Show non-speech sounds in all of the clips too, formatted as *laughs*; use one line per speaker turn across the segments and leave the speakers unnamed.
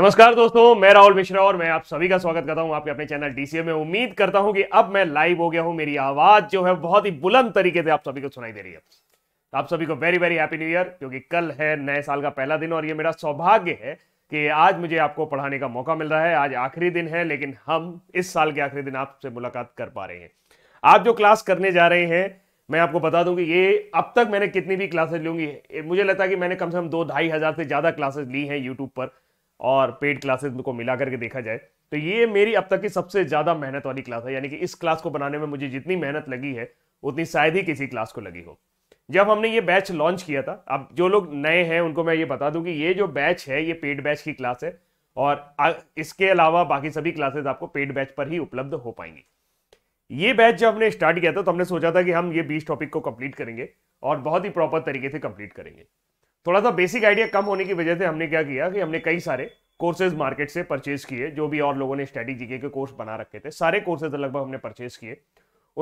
नमस्कार दोस्तों मैं राहुल मिश्रा और मैं आप सभी का स्वागत करता हूं आपके अपने चैनल डीसीए में उम्मीद करता हूं कि अब मैं लाइव हो गया हूं मेरी आवाज जो है बहुत ही बुलंद तरीके से आप सभी को सुनाई दे रही है तो आप सभी को very very happy new year क्योंकि कल है नए साल का पहला दिन और ये मेरा सौभाग्य है कि आज मुझे आपको पढ़ाने का मौका मिल रहा है आज आखिरी दिन है लेकिन हम इस साल के आखिरी दिन आपसे मुलाकात कर पा रहे हैं आप जो क्लास करने जा रहे हैं मैं आपको बता दूं कि ये अब तक मैंने कितनी भी क्लासेस लूंगी मुझे लगता है कि मैंने कम से कम दो ढाई हजार से ज्यादा क्लासेस ली हैं यूट्यूब पर और पेड क्लासेस को मिला करके देखा जाए तो ये मेरी अब तक की सबसे ज़्यादा मेहनत वाली क्लास है यानी कि इस क्लास को बनाने में मुझे जितनी मेहनत लगी है उतनी शायद ही किसी क्लास को लगी हो जब हमने ये बैच लॉन्च किया था अब जो लोग नए हैं उनको मैं ये बता दूं कि ये जो बैच है ये पेड बैच की क्लास है और इसके अलावा बाकी सभी क्लासेस आपको पेड बैच पर ही उपलब्ध हो पाएंगी ये बैच जब हमने स्टार्ट किया था तो हमने सोचा था कि हम ये बीस टॉपिक को कंप्लीट करेंगे और बहुत ही प्रॉपर तरीके से कंप्लीट करेंगे थोड़ा सा बेसिक आइडिया कम होने की वजह से हमने क्या किया कि हमने कई सारे कोर्सेज मार्केट से परचेज किए जो भी और लोगों ने स्टडी जीके के कोर्स बना रखे थे सारे कोर्सेज लगभग हमने परचेज किए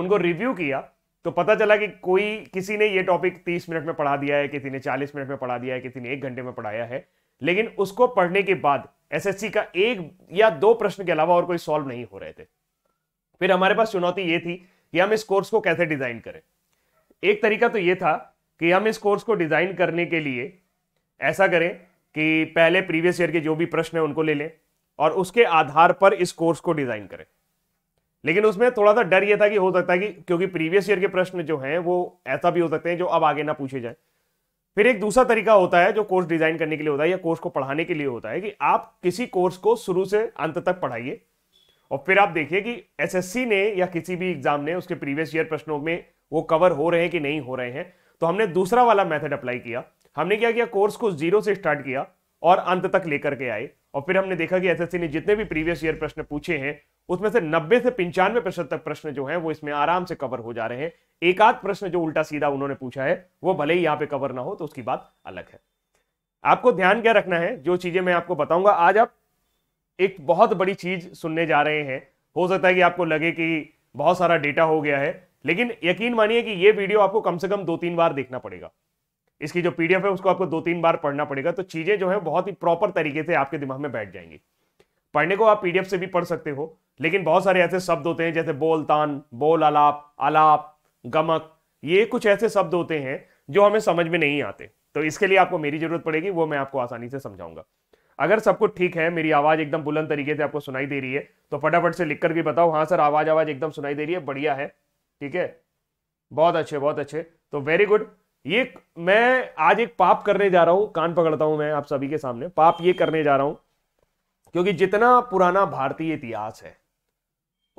उनको रिव्यू किया तो पता चला कि कोई किसी ने ये टॉपिक 30 मिनट में पढ़ा दिया है किसी ने 40 मिनट में पढ़ा दिया है किसी ने एक घंटे में पढ़ाया है लेकिन उसको पढ़ने के बाद एसएससी का एक या दो प्रश्न के अलावा और कोई सॉल्व नहीं हो रहे थे फिर हमारे पास चुनौती ये थी कि हम इस कोर्स को कैसे डिजाइन करें एक तरीका तो ये था कि हम इस कोर्स को डिज़ाइन करने के लिए ऐसा करें कि पहले प्रीवियस ईयर के जो भी प्रश्न है उनको ले लें और उसके आधार पर इस कोर्स को डिज़ाइन करें लेकिन उसमें थोड़ा सा डर ये था कि हो सकता है कि क्योंकि प्रीवियस ईयर के प्रश्न जो हैं वो ऐसा भी हो सकते हैं जो अब आगे ना पूछे जाए फिर एक दूसरा तरीका होता है जो कोर्स डिज़ाइन करने के लिए होता है या कोर्स को पढ़ाने के लिए होता है कि आप किसी कोर्स को शुरू से अंत तक पढ़ाइए और फिर आप देखिए कि एसएससी ने या किसी भी एग्जाम ने उसके प्रीवियस ईयर प्रश्नों में वो कवर हो रहे हैं कि नहीं हो रहे हैं तो हमने दूसरा वाला मेथड अप्लाई किया हमने क्या किया कोर्स को जीरो से स्टार्ट किया और अंत तक लेकर के आए और फिर हमने देखा कि एसएससी ने जितने भी प्रीवियस ईयर प्रश्न पूछे हैं उसमें से 90 से पंचानवे प्रतिशत तक प्रश्न जो है वो इसमें आराम से कवर हो जा रहे हैं एक आध प्रश्न जो उल्टा सीधा उन्होंने पूछा है वो भले ही यहाँ पे कवर ना हो तो उसकी बात अलग है आपको ध्यान क्या रखना है जो चीजें मैं आपको बताऊंगा आज आप एक बहुत बड़ी चीज सुनने जा रहे हैं हो सकता है कि आपको लगे कि बहुत सारा डेटा हो गया है लेकिन यकीन मानिए कि यह वीडियो आपको कम से कम दो तीन बार देखना पड़ेगा इसकी जो पीडीएफ है उसको आपको दो तीन बार पढ़ना पड़ेगा तो चीजें जो है बहुत ही प्रॉपर तरीके से आपके दिमाग में बैठ जाएंगी पढ़ने को आप पीडीएफ से भी पढ़ सकते हो लेकिन बहुत सारे ऐसे शब्द होते हैं जैसे बोल तान बोल आलाप आलाप गमक ये कुछ ऐसे शब्द होते हैं जो हमें समझ में नहीं आते तो इसके लिए आपको मेरी जरूरत पड़ेगी वो मैं आपको आसानी से समझाऊंगा अगर सब कुछ ठीक है मेरी आवाज एकदम बुलंद तरीके से आपको सुनाई दे रही है तो फटाफट से लिखकर भी बताओ हाँ सर आवाज आवाज एकदम सुनाई दे रही है बढ़िया है ठीक है बहुत अच्छे बहुत अच्छे तो वेरी गुड ये मैं आज एक पाप करने जा रहा हूं कान पकड़ता हूं मैं आप सभी के सामने पाप ये करने जा रहा हूं क्योंकि जितना पुराना भारतीय इतिहास है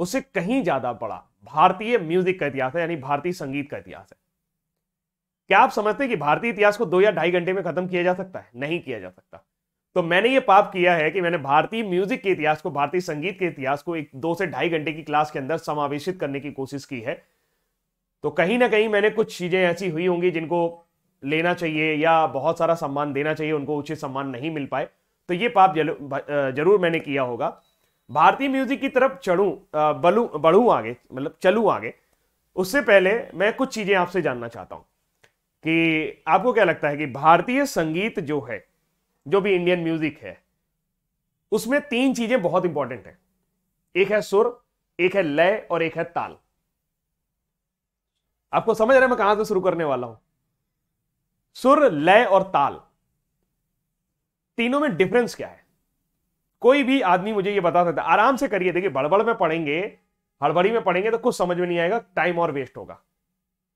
उससे कहीं ज्यादा बड़ा भारतीय म्यूजिक का इतिहास है यानी भारतीय संगीत का इतिहास है क्या आप समझते हैं कि भारतीय इतिहास को दो या ढाई घंटे में खत्म किया जा सकता है नहीं किया जा सकता तो मैंने ये पाप किया है कि मैंने भारतीय म्यूजिक के इतिहास को भारतीय संगीत के इतिहास को एक दो से ढाई घंटे की क्लास के अंदर समावेशित करने की कोशिश की है तो कहीं ना कहीं मैंने कुछ चीजें ऐसी हुई होंगी जिनको लेना चाहिए या बहुत सारा सम्मान देना चाहिए उनको उचित सम्मान नहीं मिल पाए तो ये पाप जरूर मैंने किया होगा भारतीय म्यूजिक की तरफ चढ़ू बलू बढ़ू आगे मतलब चलू आगे उससे पहले मैं कुछ चीजें आपसे जानना चाहता हूं कि आपको क्या लगता है कि भारतीय संगीत जो है जो भी इंडियन म्यूजिक है उसमें तीन चीजें बहुत इंपॉर्टेंट है एक है सुर एक है लय और एक है ताल आपको समझ रहे मैं कहां से शुरू करने वाला हूं सुर लय और ताल तीनों में डिफरेंस क्या है कोई भी आदमी मुझे यह बता सकता आराम से करिए देखिए बड़बड़ में पढ़ेंगे हड़बड़ी में पढ़ेंगे तो कुछ समझ में नहीं आएगा टाइम और वेस्ट होगा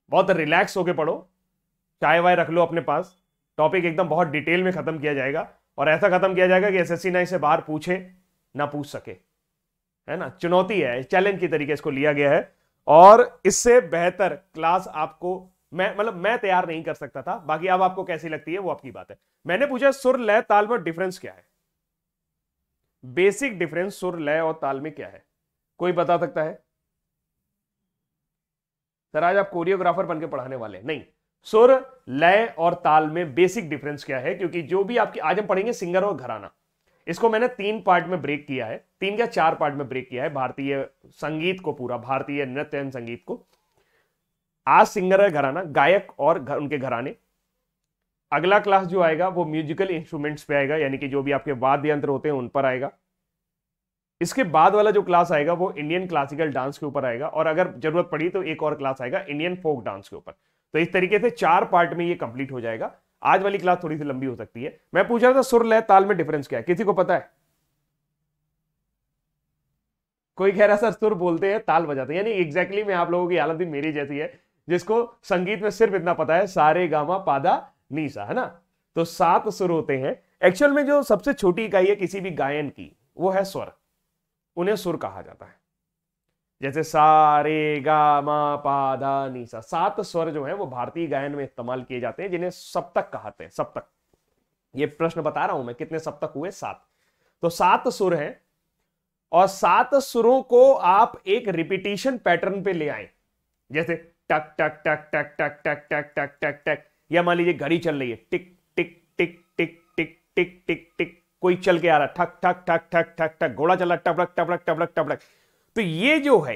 बहुत रिलैक्स होके पढ़ो चाय वाय रख लो अपने पास टॉपिक एकदम बहुत डिटेल में खत्म किया जाएगा और ऐसा खत्म किया जाएगा कि एसएससी ना इसे बाहर पूछे ना पूछ सके है ना चुनौती है चैलेंज की तरीके इसको लिया गया है और इससे बेहतर क्लास आपको मैं मतलब मैं तैयार नहीं कर सकता था बाकी अब आप आपको कैसी लगती है वो आपकी बात है मैंने पूछा सुर लय ताल में डिफरेंस क्या है बेसिक डिफरेंस सुर लय और ताल में क्या है कोई बता सकता है सर आज आप कोरियोग्राफर बनकर पढ़ाने वाले नहीं सुर लय और ताल में बेसिक डिफरेंस क्या है क्योंकि जो भी आपकी आज हम पढ़ेंगे सिंगर और घराना इसको मैंने तीन पार्ट में ब्रेक किया है तीन या चार पार्ट में ब्रेक किया है भारतीय संगीत को पूरा भारतीय नृत्य एवं संगीत को आज सिंगर है घराना गायक और घर, उनके घराने अगला क्लास जो आएगा वो म्यूजिकल इंस्ट्रूमेंट्स पे आएगा यानी कि जो भी आपके वाद्य यंत्र होते हैं उन पर आएगा इसके बाद वाला जो क्लास आएगा वो इंडियन क्लासिकल डांस के ऊपर आएगा और अगर जरूरत पड़ी तो एक और क्लास आएगा इंडियन फोक डांस के ऊपर तो इस तरीके से चार पार्ट में ये कंप्लीट हो जाएगा आज वाली क्लास थोड़ी सी लंबी हो सकती है मैं पूछ रहा था सुर लय ताल में डिफरेंस क्या है किसी को पता है कोई कह रहा सर सुर बोलते हैं ताल बजाते हैं यानी एग्जैक्टली exactly में आप लोगों की हालत भी मेरी जैसी है जिसको संगीत में सिर्फ इतना पता है सारे गामा पादा नीसा है ना तो सात सुर होते हैं एक्चुअल में जो सबसे छोटी इकाई है किसी भी गायन की वो है स्वर उन्हें सुर कहा जाता है जैसे सारे गा मा नी सा सात स्वर जो है वो भारतीय गायन में इस्तेमाल किए जाते हैं जिन्हें सप्तक कहते हैं सप्तक ये प्रश्न बता रहा हूं मैं कितने सप्तक हुए सात तो सात सुर हैं और सात सुरों को आप एक रिपीटेशन पैटर्न पे ले आए जैसे टक टक टक टक टक टक टक टक टक टक या मान लीजिए घड़ी चल रही है टिक टिक टिक टिक टिक टिक टिक टिक कोई चल के आ रहा ठक ठक ठक ठक ठक ठक घोड़ा चल रहा टपड़क टपड़क टपड़क तो ये जो है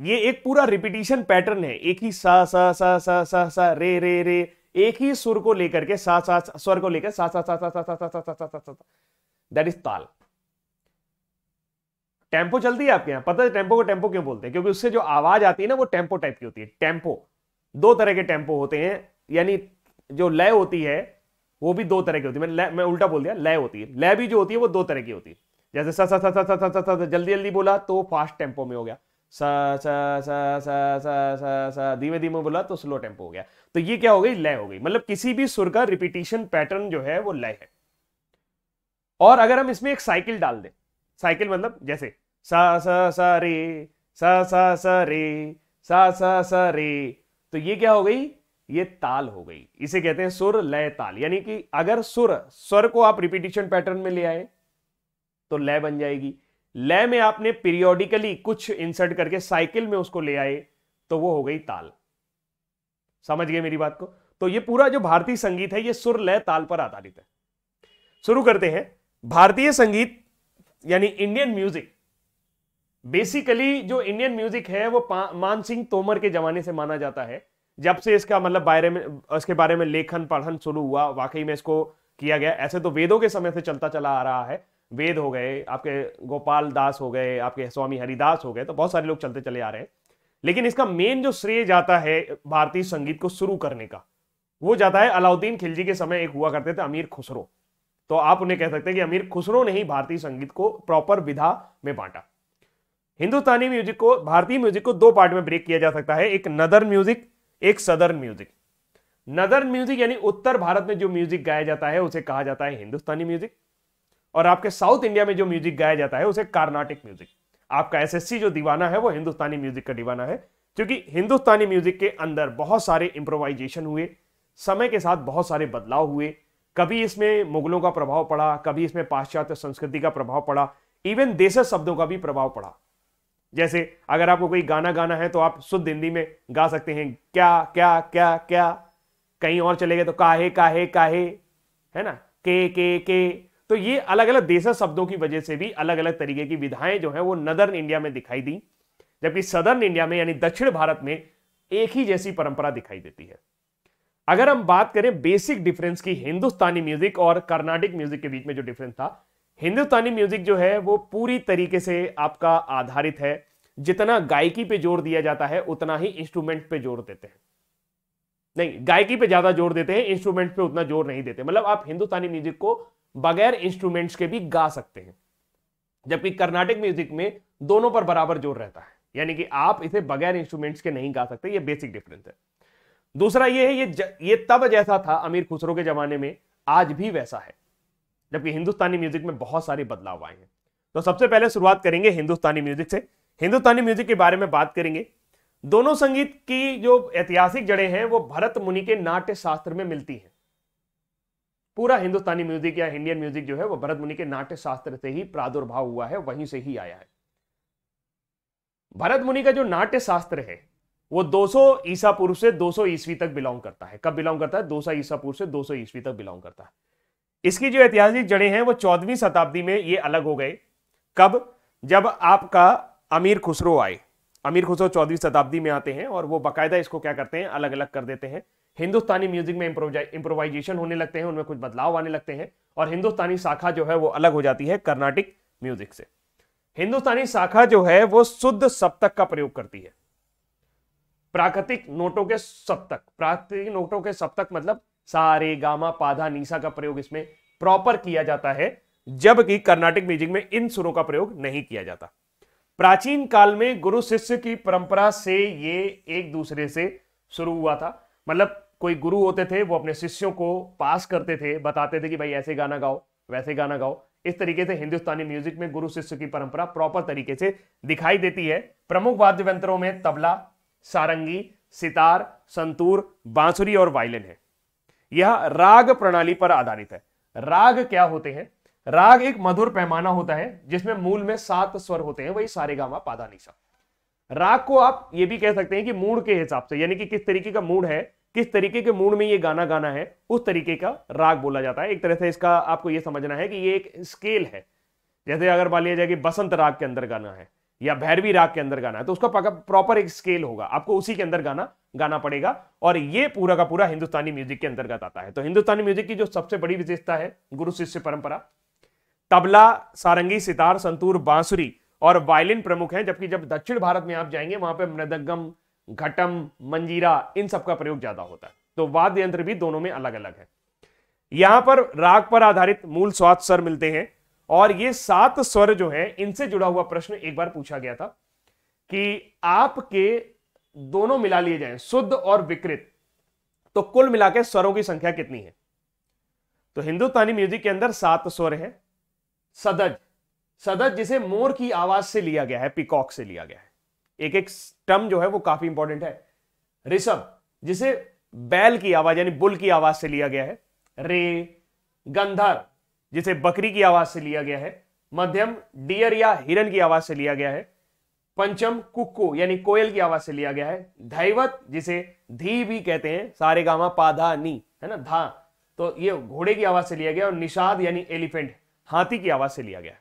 ये एक पूरा रिपीटिशन पैटर्न है एक ही सा सा सा सा सा सा रे रे रे एक ही सुर को लेकर के सा सा स्वर को लेकर सा सा सा सा सा सा सा सा सा सा सा दैट इज ताल टेम्पो चलती है आपके यहां पता है टेम्पो को टेम्पो क्यों बोलते हैं क्योंकि उससे जो आवाज आती है ना वो टेम्पो टाइप की होती है टेम्पो दो तरह के टेम्पो होते हैं यानी जो लय होती है वो भी दो तरह की होती है मैंने मैं उल्टा बोल दिया लय होती है लय भी जो होती है वो दो तरह की होती है जैसे सा सा सा सा सा सा सा सा जल्दी जल्दी बोला तो फास्ट टेम्पो में हो गया सा सा सा सा सा सा सा धीमे धीमे बोला तो स्लो टेम्पो हो गया तो ये क्या हो गई लय हो गई मतलब किसी भी सुर का रिपीटिशन पैटर्न जो है वो लय है और अगर हम इसमें एक साइकिल डाल दें साइकिल मतलब जैसे सा सा सा रे सा सा सा रे सा सा सा रे तो ये क्या हो गई ये ताल हो गई इसे कहते हैं सुर लय ताल यानी कि अगर सुर स्वर को आप रिपीटिशन पैटर्न में ले आए तो लय बन जाएगी लय में आपने पीरियोडिकली कुछ इंसर्ट करके साइकिल में उसको ले आए तो वो हो गई ताल समझ गए मेरी बात को तो ये पूरा जो भारतीय संगीत है ये सुर लय ताल पर आधारित है शुरू करते हैं भारतीय संगीत यानी इंडियन म्यूजिक बेसिकली जो इंडियन म्यूजिक है वो मान सिंह तोमर के जमाने से माना जाता है जब से इसका मतलब बारे में इसके बारे में लेखन पढ़न शुरू हुआ वाकई में इसको किया गया ऐसे तो वेदों के समय से चलता चला आ रहा है वेद हो गए आपके गोपाल दास हो गए आपके स्वामी हरिदास हो गए तो बहुत सारे लोग चलते चले आ रहे हैं लेकिन इसका मेन जो श्रेय जाता है भारतीय संगीत को शुरू करने का वो जाता है अलाउद्दीन खिलजी के समय एक हुआ करते थे अमीर खुसरो तो आप उन्हें कह सकते हैं कि अमीर खुसरो ने ही भारतीय संगीत को प्रॉपर विधा में बांटा हिंदुस्तानी म्यूजिक को भारतीय म्यूजिक को दो पार्ट में ब्रेक किया जा सकता है एक नदर म्यूजिक एक सदर्न म्यूजिक नदर म्यूजिक यानी उत्तर भारत में जो म्यूजिक गाया जाता है उसे कहा जाता है हिंदुस्तानी म्यूजिक और आपके साउथ इंडिया में जो म्यूजिक गाया जाता है उसे कार्नाटिक म्यूजिक आपका एसएससी जो दीवाना है वो हिंदुस्तानी म्यूजिक का दीवाना है क्योंकि हिंदुस्तानी म्यूजिक के अंदर बहुत सारे इंप्रोवाइजेशन हुए समय के साथ बहुत सारे बदलाव हुए कभी इसमें मुगलों का प्रभाव पड़ा कभी इसमें पाश्चात्य संस्कृति का प्रभाव पड़ा इवन देश शब्दों का भी प्रभाव पड़ा जैसे अगर आपको कोई गाना गाना है तो आप शुद्ध हिंदी में गा सकते हैं क्या क्या क्या क्या कहीं और चले गए तो काहे काहे काहे है ना के के के तो ये अलग अलग देश शब्दों की वजह से भी अलग अलग तरीके की विधाएं जो है वो नदर्न इंडिया में दिखाई दी जबकि सदर्न इंडिया में यानी दक्षिण भारत में एक ही जैसी परंपरा दिखाई देती है अगर हम बात करें बेसिक डिफरेंस की हिंदुस्तानी म्यूजिक और कर्नाटिक म्यूजिक के बीच में जो डिफरेंस था हिंदुस्तानी म्यूजिक जो है वो पूरी तरीके से आपका आधारित है जितना गायकी पे जोर दिया जाता है उतना ही इंस्ट्रूमेंट पे जोर देते हैं नहीं गायकी पे ज्यादा जोर देते हैं इंस्ट्रूमेंट पे उतना जोर नहीं देते मतलब आप हिंदुस्तानी म्यूजिक को बगैर इंस्ट्रूमेंट्स के भी गा सकते हैं जबकि कर्नाटक म्यूजिक में दोनों पर बराबर जोर रहता है यानी कि आप इसे बगैर इंस्ट्रूमेंट्स के नहीं गा सकते ये बेसिक डिफरेंस है दूसरा ये है ये ज, ये तब जैसा था अमीर खुसरो के जमाने में आज भी वैसा है जबकि हिंदुस्तानी म्यूजिक में बहुत सारे बदलाव आए हैं तो सबसे पहले शुरुआत करेंगे हिंदुस्तानी म्यूजिक से हिंदुस्तानी म्यूजिक के बारे में बात करेंगे दोनों संगीत की जो ऐतिहासिक जड़ें हैं वो भरत मुनि के नाट्य शास्त्र में मिलती हैं पूरा हिंदुस्तानी म्यूजिक या इंडियन म्यूजिक जो है वो भरत मुनि के नाट्य शास्त्र से ही प्रादुर्भाव हुआ है वहीं से ही आया है भरत मुनि का जो नाट्य शास्त्र है वो 200 ईसा पूर्व से 200 ईस्वी तक बिलोंग करता है कब बिलोंग करता है 200 ईसा पूर्व से 200 ईस्वी तक बिलोंग करता है इसकी जो ऐतिहासिक जड़ें हैं वो चौदहवीं शताब्दी में ये अलग हो गए कब जब आपका अमीर खुसरो आए अमीर खुसरो चौधरी शताब्दी में आते हैं और वो बाकायदा इसको क्या करते हैं अलग अलग कर देते हैं हिंदुस्तानी म्यूजिक में इम्प्रोवाइजेशन होने लगते हैं उनमें कुछ बदलाव आने लगते हैं और हिंदुस्तानी शाखा जो है वो अलग हो जाती है कर्नाटिक म्यूजिक से हिंदुस्तानी शाखा जो है वो शुद्ध सप्तक का प्रयोग करती है प्राकृतिक नोटों के सप्तक प्राकृतिक नोटों के सप्तक मतलब सारे गामा पाधा नीसा का प्रयोग इसमें प्रॉपर किया जाता है जबकि कर्नाटिक म्यूजिक में इन सुरों का प्रयोग नहीं किया जाता प्राचीन काल में गुरु शिष्य की परंपरा से ये एक दूसरे से शुरू हुआ था मतलब कोई गुरु होते थे वो अपने शिष्यों को पास करते थे बताते थे कि भाई ऐसे गाना गाओ वैसे गाना गाओ इस तरीके से हिंदुस्तानी म्यूजिक में गुरु शिष्य की परंपरा प्रॉपर तरीके से दिखाई देती है प्रमुख वाद्य यंत्रों में तबला सारंगी सितार संतूर बांसुरी और वायलिन है यह राग प्रणाली पर आधारित है राग क्या होते हैं राग एक मधुर पैमाना होता है जिसमें मूल में सात स्वर होते हैं वही सारे गामा पादा निशा राग को आप ये भी कह सकते हैं कि मूड के हिसाब से यानी कि किस तरीके का मूड है किस तरीके के मूड में ये गाना गाना है उस तरीके का राग बोला जाता है एक तरह से इसका आपको ये समझना है कि ये एक स्केल है जैसे अगर मान लिया जाए कि बसंत राग के अंदर गाना है या भैरवी राग के अंदर गाना है तो उसका प्रॉपर एक स्केल होगा आपको उसी के अंदर गाना गाना पड़ेगा और ये पूरा का पूरा हिंदुस्तानी म्यूजिक के अंतर्गत आता है तो हिंदुस्तानी म्यूजिक की जो सबसे बड़ी विशेषता है गुरु शिष्य परंपरा तबला सारंगी सितार संतूर बांसुरी और वायलिन प्रमुख हैं जबकि जब दक्षिण भारत में आप जाएंगे वहां पे मृदंगम घटम मंजीरा इन सब का प्रयोग ज्यादा होता है तो वाद्य यंत्र भी दोनों में अलग अलग है यहां पर राग पर आधारित मूल स्वाद स्वर मिलते हैं और ये सात स्वर जो है इनसे जुड़ा हुआ प्रश्न एक बार पूछा गया था कि आपके दोनों मिला लिए जाएं शुद्ध और विकृत तो कुल मिलाकर स्वरों की संख्या कितनी है तो हिंदुस्तानी म्यूजिक के अंदर सात स्वर हैं सदज सदज जिसे मोर की आवाज से लिया गया है पिकॉक से लिया गया है एक एक स्टम जो है वो काफी इंपॉर्टेंट है ऋषभ जिसे बैल की आवाज यानी बुल की आवाज से लिया गया है रे गंधर जिसे बकरी की आवाज से लिया गया है मध्यम डियर या हिरन की आवाज से लिया गया है पंचम कुक्को यानी कोयल की आवाज से लिया गया है धैवत जिसे धी भी कहते हैं सारे गामा पाधा नी है ना धा तो ये घोड़े की आवाज से लिया गया और निषाद यानी एलिफेंट हाथी की आवाज से लिया गया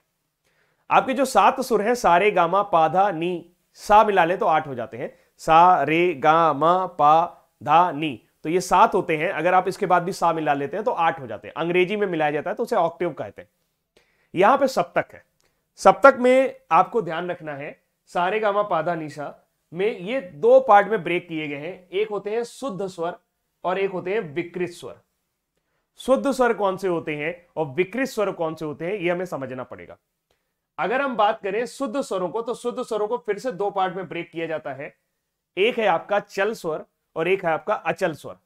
आपके जो सात सुर हैं सारे गामा पाधा नी सा मिला ले तो आठ हो जाते हैं सा रे गा मा पा धा नी तो ये सात होते हैं अगर आप इसके बाद भी सा मिला लेते हैं तो आठ हो जाते हैं अंग्रेजी में मिलाया जाता है तो उसे ऑक्टिव कहते हैं यहां पे सप्तक है सप्तक में आपको ध्यान रखना है सारे गामा पाधा निशा में ये दो पार्ट में ब्रेक किए गए हैं एक होते हैं शुद्ध स्वर और एक होते हैं विकृत स्वर शुद्ध स्वर कौन से होते हैं और विकृत स्वर कौन से होते हैं ये हमें समझना पड़ेगा अगर हम बात करें शुद्ध स्वरों को तो शुद्ध स्वरों को फिर से दो पार्ट में ब्रेक किया जाता है एक है आपका चल स्वर और एक है आपका अचल स्वर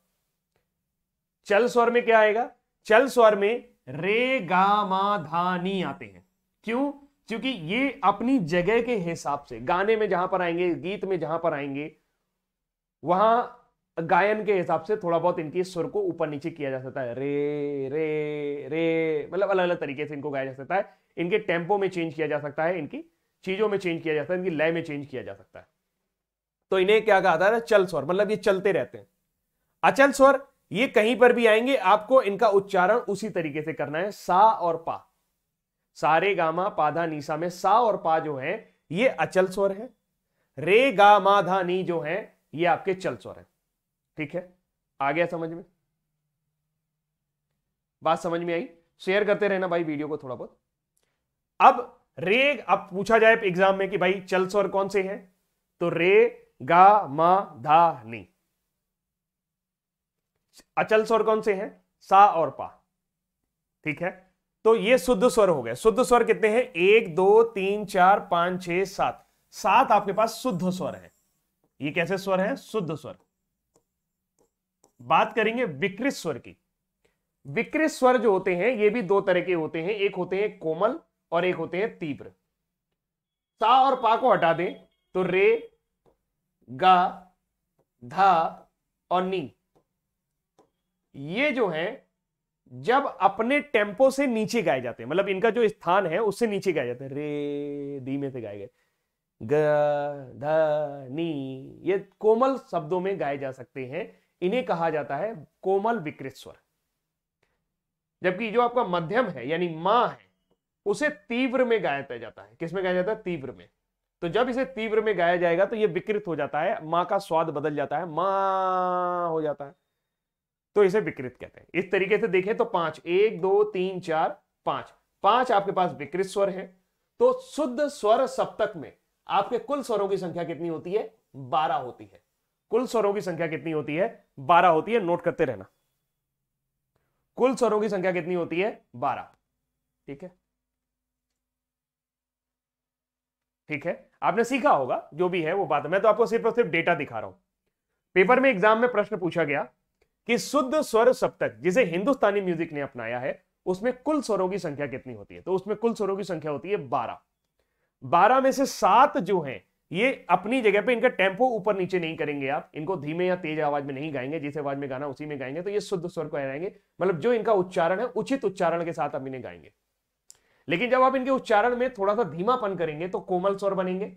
चल स्वर में क्या आएगा चल स्वर में रे गामाधानी आते हैं क्यों क्योंकि ये अपनी जगह के हिसाब से गाने में जहां पर आएंगे गीत में जहां पर आएंगे वहां गायन के हिसाब से थोड़ा बहुत इनकी स्वर को ऊपर नीचे किया जा सकता है रे रे रे मतलब अलग अलग तरीके से इनको गाया जा सकता है इनके टेम्पो में चेंज किया जा सकता है इनकी चीजों में चेंज किया जा सकता है इनकी लय में चेंज किया जा सकता है तो इन्हें क्या कहा था चल स्वर मतलब ये चलते रहते हैं अचल स्वर ये कहीं पर भी आएंगे आपको इनका उच्चारण उसी तरीके से करना है सा और पा सारे गामा पाधा नीसा में सा और पा जो है ये अचल स्वर है रे गा माधा नी जो है ये आपके चल स्वर है ठीक है आ गया समझ में बात समझ में आई शेयर करते रहना भाई वीडियो को थोड़ा बहुत अब रे अब पूछा जाए एग्जाम में कि भाई चल स्वर कौन से हैं तो रे गा मा धा नी अचल स्वर कौन से हैं सा और पा ठीक है तो ये शुद्ध स्वर हो गए शुद्ध स्वर कितने हैं एक दो तीन चार पांच छह सात सात आपके पास शुद्ध स्वर है ये कैसे स्वर है शुद्ध स्वर बात करेंगे विकृत स्वर की विकृत स्वर जो होते हैं ये भी दो तरह के होते हैं एक होते हैं कोमल और एक होते हैं तीव्र सा और पा को हटा दें तो रे गा धा और नी ये जो है जब अपने टेम्पो से नीचे गाए जाते हैं मतलब इनका जो स्थान है उससे नीचे गाए जाते हैं रे धीमे से गाए गए ग ध नी ये कोमल शब्दों में गाए जा सकते हैं इन्हें कहा जाता है कोमल विकृत स्वर जबकि जो आपका मध्यम है यानी मां है उसे तीव्र में गाया जाता है किसमें गाया जाता है तीव्र में तो जब इसे तीव्र में गाया जाएगा तो यह विकृत हो जाता है मां का स्वाद बदल जाता है मां हो जाता है तो इसे विकृत कहते हैं इस तरीके से देखें तो पांच एक दो तीन चार पांच पांच आपके पास विकृत स्वर है तो शुद्ध स्वर सप्तक में आपके कुल स्वरों की संख्या कितनी होती है बारह होती है कुल स्वरों की संख्या कितनी होती है बारह होती है नोट करते रहना कुल स्वरों की संख्या कितनी होती है बारह ठीक है ठीक है आपने सीखा होगा जो भी है वो बात है मैं तो आपको सिर्फ और सिर्फ डेटा दिखा रहा हूं पेपर में एग्जाम में प्रश्न पूछा गया कि शुद्ध स्वर सप्तक जिसे हिंदुस्तानी म्यूजिक ने अपनाया है उसमें कुल स्वरों की संख्या कितनी होती है तो उसमें कुल स्वरों की संख्या होती है बारह बारह में से सात जो हैं ये अपनी जगह पे इनका टेम्पो ऊपर नीचे नहीं करेंगे आप इनको धीमे या तेज आवाज में नहीं गाएंगे जिस आवाज में गाना उसी में गाएंगे तो ये शुद्ध स्वर को हराएंगे मतलब जो इनका उच्चारण है उचित उच्चारण के साथ आप इन्हें गाएंगे लेकिन जब आप इनके उच्चारण में थोड़ा सा धीमापन करेंगे तो कोमल स्वर बनेंगे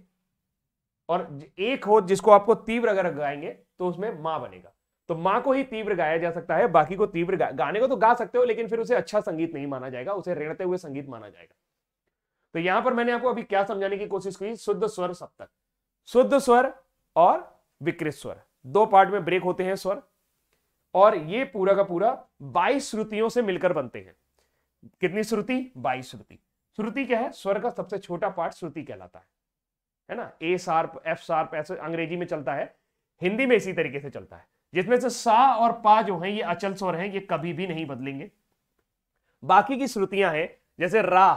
और एक हो जिसको आपको तीव्र अगर गाएंगे तो उसमें माँ बनेगा तो माँ को ही तीव्र गाया जा सकता है बाकी को तीव्र गा, गाने को तो गा सकते हो लेकिन फिर उसे अच्छा संगीत नहीं माना जाएगा उसे रेणते हुए संगीत माना जाएगा तो यहां पर मैंने आपको अभी क्या समझाने की कोशिश की शुद्ध स्वर सप्तक शुद्ध स्वर और विकृत स्वर दो पार्ट में ब्रेक होते हैं स्वर और ये पूरा का पूरा 22 श्रुतियों से मिलकर बनते हैं कितनी श्रुति 22 श्रुति श्रुति क्या है स्वर का सबसे छोटा पार्ट श्रुति कहलाता है है ना ए सार्प एफ सार्प ऐसे अंग्रेजी में चलता है हिंदी में इसी तरीके से चलता है जिसमें से सा और पा जो है ये अचल स्वर है ये कभी भी नहीं बदलेंगे बाकी की श्रुतियां हैं जैसे रा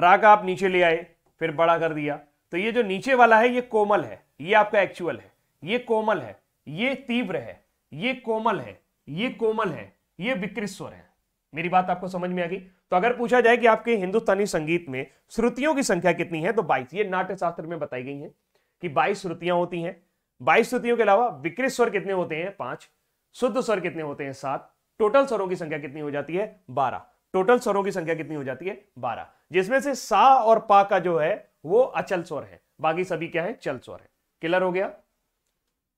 रा का आप नीचे ले आए फिर बड़ा कर दिया तो ये जो नीचे वाला है ये कोमल है ये आपका एक्चुअल है ये कोमल है ये तीव्र है ये कोमल है ये कोमल है ये विकृत स्वर है मेरी बात आपको समझ में आ गई तो अगर पूछा जाए कि आपके हिंदुस्तानी संगीत में श्रुतियों की संख्या कितनी है तो 22 ये नाट्य शास्त्र में बताई गई है कि 22 श्रुतियां होती हैं 22 श्रुतियों के अलावा विकृत स्वर कितने होते हैं पांच शुद्ध स्वर कितने होते हैं सात टोटल स्वरों की संख्या कितनी हो जाती है बारह टोटल स्वरों की संख्या कितनी हो जाती है बारह जिसमें से सा और पा का जो है वो अचल स्वर है बाकी सभी क्या है चल स्वर है क्लियर हो गया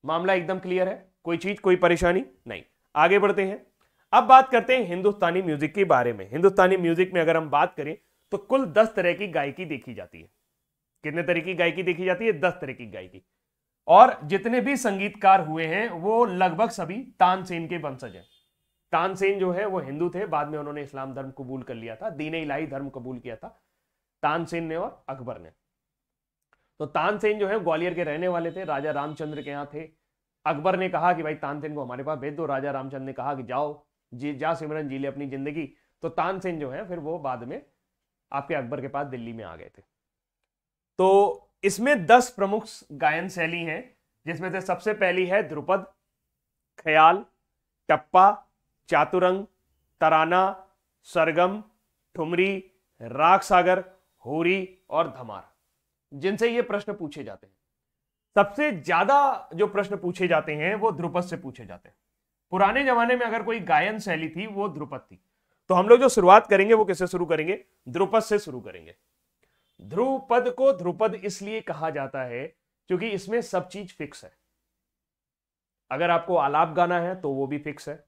मामला एकदम क्लियर है कोई चीज कोई परेशानी नहीं आगे बढ़ते हैं अब बात करते हैं हिंदुस्तानी म्यूजिक के बारे में हिंदुस्तानी म्यूजिक में अगर हम बात करें तो कुल दस तरह की गायकी देखी जाती है कितने तरह की गायकी देखी जाती है दस तरह की गायकी और जितने भी संगीतकार हुए हैं वो लगभग सभी तानसेन के वंशज हैं तानसेन जो है वो हिंदू थे बाद में उन्होंने इस्लाम धर्म कबूल कर लिया था दीन इलाही धर्म कबूल किया था तानसेन ने और अकबर ने तो तानसेन जो है ग्वालियर के रहने वाले थे राजा रामचंद्र के यहाँ थे अकबर ने कहा कि भाई तानसेन को हमारे पास भेज दो राजा रामचंद्र ने कहा कि जाओ जी जा सिमरन जी ले अपनी जिंदगी तो तानसेन जो है फिर वो बाद में आपके अकबर के पास दिल्ली में आ गए थे तो इसमें दस प्रमुख गायन शैली हैं जिसमें से सबसे पहली है ध्रुपद ख्याल टप्पा चातुरंग तराना सरगम ठुमरी राग सागर होरी और धमार जिनसे ये प्रश्न पूछे जाते हैं सबसे ज्यादा जो प्रश्न पूछे जाते हैं वो ध्रुपद से पूछे जाते हैं पुराने जमाने में अगर कोई गायन शैली थी वो ध्रुपद थी तो हम लोग जो शुरुआत करेंगे वो किससे शुरू करेंगे ध्रुपद से शुरू करेंगे ध्रुपद को ध्रुपद इसलिए कहा जाता है क्योंकि इसमें सब चीज फिक्स है अगर आपको आलाप गाना है तो वो भी फिक्स है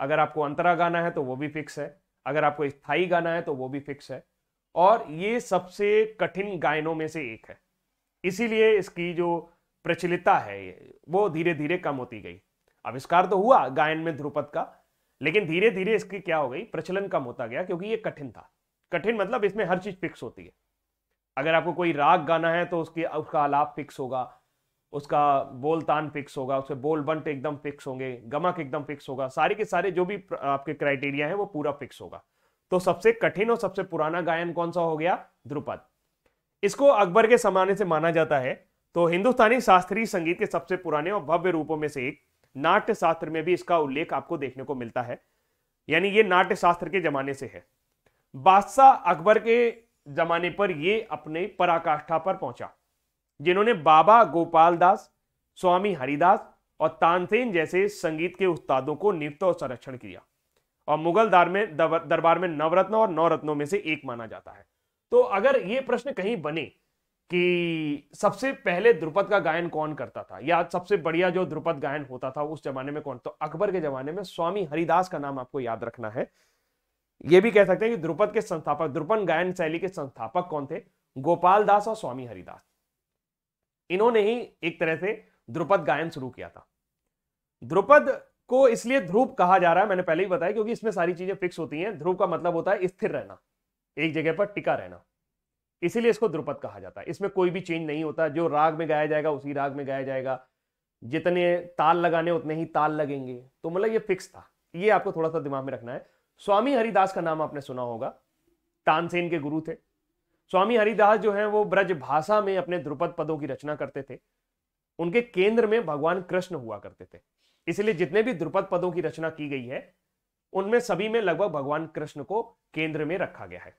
अगर आपको अंतरा गाना है तो वो भी फिक्स है अगर आपको स्थाई गाना है तो वो भी फिक्स है और ये सबसे कठिन गायनों में से एक है इसीलिए इसकी जो प्रचलिता है वो धीरे धीरे कम होती गई आविष्कार तो हुआ गायन में ध्रुपद का लेकिन धीरे धीरे इसकी क्या हो गई प्रचलन कम होता गया क्योंकि ये कठिन था कठिन मतलब इसमें हर चीज फिक्स होती है अगर आपको कोई राग गाना है तो उसकी उसका आलाप फिक्स होगा उसका बोल तान फिक्स होगा उसके बोल बंट एकदम फिक्स होंगे गमक एकदम फिक्स होगा सारे के सारे जो भी आपके क्राइटेरिया है वो पूरा फिक्स होगा तो सबसे कठिन और सबसे पुराना गायन कौन सा हो गया ध्रुपद इसको अकबर के समाने से माना जाता है तो हिंदुस्तानी शास्त्रीय संगीत के सबसे पुराने और भव्य रूपों में से एक नाट्य शास्त्र में भी इसका उल्लेख आपको देखने को मिलता है यानी ये नाट्य शास्त्र के जमाने से है बादशाह अकबर के जमाने पर यह अपने पराकाष्ठा पर पहुंचा जिन्होंने बाबा गोपाल दास स्वामी हरिदास और तानसेन जैसे संगीत के उस्तादों को नियुक्त और संरक्षण किया और मुगल दार में दरबार में नवरत्न और नवरत्नों में से एक माना जाता है तो अगर ये प्रश्न कहीं बने कि सबसे पहले द्रुपद का गायन कौन करता था या सबसे बढ़िया जो द्रुपद गायन होता था उस जमाने में कौन तो अकबर के जमाने में स्वामी हरिदास का नाम आपको याद रखना है ये भी कह सकते हैं कि द्रुपद के संस्थापक द्रुपद गायन शैली के संस्थापक कौन थे गोपाल दास और स्वामी हरिदास इन्होंने ही एक तरह से द्रुपद गायन शुरू किया था द्रुपद को इसलिए ध्रुव कहा जा रहा है मैंने पहले ही बताया क्योंकि इसमें सारी चीजें फिक्स होती हैं ध्रुव का मतलब होता है स्थिर रहना एक जगह पर टिका रहना इसीलिए इसको ध्रुपद कहा जाता है इसमें कोई भी चेंज नहीं होता जो राग में गाया जाएगा उसी राग में गाया जाएगा जितने ताल लगाने उतने ही ताल लगेंगे तो मतलब ये फिक्स था ये आपको थोड़ा सा दिमाग में रखना है स्वामी हरिदास का नाम आपने सुना होगा तानसेन के गुरु थे स्वामी हरिदास जो है वो ब्रज भाषा में अपने ध्रुपद पदों की रचना करते थे उनके केंद्र में भगवान कृष्ण हुआ करते थे इसलिए जितने भी द्रुपद पदों की रचना की गई है उनमें सभी में लगभग भगवान कृष्ण को केंद्र में रखा गया है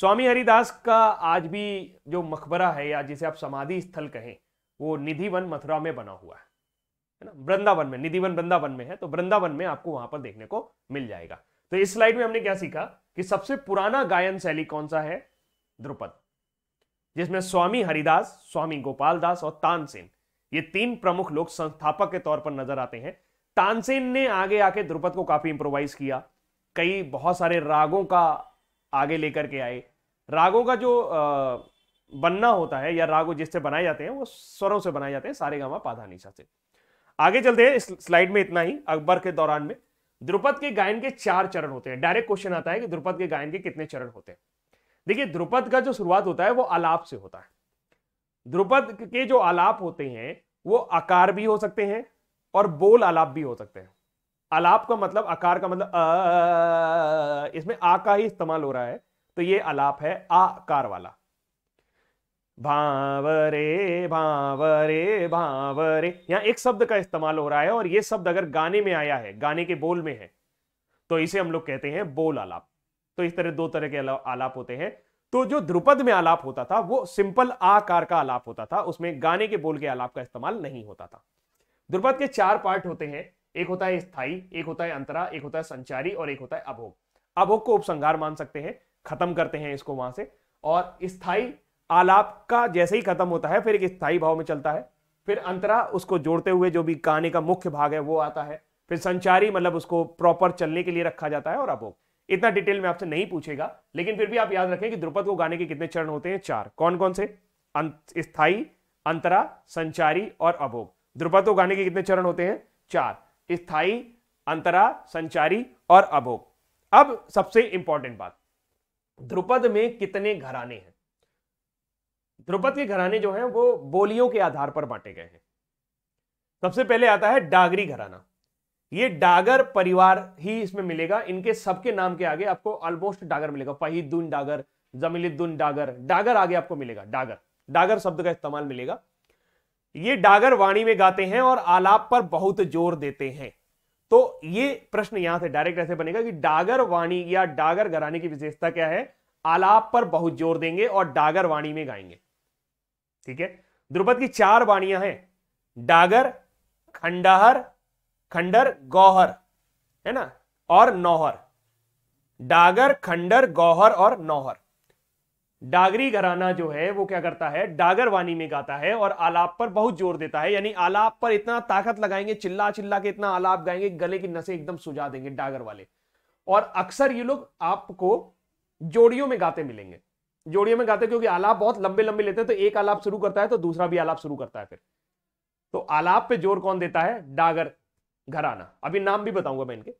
स्वामी हरिदास का आज भी जो मकबरा है या जिसे आप समाधि स्थल कहें वो निधिवन मथुरा में बना हुआ है ना वृंदावन में निधिवन वृंदावन में है तो वृंदावन में आपको वहां पर देखने को मिल जाएगा तो इस स्लाइड में हमने क्या सीखा कि सबसे पुराना गायन शैली कौन सा है द्रुपद जिसमें स्वामी हरिदास स्वामी गोपालदास और तानसेन ये तीन प्रमुख लोग संस्थापक के तौर पर नजर आते हैं तानसेन ने आगे आके द्रुपद को काफी इंप्रोवाइज किया कई बहुत सारे रागों का आगे लेकर के आए रागों का जो बनना होता है या रागो जिससे बनाए जाते हैं वो स्वरों से बनाए जाते हैं सारे गामा पाधानीसा से आगे चलते हैं इस स्लाइड में इतना ही अकबर के दौरान में द्रुपद के गायन के चार चरण होते हैं डायरेक्ट क्वेश्चन आता है कि द्रुपद के गायन के कितने चरण होते हैं देखिए द्रुपद का जो शुरुआत होता है वो अलाप से होता है ध्रुपद के जो आलाप होते हैं वो आकार भी हो सकते हैं और बोल आलाप भी हो सकते हैं आलाप का मतलब आकार का मतलब आ, इसमें आ का ही इस्तेमाल हो रहा है तो ये आलाप है आकार वाला भावरे भावरे भावरे यहां एक शब्द का इस्तेमाल हो रहा है और ये शब्द अगर गाने में आया है गाने के बोल में है तो इसे हम लोग कहते हैं बोल आलाप तो इस तरह दो तरह के आलाप होते हैं तो जो ध्रुपद में आलाप होता था वो सिंपल आकार का आलाप होता था उसमें गाने के बोल के आलाप का इस्तेमाल नहीं होता था ध्रुपद के चार पार्ट होते हैं एक होता है स्थाई एक होता है अंतरा एक होता है संचारी और एक होता है अभोग अभोग को उपसंहार मान सकते हैं खत्म करते हैं इसको वहां से और स्थाई आलाप का जैसे ही खत्म होता है फिर एक स्थायी भाव में चलता है फिर अंतरा उसको जोड़ते हुए जो भी गाने का मुख्य भाग है वो आता है फिर संचारी मतलब उसको प्रॉपर चलने के लिए रखा जाता है और अभोग इतना डिटेल में आपसे नहीं पूछेगा लेकिन फिर भी आप याद रखें कि द्रुपद को गाने के कितने चरण होते हैं चार कौन कौन से स्थाई अंतरा संचारी और अभोग द्रुपद को गाने के कितने चरण होते हैं चार स्थाई अंतरा संचारी और अभोग अब सबसे इंपॉर्टेंट बात द्रुपद में कितने घराने हैं द्रुपद के घराने जो हैं वो बोलियों के आधार पर बांटे गए हैं सबसे पहले आता है डागरी घराना ये डागर परिवार ही इसमें मिलेगा इनके सबके नाम के आगे आपको ऑलमोस्ट डागर मिलेगा फहीदुन डागर जमीलुद्दीन डागर डागर आगे आपको मिलेगा डागर डागर शब्द का इस्तेमाल मिलेगा ये डागर वाणी में गाते हैं और आलाप पर बहुत जोर देते हैं तो ये प्रश्न यहां से डायरेक्ट ऐसे बनेगा कि डागर वाणी या डागर घराने की विशेषता क्या है आलाप पर बहुत जोर देंगे और डागर वाणी में गाएंगे ठीक है द्रुपद की चार वाणियां हैं डागर खंडाहर खंडर गौहर है ना और नौहर डागर खंडर गौहर और नौहर डागरी घराना जो है वो क्या करता है डागर वाणी में गाता है और आलाप पर बहुत जोर देता है यानी आलाप पर इतना ताकत लगाएंगे चिल्ला चिल्ला के इतना आलाप गाएंगे गले की नसें एकदम सुझा देंगे डागर वाले और अक्सर ये लोग आपको जोड़ियों में गाते मिलेंगे जोड़ियों में गाते क्योंकि आलाप बहुत लंबे लंबे लेते हैं तो एक आलाप शुरू करता है तो दूसरा भी आलाप शुरू करता है फिर तो आलाप पे जोर कौन देता है डागर घराना अभी नाम भी बताऊंगा मैं इनके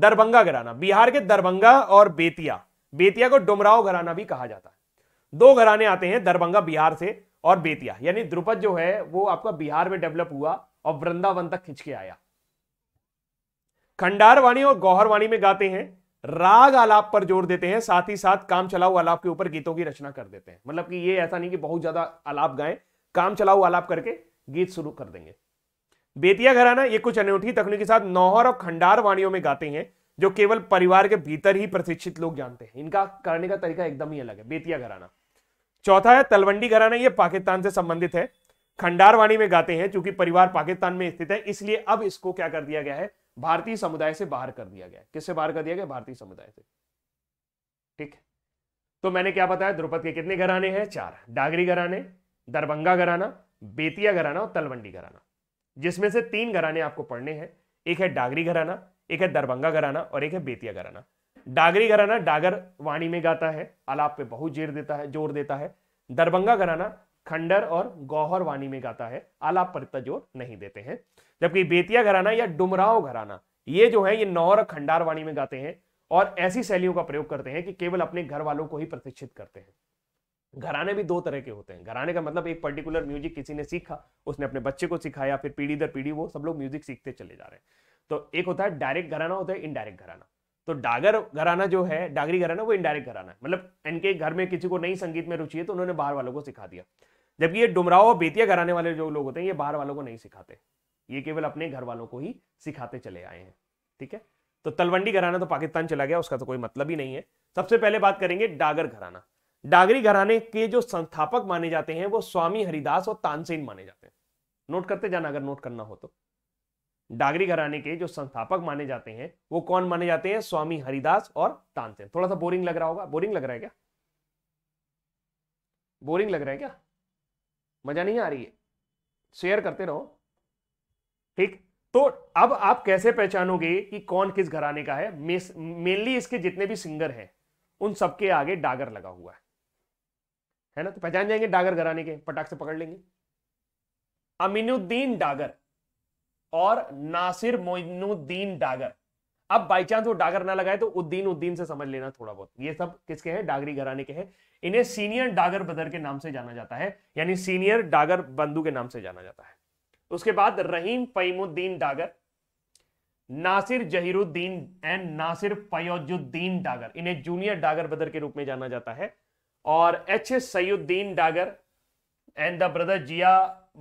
दरभंगा घराना बिहार के दरभंगा और बेतिया बेतिया को डुमराव घराना भी कहा जाता है दो घराने आते हैं दरभंगा बिहार से और बेतिया यानी द्रुपद जो है वो आपका बिहार में डेवलप हुआ और वृंदावन तक खिंच के आया खंडारवाणी और गौहरवाणी में गाते हैं राग आलाप पर जोर देते हैं साथ ही साथ काम चलाऊ आलाप के ऊपर गीतों की रचना कर देते हैं मतलब कि ये ऐसा नहीं कि बहुत ज्यादा आलाप गाएं काम चलाऊ आलाप करके गीत शुरू कर देंगे बेतिया घराना ये कुछ अनूठी तकनीक के साथ नौहर और खंडार वाणियों में गाते हैं जो केवल परिवार के भीतर ही प्रशिक्षित लोग जानते हैं इनका करने का तरीका एकदम ही अलग है बेतिया घराना चौथा है तलवंडी घराना ये पाकिस्तान से संबंधित है खंडार वाणी में गाते हैं चूंकि परिवार पाकिस्तान में स्थित है इसलिए अब इसको क्या कर दिया गया है भारतीय समुदाय से बाहर कर दिया गया किससे बाहर कर दिया गया भारतीय समुदाय से ठीक है तो मैंने क्या बताया द्रुपद के कितने घराने हैं चार डागरी घराने दरभंगा घराना बेतिया घराना और तलवंडी घराना जिसमें से तीन घराने आपको पढ़ने हैं एक है डागरी घराना एक है दरभंगा घराना और एक है बेतिया घराना डागरी घराना डागर वाणी में गाता है आलाप पे बहुत जेर देता है जोर देता है दरभंगा घराना खंडर और गौहर वाणी में गाता है आलाप पर इतना जोर नहीं देते हैं जबकि बेतिया घराना या डुमराव घराना ये जो है ये नौर खंडार वाणी में गाते हैं और ऐसी शैलियों का प्रयोग करते हैं कि केवल अपने घर वालों को ही प्रतिष्ठित करते हैं घराने भी दो तरह के होते हैं घराने का मतलब एक पर्टिकुलर म्यूजिक किसी ने सीखा उसने अपने बच्चे को सिखाया फिर पीढ़ी दर पीढ़ी वो सब लोग म्यूजिक सीखते चले जा रहे हैं तो एक होता है डायरेक्ट घराना होता है इनडायरेक्ट घराना तो डागर घराना जो है डागरी घराना वो इनडायरेक्ट घराना है मतलब इनके घर में किसी को नई संगीत में रुचि है तो उन्होंने बाहर वालों को सिखा दिया जबकि ये डुमराव और बेतिया घराने वाले जो लोग होते हैं ये बाहर वालों को नहीं सिखाते ये केवल अपने घर वालों को ही सिखाते चले आए हैं ठीक है तो तलवंडी घराना तो पाकिस्तान चला गया उसका तो कोई मतलब ही नहीं है सबसे पहले बात करेंगे डागर घराना डागरी घराने के जो संस्थापक माने जाते हैं वो स्वामी हरिदास और तानसेन माने जाते हैं नोट करते जाना अगर नोट करना हो तो डागरी घराने के जो संस्थापक माने जाते हैं वो कौन माने जाते हैं स्वामी हरिदास और तानसेन थोड़ा सा बोरिंग लग रहा होगा बोरिंग लग रहा है क्या बोरिंग लग रहा है क्या मजा नहीं आ रही है शेयर करते रहो ठीक तो अब आप कैसे पहचानोगे कि कौन किस घराने का है मेनली इसके जितने भी सिंगर हैं उन सबके आगे डागर लगा हुआ है है ना तो पहचान जाएंगे डागर घराने के पटाख से पकड़ लेंगे अमीनुद्दीन डागर और नासिर मोइनुद्दीन डागर अब बाई चांस वो डागर ना लगाए तो उद्दीन उद्दीन से समझ लेना थोड़ा बहुत ये सब किसके हैं डागरी घराने के हैं इन्हें सीनियर डागर बदर के नाम से जाना जाता है यानी सीनियर डागर बंधु के नाम से जाना जाता है उसके बाद रहीम पईमुद्दीन डागर नासिर जहीरुद्दीन एंड नासिर पयोजुद्दीन डागर इन्हें जूनियर डागर बदर के रूप में जाना जाता है और H S Saeeduddin Dagar and the brother Zia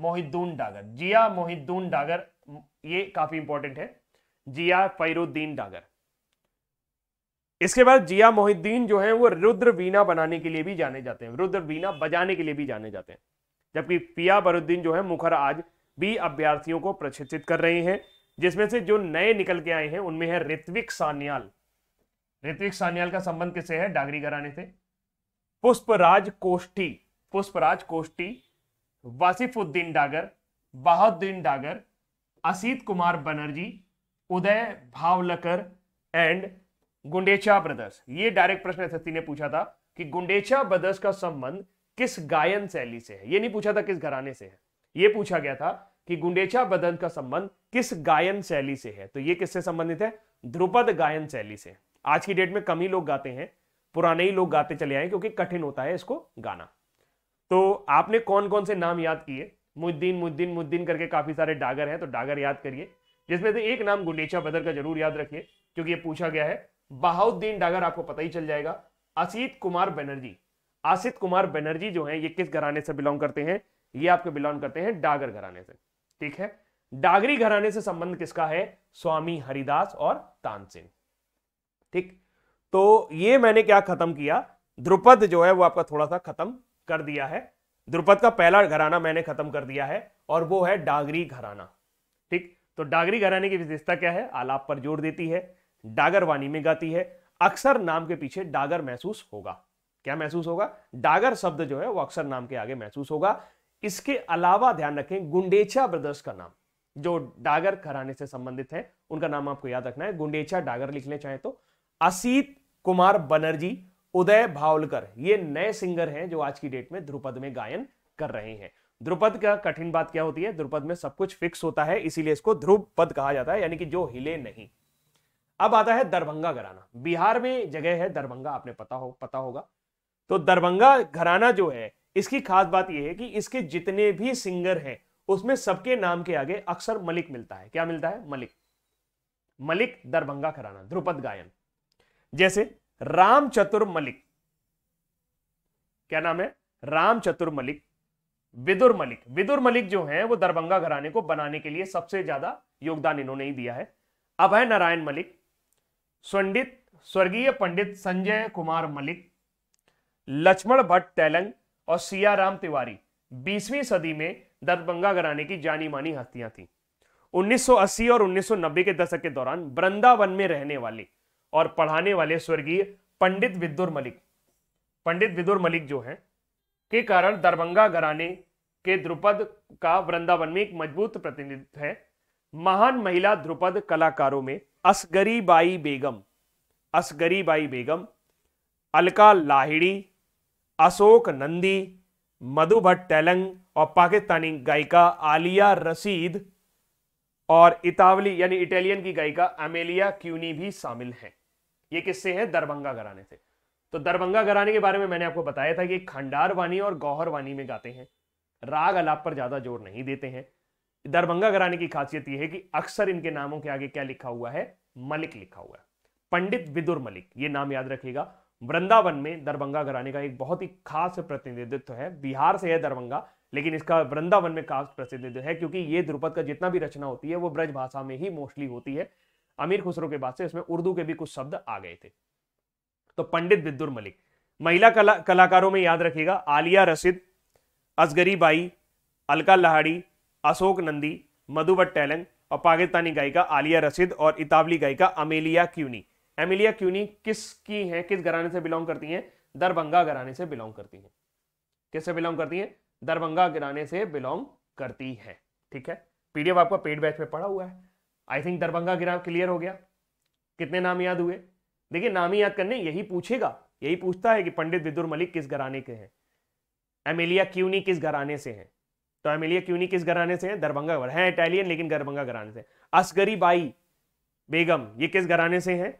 Mohiuddin Dagar Zia Mohiuddin Dagar ये काफी इंपॉर्टेंट है जिया फैरुद्दीन डागर इसके बाद जिया मोहिद्दीन जो है वो रुद्र वीणा बनाने के लिए भी जाने जाते हैं रुद्र वीणा बजाने के लिए भी जाने जाते हैं जबकि पिया बरुद्दीन जो है मुखर आज भी अभ्यर्थियों को प्रशिक्षित कर रहे हैं जिसमें से जो नए निकल के आए हैं उनमें है ऋत्विक सान्याल ऋत्विक सान्याल का संबंध किससे है डागरी घराने से पुष्पराज कोष्टी पुष्पराज कोष्टी वासिफुद्दीन डागर बहाउद्दीन डागर असीत कुमार बनर्जी उदय भावलकर एंड गुंडेचा ब्रदर्स ये डायरेक्ट प्रश्न एसएससी ने पूछा था कि गुंडेचा ब्रदर्स का संबंध किस गायन शैली से है ये नहीं पूछा था किस घराने से है ये पूछा गया था कि गुंडेचा बदन का संबंध किस गायन शैली से है तो ये किससे संबंधित है ध्रुपद गायन शैली से आज की डेट में कम ही लोग गाते हैं पुराने ही लोग गाते चले आए क्योंकि कठिन होता है इसको गाना तो आपने कौन कौन से नाम याद किए मुद्दीन मुद्दीन मुद्दीन करके काफ़ी सारे डागर हैं तो डागर याद करिए जिसमें से एक नाम गुंडेचा बदर का जरूर याद रखिए क्योंकि ये पूछा गया है बहाउद्दीन डागर आपको पता ही चल जाएगा असित कुमार बनर्जी आसित कुमार बनर्जी जो है ये किस घराने से बिलोंग करते हैं ये आपके बिलोंग करते हैं डागर घराने से ठीक है डागरी घराने से संबंध किसका है स्वामी हरिदास और तानसेन ठीक तो ये मैंने क्या खत्म किया द्रुपद जो है वो आपका थोड़ा सा खत्म कर दिया है द्रुपद का पहला घराना मैंने खत्म कर दिया है और वो है डागरी घराना ठीक तो डागरी घराने की विशेषता क्या है आलाप पर जोर देती है डागर वाणी में गाती है अक्सर नाम के पीछे डागर महसूस होगा क्या महसूस होगा डागर शब्द जो है वो अक्सर नाम के आगे महसूस होगा इसके अलावा ध्यान रखें गुंडेचा ब्रदर्स का नाम जो डागर घराने से संबंधित है उनका नाम आपको याद रखना है गुंडेचा डागर लिख लें चाहे तो असीत कुमार बनर्जी उदय भावलकर ये नए सिंगर हैं जो आज की डेट में ध्रुपद में गायन कर रहे हैं ध्रुपद का कठिन बात क्या होती है ध्रुपद में सब कुछ फिक्स होता है इसीलिए इसको ध्रुपद कहा जाता है यानी कि जो हिले नहीं अब आता है दरभंगा घराना बिहार में जगह है दरभंगा आपने पता हो पता होगा तो दरभंगा घराना जो है इसकी खास बात यह है कि इसके जितने भी सिंगर हैं उसमें सबके नाम के आगे अक्सर मलिक मिलता है क्या मिलता है मलिक मलिक दरभंगा घराना ध्रुपद गायन जैसे राम चतुर मलिक क्या नाम है राम चतुर मलिक विदुर मलिक विदुर मलिक जो है वो दरभंगा घराने को बनाने के लिए सबसे ज्यादा योगदान इन्होंने ही दिया है अभय नारायण मलिक स्वंडित स्वर्गीय पंडित संजय कुमार मलिक लक्ष्मण भट्ट तेलंग और सियाराम तिवारी 20वीं सदी में दरभंगा घराने की जानी मानी हस्तियां थी 1980 और 1990 के दशक के दौरान वृंदावन में रहने वाले और पढ़ाने वाले स्वर्गीय पंडित विदुर मलिक पंडित विदुर मलिक जो हैं के कारण दरभंगा घराने के द्रुपद का वृंदावन में एक मजबूत प्रतिनिधित्व है महान महिला द्रुपद कलाकारों में असगरी बाई बेगम असगरी बाई बेगम अलका लाहिड़ी अशोक नंदी मधु भट्ट तेलंग और पाकिस्तानी गायिका आलिया रसीद और इतावली यानी इटालियन की गायिका अमेलिया क्यूनी भी शामिल हैं ये किससे है दरभंगा घराने से तो दरभंगा घराने के बारे में मैंने आपको बताया था कि खंडार वाणी और गौहर वाणी में गाते हैं राग अलाप पर ज्यादा जोर नहीं देते हैं दरभंगा घराने की खासियत यह है कि अक्सर इनके नामों के आगे क्या लिखा हुआ है मलिक लिखा हुआ है पंडित विदुर मलिक ये नाम याद रखिएगा वृंदावन में दरभंगा घराने का एक बहुत ही खास प्रतिनिधित्व है बिहार से है दरभंगा लेकिन इसका वृंदावन में खास प्रतिनिधित्व है क्योंकि ये ध्रुपद का जितना भी रचना होती है वो ब्रज भाषा में ही मोस्टली होती है अमीर खुसरो के बाद से इसमें उर्दू के भी कुछ शब्द आ गए थे तो पंडित बिद्दुर मलिक महिला कला कलाकारों में याद रखिएगा आलिया रशीद असगरी बाई अलका लहाड़ी अशोक नंदी मधुबट टैलंग और पाकिस्तानी गायिका आलिया रशीद और इतावली गायिका अमेलिया क्यूनी एमिलिया क्यूनी किसकी है किस घराने से बिलोंग करती हैं दरभंगा घराने से बिलोंग करती हैं किससे बिलोंग करती हैं दरभंगा घराने से बिलोंग करती हैं ठीक है पीडीएफ आपका पेड बैच में पड़ा हुआ है आई थिंक दरभंगा गिरा क्लियर हो गया कितने नाम याद हुए देखिए नाम ही याद करने यही पूछेगा यही पूछता है कि पंडित विदुर मलिक किस घराने के हैं एमिलिया क्यूनी किस घराने से हैं तो एमिलिया क्यूनी किस घराने से हैं दरभंगा है, है इटालियन लेकिन दरभंगा घराने से असगरी बाई बेगम ये किस घराने से हैं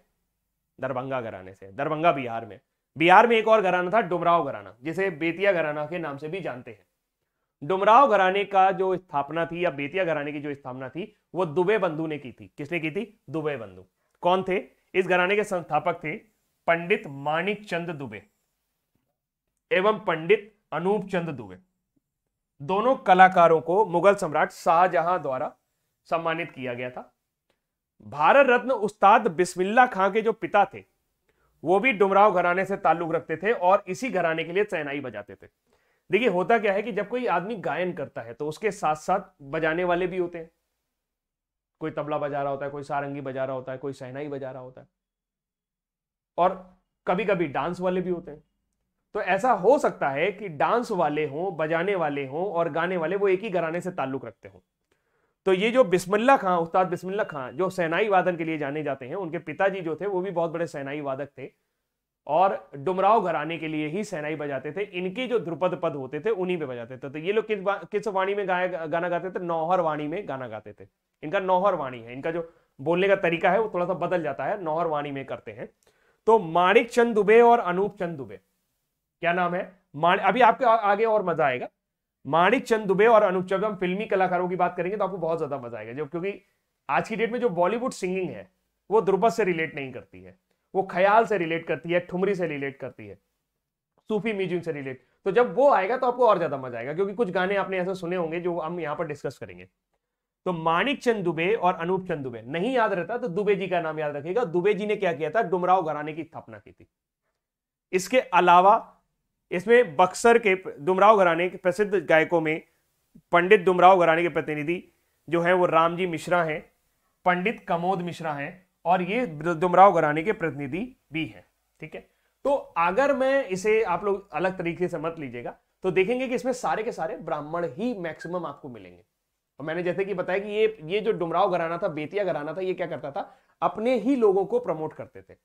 दरभंगा घराने से दरभंगा बिहार में बिहार में एक और घराना था डुमराव घराना जिसे बेतिया घराना के नाम से भी जानते हैं डुमराव घराने का जो स्थापना थी या बेतिया घराने की जो स्थापना थी वो दुबे बंधु ने की थी किसने की थी दुबे बंधु कौन थे इस घराने के संस्थापक थे पंडित माणिक चंद दुबे एवं पंडित अनूप चंद दुबे दोनों कलाकारों को मुगल सम्राट शाहजहां द्वारा सम्मानित किया गया था भारत रत्न उस्ताद बिस्मिल्ला खां के जो पिता थे वो भी डुमराव घराने से ताल्लुक रखते थे और इसी घराने के लिए चैनाई बजाते थे देखिए होता क्या है कि जब कोई आदमी गायन करता है तो उसके साथ साथ बजाने वाले भी होते हैं कोई तबला बजा रहा होता है कोई सारंगी बजा रहा होता है कोई सहनाई बजा रहा होता है और कभी कभी डांस वाले भी होते हैं तो ऐसा हो सकता है कि डांस वाले हों बजाने वाले हों और गाने वाले वो एक ही घराने से ताल्लुक रखते हों तो ये जो बिस्मिल्ला खां उस्ताद बिस्मिल्ला खां जो सेनाई वादन के लिए जाने जाते हैं उनके पिताजी जो थे वो भी बहुत बड़े सेनाई वादक थे और डुमराव घराने के लिए ही सेनाई बजाते थे इनके जो ध्रुपद पद होते थे उन्हीं पे बजाते थे तो ये लोग किस किस वाणी में गाया गाना गाते थे नौहर वाणी में गाना गाते थे इनका नौहर वाणी है इनका जो बोलने का तरीका है वो थोड़ा सा बदल जाता है नौहर वाणी में करते हैं तो माणिक चंद दुबे और अनूप चंद दुबे क्या नाम है अभी आपके आगे और मजा आएगा माणिक चंद दुबे और अनूप चंद हम फिल्मी कलाकारों की बात करेंगे तो आपको बहुत ज्यादा मजा आएगा जो क्योंकि आज की डेट में जो बॉलीवुड सिंगिंग है वो ध्रुपद से रिलेट नहीं करती है वो ख्याल से रिलेट करती है ठुमरी से रिलेट करती है सूफी म्यूजिक से रिलेट तो जब वो आएगा तो आपको और ज्यादा मजा आएगा क्योंकि कुछ गाने आपने ऐसे सुने होंगे जो हम यहाँ पर डिस्कस करेंगे तो मानिक चंद दुबे और अनूप चंद दुबे नहीं याद रहता तो दुबे जी का नाम याद रखिएगा दुबे जी ने क्या किया था डुमराव घराने की स्थापना की थी इसके अलावा इसमें बक्सर के डुमराव घराने के प्रसिद्ध गायकों में पंडित डुमराव घराने के प्रतिनिधि जो है वो रामजी मिश्रा हैं पंडित कमोद मिश्रा हैं और ये दुमराव घराने के प्रतिनिधि भी हैं ठीक है तो अगर मैं इसे आप लोग अलग तरीके से मत लीजिएगा तो देखेंगे कि इसमें सारे के सारे ब्राह्मण ही मैक्सिमम आपको मिलेंगे और मैंने जैसे कि बताया कि ये ये जो डुमराव घराना था बेतिया घराना था ये क्या करता था अपने ही लोगों को प्रमोट करते थे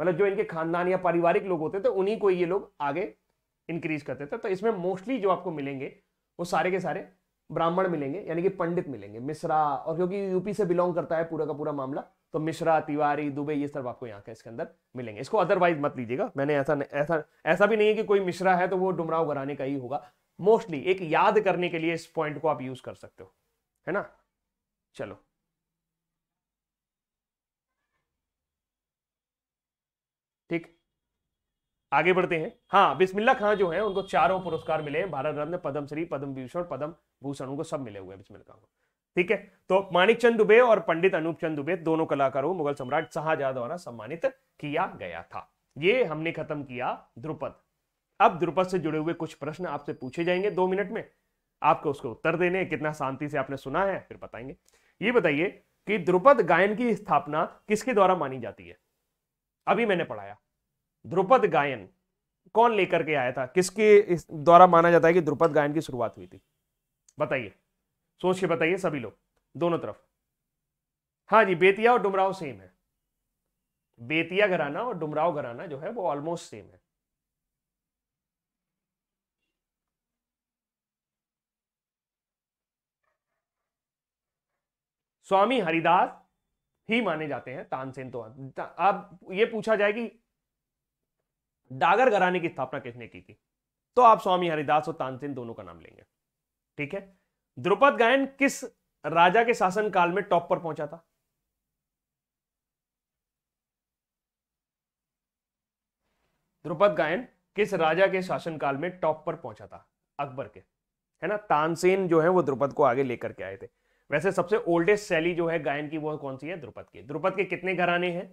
मतलब जो इनके खानदान या पारिवारिक लोग होते थे उन्हीं को ये लोग आगे इंक्रीज करते थे तो इसमें मोस्टली जो आपको मिलेंगे वो सारे के सारे ब्राह्मण मिलेंगे यानी कि पंडित मिलेंगे मिश्रा और क्योंकि यूपी से बिलोंग करता है पूरा का पूरा मामला तो मिश्रा तिवारी दुबे ये सब आपको यहाँ के इसके अंदर मिलेंगे इसको अदरवाइज मत लीजिएगा मैंने ऐसा ऐसा ऐसा भी नहीं है कि कोई मिश्रा है तो वो डुमराव घराने का ही होगा मोस्टली एक याद करने के लिए इस पॉइंट को आप यूज कर सकते हो है ना चलो ठीक आगे बढ़ते हैं हाँ बिस्मिल्ला खां जो है उनको चारों पुरस्कार मिले हैं भारत रत्न पद्मश्री श्री पद्म विभूषण पद्म भूषण उनको सब मिले हुए हैं बिस्मिल्ला खां को ठीक है तो माणिक चंद दुबे और पंडित अनूप चंद दुबे दोनों कलाकारों को मुगल सम्राट शाहजहा द्वारा सम्मानित किया गया था ये हमने खत्म किया द्रुपद अब द्रुपद से जुड़े हुए कुछ प्रश्न आपसे पूछे जाएंगे दो मिनट में आपको उसको उत्तर देने कितना शांति से आपने सुना है फिर बताएंगे ये बताइए कि द्रुपद गायन की स्थापना किसके द्वारा मानी जाती है अभी मैंने पढ़ाया द्रुपद गायन कौन लेकर के आया था किसके द्वारा माना जाता है कि द्रुपद गायन की शुरुआत हुई थी बताइए सोच के बताइए सभी लोग दोनों तरफ हाँ जी बेतिया और डुमराव सेम है बेतिया घराना और डुमराव घराना जो है वो ऑलमोस्ट सेम है स्वामी हरिदास ही माने जाते हैं तानसेन तो अब ये पूछा जाए कि डागर घराने की स्थापना किसने की थी तो आप स्वामी हरिदास और तानसेन दोनों का नाम लेंगे ठीक है द्रुपद गायन किस राजा के शासन काल में टॉप पर पहुंचा था द्रुपद गायन किस राजा के शासन काल में टॉप पर पहुंचा था अकबर के है ना तानसेन जो है वो द्रुपद को आगे लेकर के आए थे वैसे सबसे ओल्डेस्ट शैली जो है गायन की वो कौन सी है द्रुपद की द्रुपद के कितने घराने हैं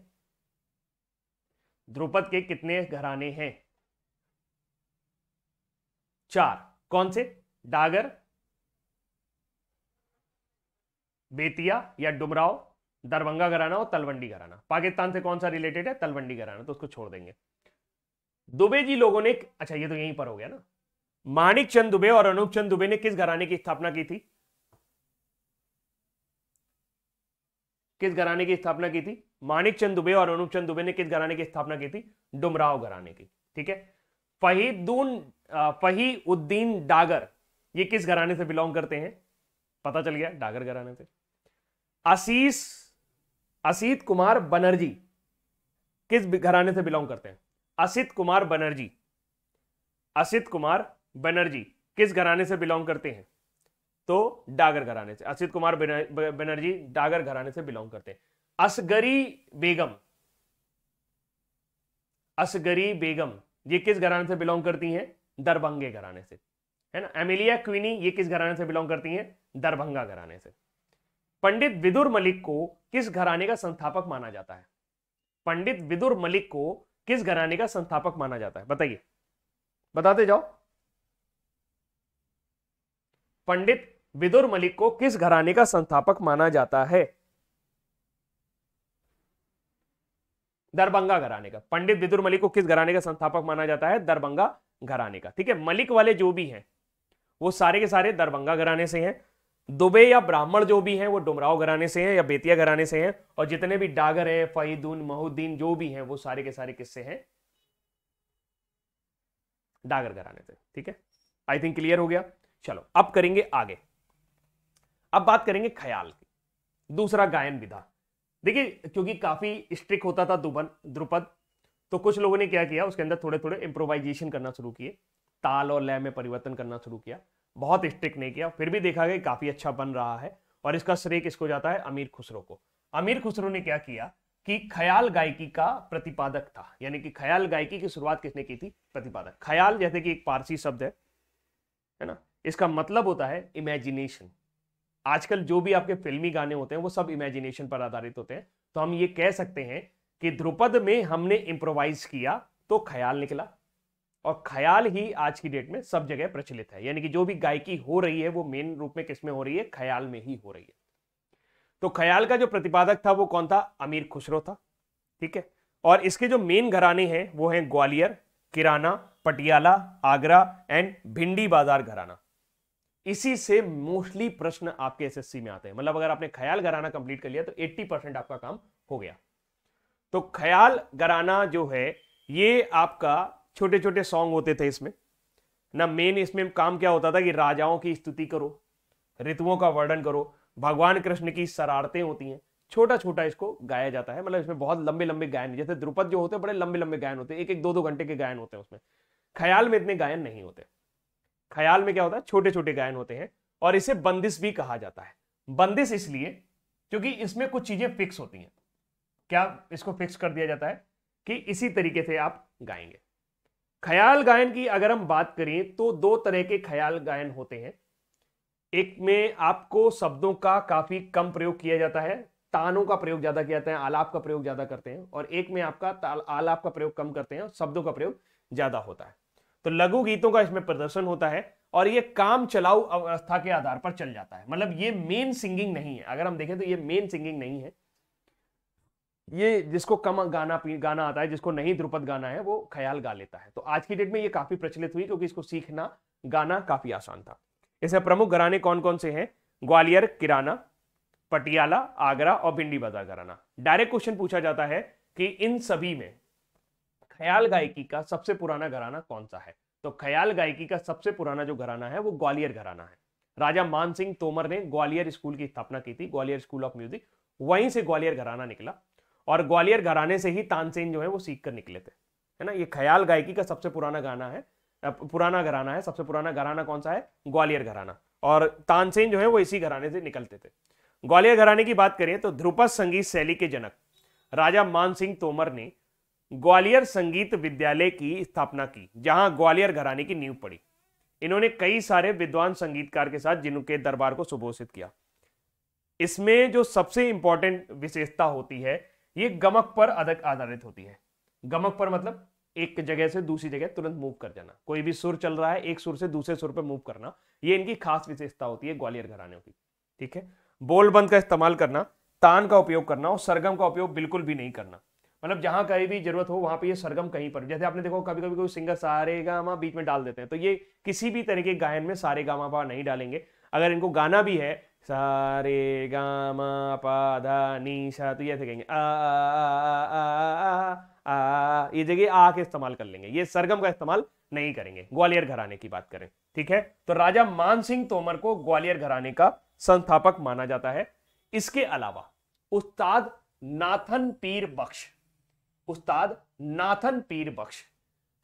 द्रुपद के कितने घराने हैं चार कौन से डागर बेतिया या डुमराव दरभंगा घराना और तलवंडी घराना पाकिस्तान से कौन सा रिलेटेड है तलवंडी घराना तो उसको छोड़ देंगे दुबे जी लोगों ने अच्छा ये तो यहीं पर हो गया ना माणिक चंद दुबे और अनूप चंद दुबे ने किस घराने की स्थापना की थी किस घराने की स्थापना की थी माणिक चंद दुबे और अनूप चंद दुबे ने किस घराने की स्थापना की थी डुमराव घराने की ठीक है फहीदून फही उद्दीन डागर ये किस घराने से बिलोंग करते हैं पता चल गया डागर घराने से आशीष असीत कुमार बनर्जी किस घराने से बिलोंग करते हैं असित कुमार बनर्जी असित कुमार बनर्जी किस घराने से बिलोंग करते हैं तो डागर घराने से असित कुमार बनर्जी डागर घराने से बिलोंग करते हैं असगरी बेगम असगरी बेगम ये किस घराने से बिलोंग करती हैं दरभंगे घराने से है ना एमिलिया क्वीनी ये किस घराने से बिलोंग करती हैं दरभंगा घराने से पंडित विदुर मलिक को किस घराने का संस्थापक माना जाता है पंडित विदुर मलिक को किस घराने का संस्थापक माना जाता है बताइए बताते जाओ पंडित विदुर मलिक को किस घराने का संस्थापक माना जाता है दरभंगा घराने का पंडित विदुर मलिक को किस घराने का संस्थापक माना जाता है दरभंगा घराने का ठीक है मलिक वाले जो भी हैं वो सारे के सारे दरभंगा घराने से हैं दुबे या ब्राह्मण जो भी हैं वो डुमराव घराने से हैं या बेतिया घराने से हैं और जितने भी डागर हैं फहीदून महुद्दीन जो भी हैं वो सारे के सारे किससे हैं डागर घराने से ठीक है आई थिंक क्लियर हो गया चलो अब करेंगे आगे अब बात करेंगे ख्याल की दूसरा गायन विधा देखिए क्योंकि काफी स्ट्रिक होता था दुबन द्रुपद तो कुछ लोगों ने क्या किया उसके अंदर थोड़े थोड़े इंप्रोवाइजेशन करना शुरू किए ताल और लय में परिवर्तन करना शुरू किया बहुत स्ट्रिक्ट नहीं किया फिर भी देखा गया काफ़ी अच्छा बन रहा है और इसका श्रेय किसको जाता है अमीर खुसरो को अमीर खुसरो ने क्या किया कि ख्याल गायकी का प्रतिपादक था यानी कि ख्याल गायकी की शुरुआत किसने की थी प्रतिपादक ख्याल जैसे कि एक पारसी शब्द है है ना इसका मतलब होता है इमेजिनेशन आजकल जो भी आपके फिल्मी गाने होते हैं वो सब इमेजिनेशन पर आधारित होते हैं तो हम ये कह सकते हैं कि ध्रुपद में हमने इम्प्रोवाइज किया तो ख्याल निकला और ख्याल ही आज की डेट में सब जगह प्रचलित है यानी कि जो भी गायकी हो रही है वो मेन रूप में किसमें हो रही है ख्याल में ही हो रही है तो ख्याल का जो प्रतिपादक था वो कौन था अमीर खुसरो था ठीक है और इसके जो मेन घराने हैं वो हैं ग्वालियर किराना पटियाला आगरा एंड भिंडी बाजार घराना इसी से मोस्टली प्रश्न आपके एसएससी में आते हैं मतलब अगर आपने ख्याल घराना कंप्लीट कर लिया तो 80 परसेंट आपका काम हो गया तो ख्याल घराना जो है ये आपका छोटे छोटे सॉन्ग होते थे इसमें ना मेन इसमें काम क्या होता था कि राजाओं की स्तुति करो ऋतुओं का वर्णन करो भगवान कृष्ण की शरारतें होती हैं छोटा छोटा इसको गाया जाता है मतलब इसमें बहुत लंबे लंबे गायन जैसे द्रुपद जो होते हैं बड़े लंबे लंबे गायन होते हैं एक एक दो दो घंटे के गायन होते हैं उसमें ख्याल में इतने गायन नहीं होते ख्याल में क्या होता है छोटे छोटे गायन होते हैं और इसे बंदिश भी कहा जाता है बंदिश इसलिए क्योंकि इसमें कुछ चीजें फिक्स होती हैं क्या इसको फिक्स कर दिया जाता है कि इसी तरीके से आप गाएंगे ख्याल गायन की अगर हम बात करें तो दो तरह के ख्याल गायन होते हैं एक में आपको शब्दों का काफी कम प्रयोग किया जाता है तानों का प्रयोग ज्यादा किया जाता है आलाप का प्रयोग ज्यादा करते हैं और एक में आपका आलाप का प्रयोग कम करते हैं और शब्दों का प्रयोग ज्यादा होता है तो लघु गीतों का इसमें प्रदर्शन होता है और ये काम चलाऊ अवस्था के आधार पर चल जाता है मतलब ये मेन सिंगिंग नहीं है अगर हम देखें तो ये मेन सिंगिंग नहीं है ये जिसको कम गाना गाना आता है जिसको नहीं ध्रुपद गाना है वो ख्याल गा लेता है तो आज की डेट में ये काफी प्रचलित हुई क्योंकि इसको सीखना गाना काफी आसान था इसमें प्रमुख घराने कौन कौन से हैं ग्वालियर किराना पटियाला आगरा और भिंडी बाजार घराना डायरेक्ट क्वेश्चन पूछा जाता है कि इन सभी में ख्याल गायकी का सबसे पुराना घराना कौन सा है तो ख्याल गायकी का सबसे पुराना जो घराना है वो ग्वालियर घराना है राजा मान सिंह तोमर ने ग्वालियर स्कूल की स्थापना की थी ग्वालियर स्कूल ऑफ म्यूजिक वहीं से ग्वालियर घराना निकला और ग्वालियर घराने से ही तानसेन जो है वो सीख कर निकले थे है ना ये ख्याल गायकी का सबसे पुराना गाना है पुराना घराना है सबसे पुराना घराना कौन सा है ग्वालियर घराना और तानसेन जो है वो इसी घराने से निकलते थे ग्वालियर घराने की बात करें तो ध्रुपद संगीत शैली के जनक राजा मान सिंह तोमर ने ग्वालियर संगीत विद्यालय की स्थापना की जहां ग्वालियर घराने की नींव पड़ी इन्होंने कई सारे विद्वान संगीतकार के साथ जिनके दरबार को सुबोषित किया इसमें जो सबसे इंपॉर्टेंट विशेषता होती है ये गमक पर अधिक आधारित होती है गमक पर मतलब एक जगह से दूसरी जगह तुरंत मूव कर जाना कोई भी सुर चल रहा है एक सुर से दूसरे सुर पर मूव करना ये इनकी खास विशेषता होती है ग्वालियर घराने की ठीक है बोलबंद का इस्तेमाल करना तान का उपयोग करना और सरगम का उपयोग बिल्कुल भी नहीं करना मतलब जहां कहीं भी जरूरत हो वहां पे ये सरगम कहीं पर जैसे आपने देखो कभी कभी कोई सिंगर सारे गामा बीच में डाल देते हैं तो ये किसी भी तरह के गायन में सारे गामा पा नहीं डालेंगे अगर इनको गाना भी है सारे रे पादा नी तो ये कहेंगे आ आ आ आ आ ये जगह आ के इस्तेमाल कर लेंगे ये सरगम का इस्तेमाल नहीं करेंगे ग्वालियर घराने की बात करें ठीक है तो राजा मान सिंह तोमर को ग्वालियर घराने का संस्थापक माना जाता है इसके अलावा उस्ताद नाथन पीर बख्श उस्ताद नाथन पीर बख्श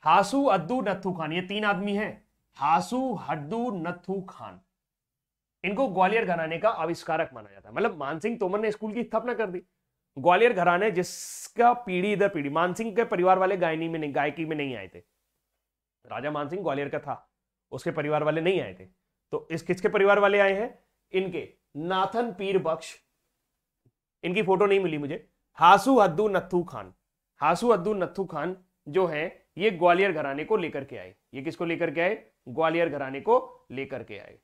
हासू अद्दू नथु खान ये तीन आदमी हैं हासू हड्डू नथु खान इनको ग्वालियर घराने का आविष्कारक माना जाता है मतलब मानसिंह तोमर ने स्कूल की स्थापना कर दी ग्वालियर घराने जिसका पीढ़ी इधर पीढ़ी मानसिंह के परिवार वाले गायनी में नहीं गायकी में नहीं आए थे राजा मानसिंह ग्वालियर का था उसके परिवार वाले नहीं आए थे तो इस किसके परिवार वाले आए हैं इनके नाथन पीर बख्श इनकी फोटो नहीं मिली मुझे हासू हद्दू नथू खान हासू हद्दू नथू खान जो है ये ग्वालियर घराने को लेकर के आए ये किसको लेकर के आए ग्वालियर घराने को लेकर के आए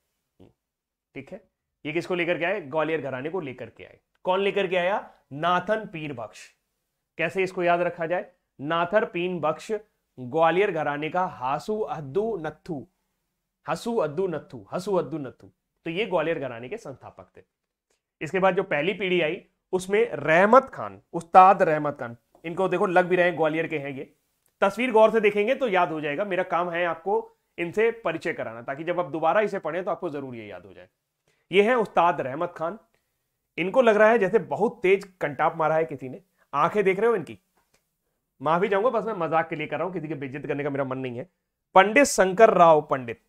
ठीक है ये किसको लेकर के आए ग्वालियर घराने को लेकर के आए कौन लेकर के आया नाथन पीर बख्श कैसे इसको याद रखा जाए नाथर पीन बख्श ग्वालियर घराने का हासु अद्दू नथु हसु अद्दू नथु हसु अद्दू नथु तो ये ग्वालियर घराने के संस्थापक थे इसके बाद जो पहली पीढ़ी आई उसमें रहमत खान उस्ताद रहमत खान इनको देखो लग भी रहे हैं ग्वालियर के हैं ये तस्वीर गौर से देखेंगे तो याद हो जाएगा मेरा काम है आपको इनसे परिचय कराना ताकि जब आप दोबारा इसे पढ़ें तो आपको जरूर ये याद हो जाए ये हैं उस्ताद रहमत खान इनको लग रहा है जैसे बहुत तेज कंटाप मारा है किसी ने आंखें देख रहे हो इनकी मां भी जाऊंगा बस मैं मजाक के लिए कर रहा हूं किसी की बेज्जत करने का मेरा मन नहीं है पंडित शंकर राव पंडित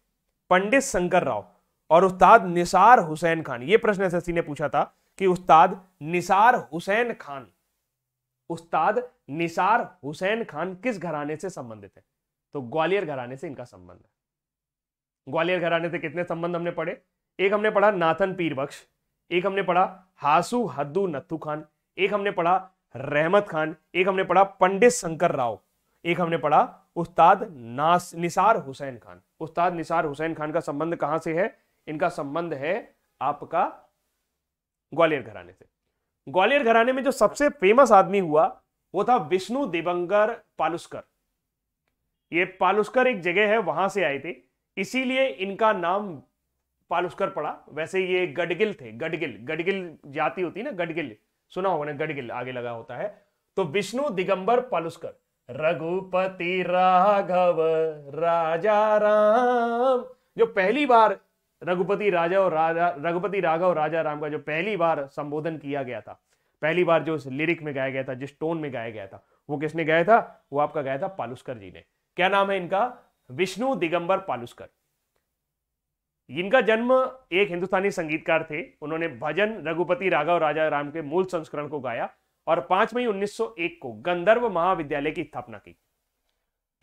पंडित शंकर राव और उस्ताद निसार हुसैन खान ये प्रश्न एस ने पूछा था कि उस्ताद निसार हुसैन खान उस्ताद निसार हुसैन खान किस घराने से संबंधित है तो ग्वालियर घराने से इनका संबंध है ग्वालियर घराने से कितने संबंध हमने पढ़े एक हमने पढ़ा नाथन पीरबख्श एक हमने पढ़ा हासू हद्दू नत्थू खान एक हमने पढ़ा रहमत खान एक हमने पढ़ा पंडित शंकर राव एक हमने पढ़ा उस्ताद नास निसार हुसैन खान उस्ताद निसार हुसैन खान का संबंध कहां से है इनका संबंध है आपका ग्वालियर घराने से ग्वालियर घराने में जो सबसे फेमस आदमी हुआ वो था विष्णु देवंगर पालुस्कर ये पालुस्कर एक जगह है वहां से आए थे इसीलिए इनका नाम पालुस्कर पड़ा वैसे ये गडगिल थे गडगिल गडगिल जाति होती ना गडगिल सुना होगा ना गडगिल आगे लगा होता है तो विष्णु दिगंबर पालुस्कर रघुपति राघव राजा राम जो पहली बार रघुपति राजा और राजा रघुपति राघव राजा राम का जो पहली बार संबोधन किया गया था पहली बार जो उस लिरिक में गाया गया था जिस टोन में गाया गया था वो किसने गाया था वो आपका गाया था पालुस्कर जी ने क्या नाम है इनका विष्णु दिगंबर पालुस्कर इनका जन्म एक हिंदुस्तानी संगीतकार थे उन्होंने भजन रघुपति राघव राजा राम के मूल संस्करण को गाया और 5 मई 1901 को गंधर्व महाविद्यालय की स्थापना की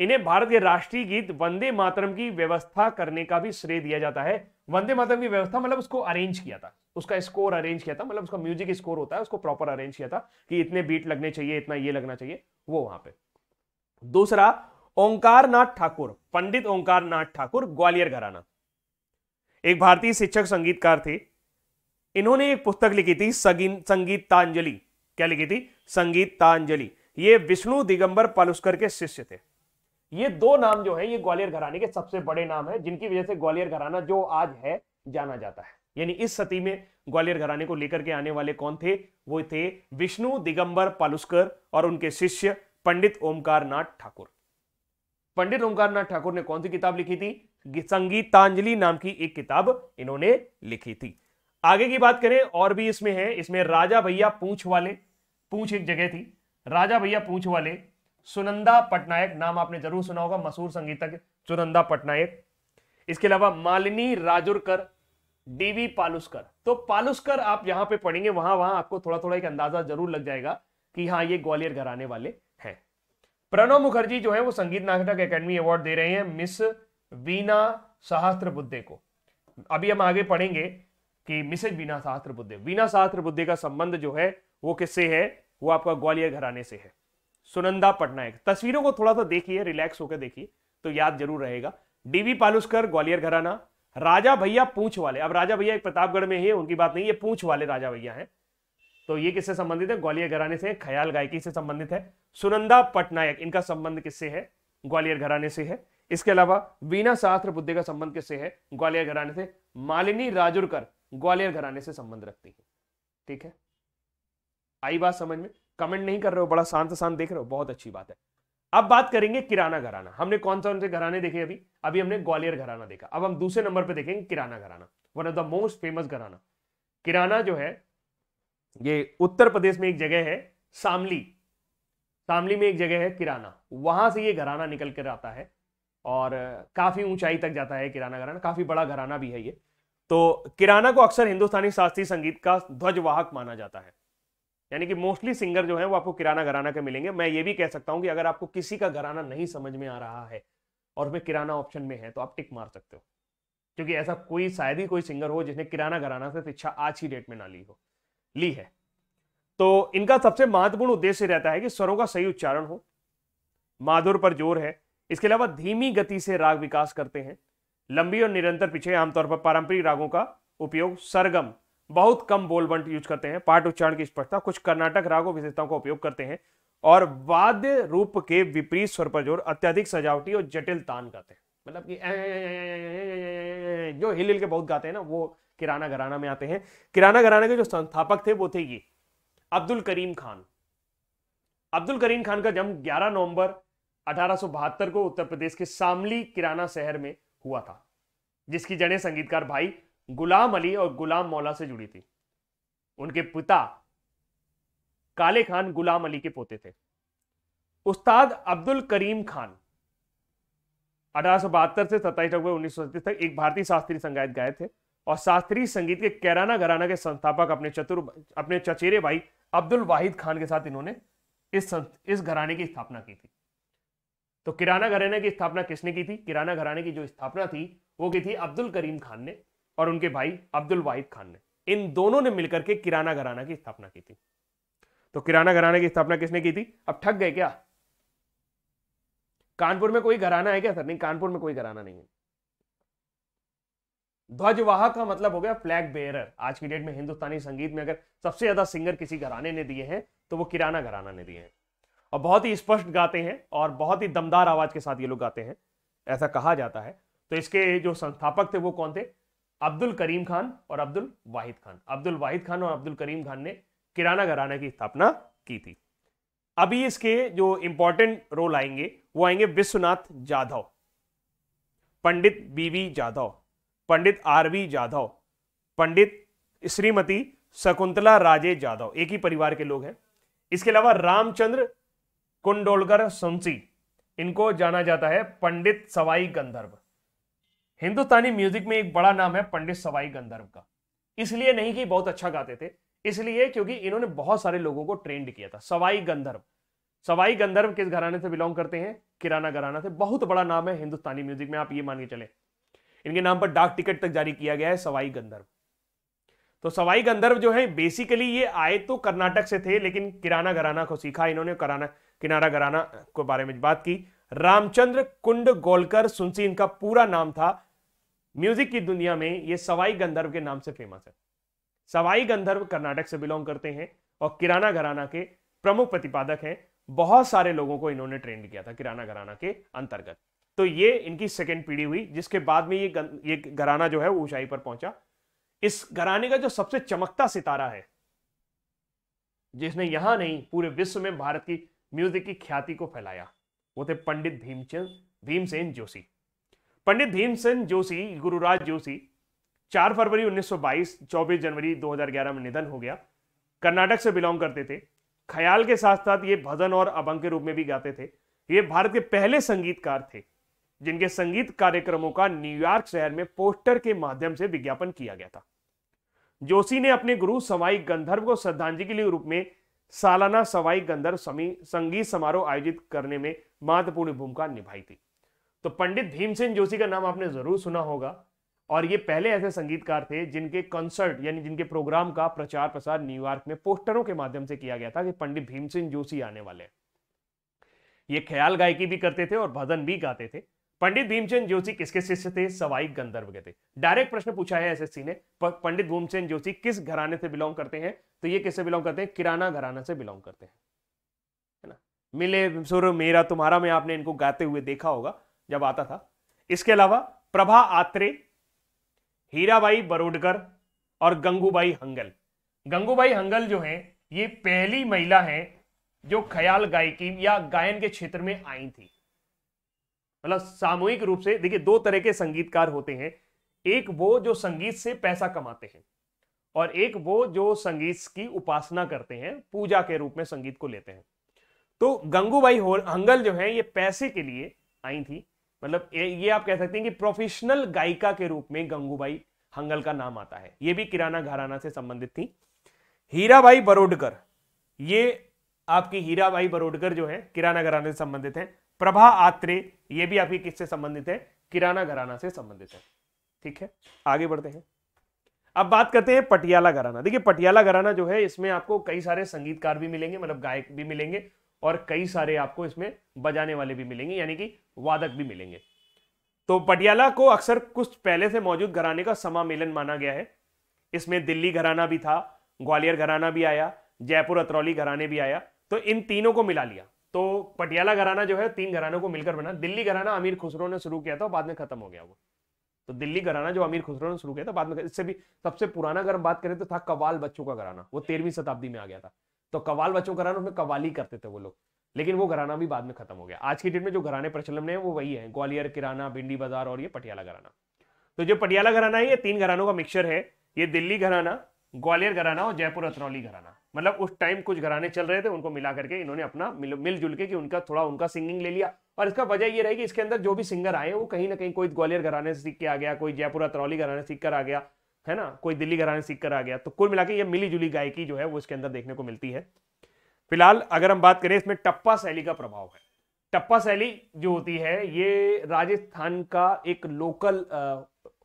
इन्हें भारत के राष्ट्रीय गीत वंदे मातरम की व्यवस्था करने का भी श्रेय दिया जाता है वंदे मातरम की व्यवस्था मतलब उसको अरेंज किया था उसका स्कोर अरेंज किया था मतलब उसका म्यूजिक स्कोर होता है उसको प्रॉपर अरेंज किया था कि इतने बीट लगने चाहिए इतना ये लगना चाहिए वो वहां पर दूसरा ओंकार ठाकुर पंडित ओंकार ठाकुर ग्वालियर घराना एक भारतीय शिक्षक संगीतकार थे इन्होंने एक पुस्तक लिखी थी संगीतांजलि क्या लिखी थी संगीतांजलि ये विष्णु दिगंबर पालुस्कर के शिष्य थे ये दो नाम जो है ये ग्वालियर घराने के सबसे बड़े नाम है जिनकी वजह से ग्वालियर घराना जो आज है जाना जाता है यानी इस सती में ग्वालियर घराने को लेकर के आने वाले कौन थे वो थे विष्णु दिगंबर पालुस्कर और उनके शिष्य पंडित ओमकार नाथ ठाकुर पंडित ओमकार नाथ ठाकुर ने कौन सी किताब लिखी थी संगीतांजलि नाम की एक किताब इन्होंने लिखी थी आगे की बात करें और भी इसमें है इसमें राजा भैया पूछ वाले पूछ एक जगह थी राजा भैया पूछ वाले सुनंदा पटनायक नाम आपने जरूर सुना होगा मशहूर संगीतज्ञ सुनंदा पटनायक इसके अलावा मालिनी राजुरकर डीवी पालुस्कर तो पालुस्कर आप यहां पे पढ़ेंगे वहां वहां आपको थोड़ा थोड़ा एक अंदाजा जरूर लग जाएगा कि हाँ ये ग्वालियर घराने वाले हैं प्रणव मुखर्जी जो है वो संगीत नाटक अकेडमी अवार्ड दे रहे हैं मिस वीना सहस्त्र बुद्धे को अभी हम आगे पढ़ेंगे कि मिसेज वीना सहस्त्र बुद्धे वीना सहस्त्र बुद्धे का संबंध जो है वो किससे है वो आपका ग्वालियर घराने से है सुनंदा पटनायक तस्वीरों को थोड़ा सा देखिए रिलैक्स होकर देखिए तो याद जरूर रहेगा डीवी पालुस्कर ग्वालियर घराना राजा भैया पूछ वाले अब राजा भैया एक प्रतापगढ़ में है उनकी बात नहीं ये पूछ वाले राजा भैया हैं तो ये किससे संबंधित है ग्वालियर घराने से ख्याल गायकी से संबंधित है सुनंदा पटनायक इनका संबंध किससे है ग्वालियर घराने से है इसके अलावा वीणा शास्त्र बुद्धि का संबंध किससे है ग्वालियर घराने से मालिनी राजुरकर ग्वालियर घराने से संबंध रखती है ठीक है आई बात समझ में कमेंट नहीं कर रहे हो बड़ा शांत शांत देख रहे हो बहुत अच्छी बात है अब बात करेंगे किराना घराना हमने कौन कौन से घराने देखे अभी अभी हमने ग्वालियर घराना देखा अब हम दूसरे नंबर पर देखेंगे किराना घराना one of the most famous घराना किराना जो है ये उत्तर प्रदेश में एक जगह है सामली सामली में एक जगह है किराना वहां से ये घराना निकल कर आता है और काफ़ी ऊंचाई तक जाता है किराना घराना काफ़ी बड़ा घराना भी है ये तो किराना को अक्सर हिंदुस्तानी शास्त्रीय संगीत का ध्वजवाहक माना जाता है यानी कि मोस्टली सिंगर जो है वो आपको किराना घराना के मिलेंगे मैं ये भी कह सकता हूं कि अगर आपको किसी का घराना नहीं समझ में आ रहा है और उसमें किराना ऑप्शन में है तो आप टिक मार सकते हो क्योंकि ऐसा कोई शायद ही कोई सिंगर हो जिसने किराना घराना से शिक्षा आज ही डेट में ना ली हो ली है तो इनका सबसे महत्वपूर्ण उद्देश्य रहता है कि स्वरों का सही उच्चारण हो माधुर पर जोर है इसके अलावा धीमी गति से राग विकास करते हैं लंबी और निरंतर पीछे आमतौर पर पारंपरिक रागों का उपयोग सरगम बहुत कम बोलबंट यूज करते हैं पाठ उच्चारण की स्पष्टता कुछ कर्नाटक रागों विशेषताओं का उपयोग करते हैं और वाद्य रूप के विपरीत स्वर पर जोर अत्यधिक सजावटी और जटिल तान गाते हैं मतलब कि जो हिल हिल के बहुत गाते हैं ना वो किराना घराना में आते हैं किराना घराना के जो संस्थापक थे वो थे ये अब्दुल करीम खान अब्दुल करीम खान का जन्म 11 नवंबर अठारह को उत्तर प्रदेश के सामली किराना शहर में हुआ था जिसकी जड़ें संगीतकार भाई गुलाम अली और गुलाम मौला से जुड़ी थी उनके पिता काले खान गुलाम अली के पोते थे उस्ताद अब्दुल करीम खान अठारह से सत्ताईस अक्टूबर उन्नीस तक एक भारतीय शास्त्रीय संगायक गायक थे और शास्त्रीय संगीत के कैराना घराना के संस्थापक अपने चतुर अपने चचेरे भाई अब्दुल वाहिद खान के साथ इन्होंने इस इस घराने की स्थापना की थी तो किराना घराने की स्थापना किसने की थी किराना घराने की जो स्थापना थी वो की थी अब्दुल करीम खान ने और उनके भाई अब्दुल वाहिद खान ने इन दोनों ने मिलकर के किराना घराना की स्थापना की थी तो किराना घराने की स्थापना किसने की थी अब ठग गए क्या कानपुर में कोई घराना है क्या सर नहीं कानपुर में कोई घराना नहीं है ध्वजवाहक का मतलब हो गया फ्लैग बेयरर आज की डेट में हिंदुस्तानी संगीत में अगर सबसे ज्यादा सिंगर किसी घराने ने दिए हैं तो वो किराना घराना ने दिए हैं और बहुत ही स्पष्ट गाते हैं और बहुत ही दमदार आवाज के साथ ये लोग गाते हैं ऐसा कहा जाता है तो इसके जो संस्थापक थे वो कौन थे अब्दुल करीम खान और अब्दुल वाहिद खान अब्दुल वाहिद खान और अब्दुल करीम खान ने किराना घराना की स्थापना की थी अभी इसके जो इंपॉर्टेंट रोल आएंगे वो आएंगे विश्वनाथ जाधव पंडित बीवी जाधव पंडित आरवी जाधव पंडित श्रीमती शकुंतला राजे जाधव एक ही परिवार के लोग हैं इसके अलावा रामचंद्र कुंडोलकर सुंसी इनको जाना जाता है पंडित सवाई गंधर्व हिंदुस्तानी म्यूजिक में एक बड़ा नाम है पंडित सवाई गंधर्व का इसलिए नहीं कि बहुत अच्छा गाते थे इसलिए क्योंकि इन्होंने बहुत सारे लोगों को ट्रेंड किया था सवाई गंधर्व सवाई गंधर्व किस घराने से बिलोंग करते हैं किराना घराना से बहुत बड़ा नाम है हिंदुस्तानी म्यूजिक में आप ये मान के चले इनके नाम पर डाक टिकट तक जारी किया गया है सवाई गंधर्व तो सवाई गंधर्व जो है बेसिकली ये आए तो कर्नाटक से थे लेकिन किराना घराना को सीखा इन्होंने कराना किनारा घराना के बारे में बात की रामचंद्र कुंड गोलकर सुनसी इनका पूरा नाम था म्यूजिक की दुनिया में ये सवाई गंधर्व के नाम से फेमस है सवाई गंधर्व कर्नाटक से बिलोंग करते हैं और किराना घराना के प्रमुख प्रतिपादक हैं बहुत सारे लोगों को इन्होंने ट्रेंड किया था किराना घराना के अंतर्गत तो ये इनकी सेकेंड पीढ़ी हुई जिसके बाद में ये गन, ये घराना जो है ऊंचाई पर पहुंचा इस घराने का जो सबसे चमकता सितारा है जिसने यहां नहीं पूरे विश्व में भारत की म्यूजिक की ख्याति को फैलाया वो थे पंडित भीमचंद भीमसेन जोशी पंडित भीमसेन जोशी गुरुराज जोशी 4 फरवरी 1922 24 जनवरी 2011 में निधन हो गया कर्नाटक से बिलोंग करते थे ख्याल के साथ साथ ये भजन और अभंग के रूप में भी गाते थे ये भारत के पहले संगीतकार थे जिनके संगीत कार्यक्रमों का न्यूयॉर्क शहर में पोस्टर के माध्यम से विज्ञापन किया गया था जोशी ने अपने गुरु समाई गंधर्व को श्रद्धांजलि के रूप में सालाना सवाई गंधर्व संगीत समारोह आयोजित करने में महत्वपूर्ण भूमिका निभाई थी तो पंडित भीमसेन जोशी का नाम आपने जरूर सुना होगा और ये पहले ऐसे संगीतकार थे जिनके कंसर्ट यानी जिनके प्रोग्राम का प्रचार प्रसार न्यूयॉर्क में पोस्टरों के माध्यम से किया गया था कि पंडित भीमसेन जोशी आने वाले हैं ये ख्याल गायकी भी करते थे और भजन भी गाते थे पंडित भीमसेन जोशी किसके शिष्य थे सवाई गंधर्व के थे डायरेक्ट प्रश्न पूछा है एसएससी ने पंडित भीमसेन जोशी किस घराने से बिलोंग करते हैं तो ये किससे बिलोंग करते हैं किराना घराना से बिलोंग करते हैं है ना मिले सुर मेरा तुम्हारा में आपने इनको गाते हुए देखा होगा जब आता था इसके अलावा प्रभा आत्रे हीराबाई बरोडकर और गंगूबाई हंगल गंगूबाई हंगल जो है ये पहली महिला है जो ख्याल गायकी या गायन के क्षेत्र में आई थी मतलब सामूहिक रूप से देखिए दो तरह के संगीतकार होते हैं एक वो जो संगीत से पैसा कमाते हैं और एक वो जो संगीत की उपासना करते हैं पूजा के रूप में संगीत को लेते हैं तो गंगूबाई हंगल जो है ये पैसे के लिए आई थी मतलब ये आप कह सकते हैं कि प्रोफेशनल गायिका के रूप में गंगूबाई हंगल का नाम आता है ये भी किराना घराना से संबंधित थी हीराबाई बरोडकर ये आपकी हीराबाई बरोडकर जो है किराना घराना से संबंधित हैं प्रभा आत्रे ये भी अभी किससे संबंधित है किराना घराना से संबंधित है ठीक है आगे बढ़ते हैं अब बात करते हैं पटियाला घराना देखिए पटियाला घराना जो है इसमें आपको कई सारे संगीतकार भी मिलेंगे मतलब गायक भी मिलेंगे और कई सारे आपको इसमें बजाने वाले भी मिलेंगे यानी कि वादक भी मिलेंगे तो पटियाला को अक्सर कुछ पहले से मौजूद घराने का समामेलन माना गया है इसमें दिल्ली घराना भी था ग्वालियर घराना भी आया जयपुर अतरौली घराने भी आया तो इन तीनों को मिला लिया तो पटियाला घराना जो है तीन घरानों को मिलकर बना दिल्ली घराना अमीर खुसरो ने शुरू किया था बाद में खत्म हो गया वो तो दिल्ली घराना जो अमीर खुसरो ने शुरू किया था बाद में इससे भी सबसे पुराना अगर हम बात करें तो था कवाल बच्चों का घराना वो तेरहवीं शताब्दी में आ गया था तो कवाल बच्चों का घराना उसमें कवाली करते थे वो लोग लेकिन वो घराना भी बाद में खत्म हो गया आज की डेट में जो घराने प्रचलन है वो वही है ग्वालियर किराना भिंडी बाजार और ये पटियाला घराना तो जो पटियाला घराना है ये तीन घरानों का मिक्सर है ये दिल्ली घराना ग्वालियर घराना और जयपुर अतरौली घराना मतलब उस टाइम कुछ घराने चल रहे थे उनको मिला करके इन्होंने अपना मिल मिलजुल के कि उनका थोड़ा उनका सिंगिंग ले लिया और इसका वजह यह रही कि इसके अंदर जो भी सिंगर आए वो कहीं ना कहीं कोई ग्वालियर घराने से सीख के आ गया कोई जयपुर अतरौली घराने सीख कर आ गया है ना कोई दिल्ली घराने सीख कर आ गया तो कुल मिला ये मिली जुली गायकी जो है वो इसके अंदर देखने को मिलती है फिलहाल अगर हम बात करें इसमें टप्पा शैली का प्रभाव है टप्पा शैली जो होती है ये राजस्थान का एक लोकल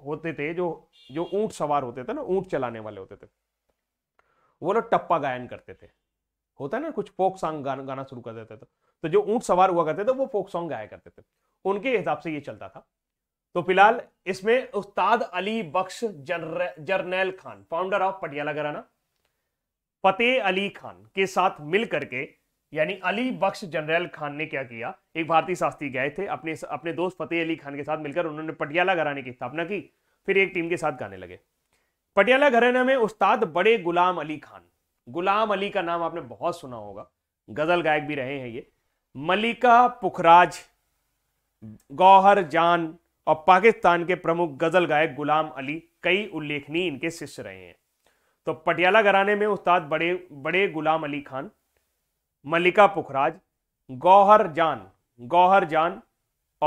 होते थे जो जो ऊंट सवार होते थे ना ऊंट चलाने वाले होते थे वो लोग टप्पा गायन करते थे होता है ना कुछ फोक सॉन्ग गाना गाना शुरू कर देते थे तो जो ऊँट सवार हुआ करते थे वो फोक सॉन्ग गाया करते थे उनके हिसाब से ये चलता था तो फिलहाल इसमें उस्ताद अली बख्श जर, खान फाउंडर ऑफ पटियाला घराना फतेह अली खान के साथ मिल करके यानी अली बख्श जनरल खान ने क्या किया एक भारतीय शास्त्री गए थे अपने अपने दोस्त फतेह अली खान के साथ मिलकर उन्होंने पटियाला घराने की स्थापना की फिर एक टीम के साथ गाने लगे पटियाला घराना में उस्ताद बड़े गुलाम अली खान गुलाम अली का नाम आपने बहुत सुना होगा गजल गायक भी रहे हैं ये मलिका पुखराज गौहर जान और पाकिस्तान के प्रमुख गजल गायक गुलाम अली कई उल्लेखनीय इनके शिष्य रहे हैं तो पटियाला घराने में उस्ताद बड़े बड़े गुलाम अली खान मलिका पुखराज गौहर जान गौहर जान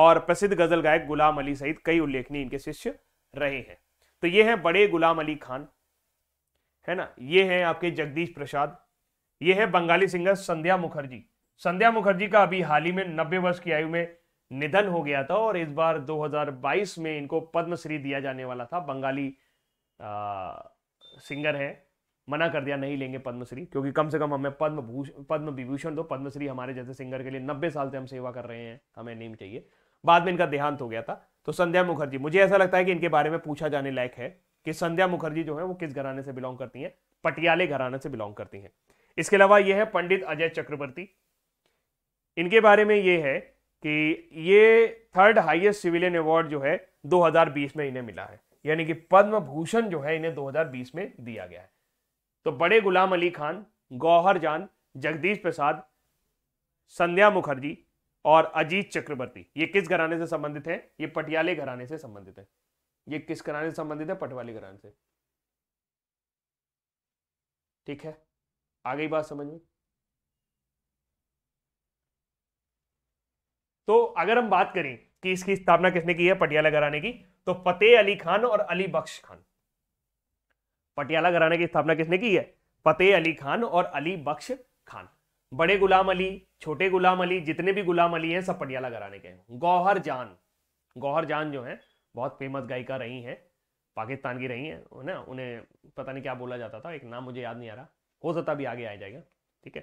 और प्रसिद्ध गजल गायक गुलाम अली सहित कई उल्लेखनीय इनके शिष्य रहे हैं तो ये हैं बड़े गुलाम अली खान है ना ये हैं आपके जगदीश प्रसाद ये है बंगाली सिंगर संध्या मुखर्जी संध्या मुखर्जी का अभी हाल ही में नब्बे वर्ष की आयु में निधन हो गया था और इस बार 2022 में इनको पद्मश्री दिया जाने वाला था बंगाली आ, सिंगर है मना कर दिया नहीं लेंगे पद्मश्री क्योंकि कम से कम हमें पद्म भूषण पद्म विभूषण दो पद्मश्री हमारे जैसे सिंगर के लिए नब्बे साल से हम सेवा कर रहे हैं हमें नीम चाहिए बाद में इनका देहांत हो गया था तो संध्या मुखर्जी मुझे ऐसा लगता है कि इनके बारे में पूछा जाने लायक है कि संध्या मुखर्जी जो है वो किस घराने से बिलोंग करती हैं पटियाले घराने से बिलोंग करती हैं इसके अलावा ये है पंडित अजय चक्रवर्ती इनके बारे में ये है कि ये थर्ड हाईएस्ट सिविलियन अवार्ड जो है 2020 में इन्हें मिला है यानी कि पद्म भूषण जो है इन्हें 2020 में दिया गया है तो बड़े गुलाम अली खान गौहर जान जगदीश प्रसाद संध्या मुखर्जी और अजीत चक्रवर्ती ये किस घराने से संबंधित है ये पटियाले घराने से संबंधित है ये किस घराने से संबंधित है पटवाली घराने से ठीक है आ गई बात समझ में तो अगर हम बात करें कि इसकी स्थापना किसने की है पटियाला घराने की तो फतेह अली खान और अली बख्श खान पटियाला घराने की स्थापना किसने की है फतेह अली खान और अली बख्श खान बड़े गुलाम अली छोटे गुलाम अली जितने भी गुलाम अली हैं सब पटियाला घराने के हैं गौहर जान गौहर जान जो है बहुत फेमस गायिका रही हैं पाकिस्तान की रही हैं ना उन्हें पता नहीं क्या बोला जाता था एक नाम मुझे याद नहीं आ रहा हो सकता भी आगे आ जाएगा ठीक है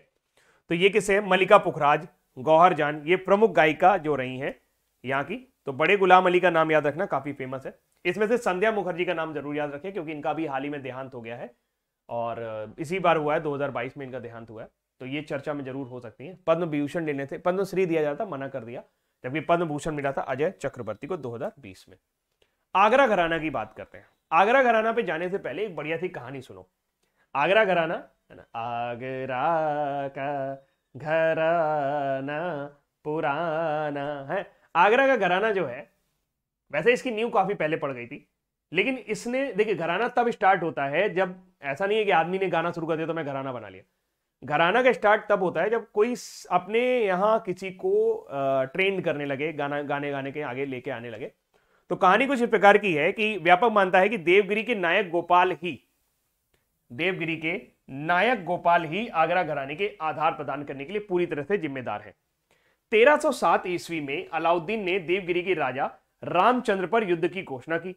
तो ये किसे है मलिका पुखराज गौहर जान ये प्रमुख गायिका जो रही हैं यहाँ की तो बड़े गुलाम अली का नाम याद रखना काफ़ी फेमस है इसमें से संध्या मुखर्जी का नाम जरूर याद रखें क्योंकि इनका भी हाल ही में देहांत हो गया है और इसी बार हुआ है 2022 में इनका देहांत हुआ है तो ये चर्चा में जरूर हो सकती है पद्म विभूषण लेने थे पद्मश्री दिया जाता मना कर दिया जबकि पद्म भूषण मिला था अजय चक्रवर्ती को 2020 में आगरा घराना की बात करते हैं आगरा घराना पे जाने से पहले एक बढ़िया थी कहानी सुनो आगरा घराना है ना आगरा का घराना पुराना है आगरा का घराना जो है वैसे इसकी न्यू काफी पहले पड़ गई थी लेकिन इसने देखिए घराना तब स्टार्ट होता है जब ऐसा नहीं है कि आदमी ने गाना शुरू कर दिया तो मैं घराना बना लिया घराना का स्टार्ट तब होता है जब कोई अपने यहाँ किसी को ट्रेंड करने लगे गाना गाने गाने के आगे लेके आने लगे तो कहानी कुछ इस प्रकार की है कि व्यापक मानता है कि देवगिरी के नायक गोपाल ही देवगिरी के नायक गोपाल ही आगरा घराने के आधार प्रदान करने के लिए पूरी तरह से जिम्मेदार है 1307 ईस्वी में अलाउद्दीन ने देवगिरी के राजा रामचंद्र पर युद्ध की घोषणा की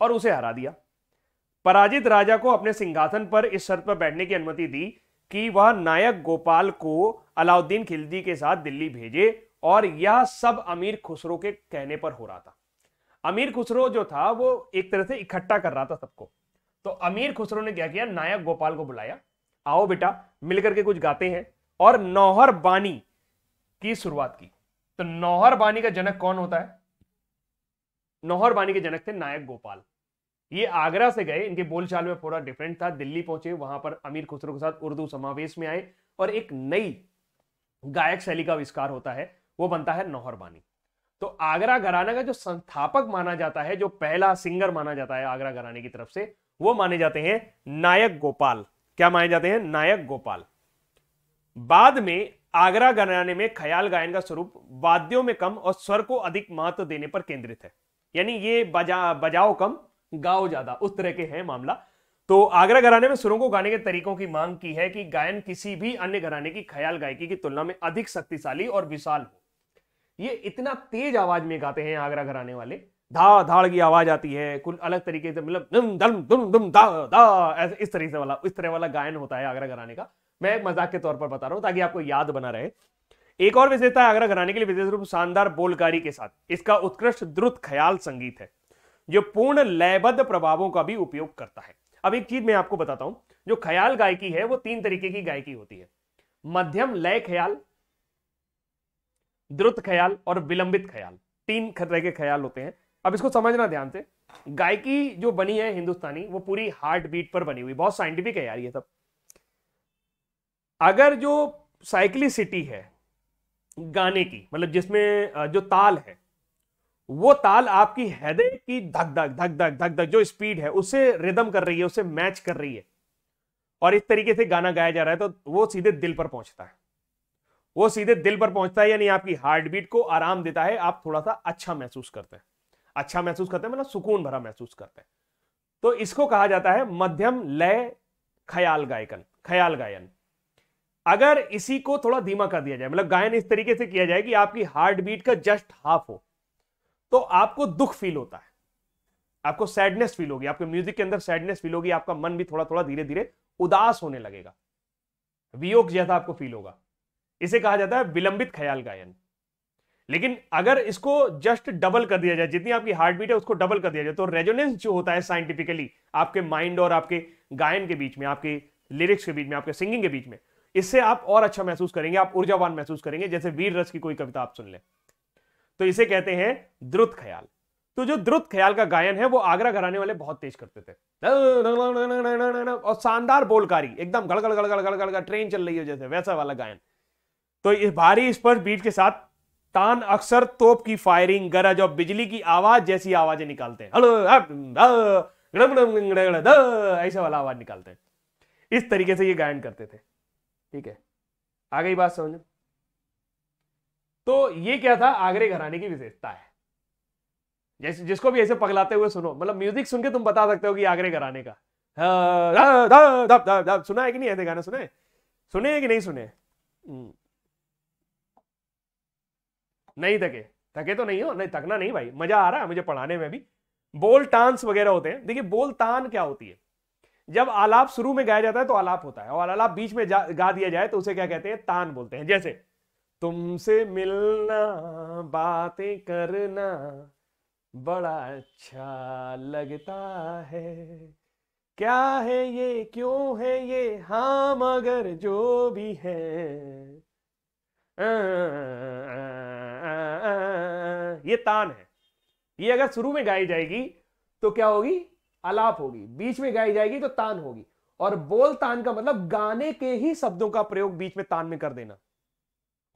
और उसे हरा दिया पराजित राजा को अपने सिंहासन पर इस शर्त पर बैठने की अनुमति दी कि वह नायक गोपाल को अलाउद्दीन खिलजी के साथ दिल्ली भेजे और यह सब अमीर खुसरो के कहने पर हो रहा था अमीर खुसरो जो था वो एक तरह से इकट्ठा कर रहा था सबको तो अमीर खुसरो ने क्या किया नायक गोपाल को बुलाया आओ बेटा मिलकर के कुछ गाते हैं और नौहर बानी की शुरुआत की तो नौहर बानी का जनक कौन होता है नौहर बानी के जनक थे नायक गोपाल ये आगरा से गए इनके बोलचाल में पूरा डिफरेंट था दिल्ली पहुंचे वहां पर अमीर खुसरो के साथ उर्दू समावेश में आए और एक नई गायक शैली का आविष्कार होता है वो बनता है नौहरबानी तो आगरा घराना का जो संस्थापक माना जाता है जो पहला सिंगर माना जाता है आगरा घराने की तरफ से वो माने जाते हैं नायक गोपाल क्या माने जाते हैं नायक गोपाल बाद में आगरा घराने में ख्याल गायन का स्वरूप वाद्यों में कम और स्वर को अधिक महत्व देने पर केंद्रित है यानी ये बजा बजाओ कम गाओ ज्यादा उस तरह के हैं मामला तो आगरा घराने में सुरों को गाने के तरीकों की मांग की है कि गायन किसी भी अन्य घराने की ख्याल गायकी की तुलना में अधिक शक्तिशाली और विशाल हो ये इतना तेज आवाज में गाते हैं आगरा घराने वाले धा धाड़ की आवाज आती है कुल अलग तरीके से मतलब दम दम दम दम धा धा ऐसे इस तरीके से वाला इस तरह वाला गायन होता है आगरा घराने का मैं मजाक के तौर पर बता रहा हूं ताकि आपको याद बना रहे एक और विशेषता आगरा घराने के लिए विशेष रूप शानदार बोलकारी के साथ इसका उत्कृष्ट द्रुत ख्याल संगीत है जो पूर्ण लयबद्ध प्रभावों का भी उपयोग करता है अब एक चीज मैं आपको बताता हूं जो ख्याल गायकी है वो तीन तरीके की गायकी होती है मध्यम लय ख्याल द्रुत ख्याल और विलंबित ख्याल तीन तरह के ख्याल होते हैं अब इसको समझना ध्यान से गायकी जो बनी है हिंदुस्तानी वो पूरी हार्ट बीट पर बनी हुई बहुत साइंटिफिक है यार ये सब अगर जो साइक्लिसिटी है गाने की मतलब जिसमें जो ताल है वो ताल आपकी हृदय की धक धक धक धक धक धक जो स्पीड है उसे रिदम कर रही है उसे मैच कर रही है और इस तरीके से गाना गाया जा रहा है तो वो सीधे दिल पर पहुंचता है वो सीधे दिल पर पहुंचता है यानी आपकी हार्ट बीट को आराम देता है आप थोड़ा सा अच्छा महसूस करते हैं अच्छा महसूस करते हैं मतलब सुकून भरा महसूस करते हैं तो इसको कहा जाता है मध्यम लय ख्याल गायकन ख्याल गायन अगर इसी को थोड़ा धीमा कर दिया जाए मतलब गायन इस तरीके से किया जाए कि आपकी हार्ट बीट का जस्ट हाफ हो तो आपको दुख फील होता है आपको सैडनेस फील होगी आपके म्यूजिक के अंदर सैडनेस फील होगी आपका मन भी थोड़ा थोड़ा धीरे धीरे उदास होने लगेगा वियोग जैसा आपको फील होगा इसे कहा जाता है विलंबित ख्याल गायन लेकिन अगर इसको जस्ट डबल कर दिया जाए जितनी आपकी हार्ट बीट है उसको डबल कर दिया जाए तो रेजोनेंस जो होता है साइंटिफिकली आपके माइंड और आपके गायन के बीच में आपके लिरिक्स के बीच में आपके सिंगिंग के बीच में इससे आप और अच्छा महसूस करेंगे आप ऊर्जावान महसूस करेंगे जैसे वीर रस की कोई कविता आप सुन लें तो इसे कहते हैं द्रुत ख्याल तो जो द्रुत ख्याल का गायन है वो आगरा घराने वाले बहुत तेज करते थे और शानदार बोलकारी एकदम गड़गड़ गड़गड़ गड़गड़ गड़ ट्रेन चल रही है जैसे वैसा वाला गायन तो इस भारी स्पर्श बीट के साथ तान अक्सर तोप की फायरिंग गरज और बिजली की आवाज जैसी आवाजें निकालते हैं ऐसे वाला आवाज निकालते हैं इस तरीके से ये गायन करते थे ठीक है आ गई बात समझ तो ये क्या था आगरे घराने की विशेषता है जैसे जिसको भी ऐसे पगलाते हुए सुनो मतलब म्यूजिक सुन के तुम बता सकते हो कि आगरे घराने का हाँ, हाँ, सुना है कि नहीं ऐसे गाना सुने सुने कि नहीं सुने हम्म। नहीं थके थके तो नहीं हो नहीं थकना नहीं भाई मजा आ रहा है मुझे पढ़ाने में भी बोल टांस वगैरह होते हैं देखिए बोल तान क्या होती है जब आलाप शुरू में गाया जाता है तो आलाप होता है और आलाप बीच में गा दिया जाए तो उसे क्या कहते हैं तान बोलते हैं जैसे तुमसे मिलना बातें करना बड़ा अच्छा लगता है क्या है ये क्यों है ये हाँ मगर जो भी है आ, आ, आ, ये तान है ये अगर शुरू में गाई जाएगी तो क्या होगी अलाप होगी बीच में गाई जाएगी तो तान होगी और बोल तान का मतलब गाने के ही शब्दों का प्रयोग बीच में तान में कर देना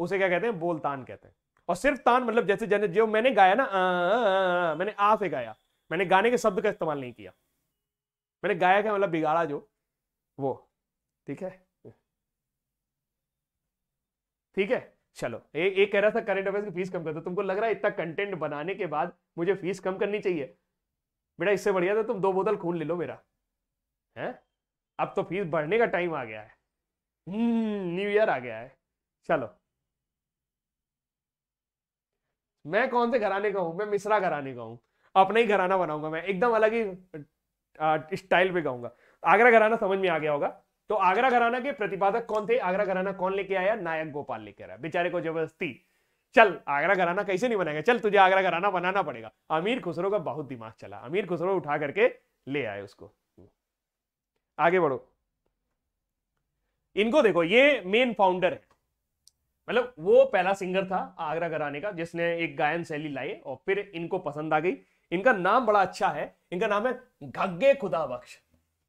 उसे क्या कहते हैं बोलतान कहते हैं और सिर्फ तान मतलब जैसे जैसे जो मैंने गाया ना आ, आ, आ, आ, मैंने आ से गाया मैंने गाने के शब्द का इस्तेमाल नहीं किया मैंने गाया क्या मतलब बिगाड़ा जो वो ठीक है ठीक है चलो ए, एक कह रहा था करंट अफेयर्स की फीस कम कर दो तुमको लग रहा है इतना कंटेंट बनाने के बाद मुझे फीस कम करनी चाहिए बेटा इससे बढ़िया था तो तुम दो बोतल खून ले लो मेरा है अब तो फीस बढ़ने का टाइम आ गया है न्यू हम्म, ईयर आ गया है चलो मैं कौन से घराने का हूँ मैं मिश्रा घराने का हूँ अपना ही घराना बनाऊंगा मैं एकदम अलग ही स्टाइल पे गाऊंगा आगरा घराना समझ में आ गया होगा तो आगरा घराना के प्रतिपादक कौन थे आगरा घराना कौन लेके आया नायक गोपाल लेके आया बेचारे को जबरदस्ती चल आगरा घराना कैसे नहीं बनाएगा चल तुझे आगरा घराना बनाना पड़ेगा अमीर खुसरो का बहुत दिमाग चला अमीर खुसरो उठा करके ले आए उसको आगे बढ़ो इनको देखो ये मेन फाउंडर है मतलब वो पहला सिंगर था आगरा घराने का जिसने एक गायन शैली लाई और फिर इनको पसंद आ गई इनका नाम बड़ा अच्छा है इनका नाम है घग्गे खुदा बख्श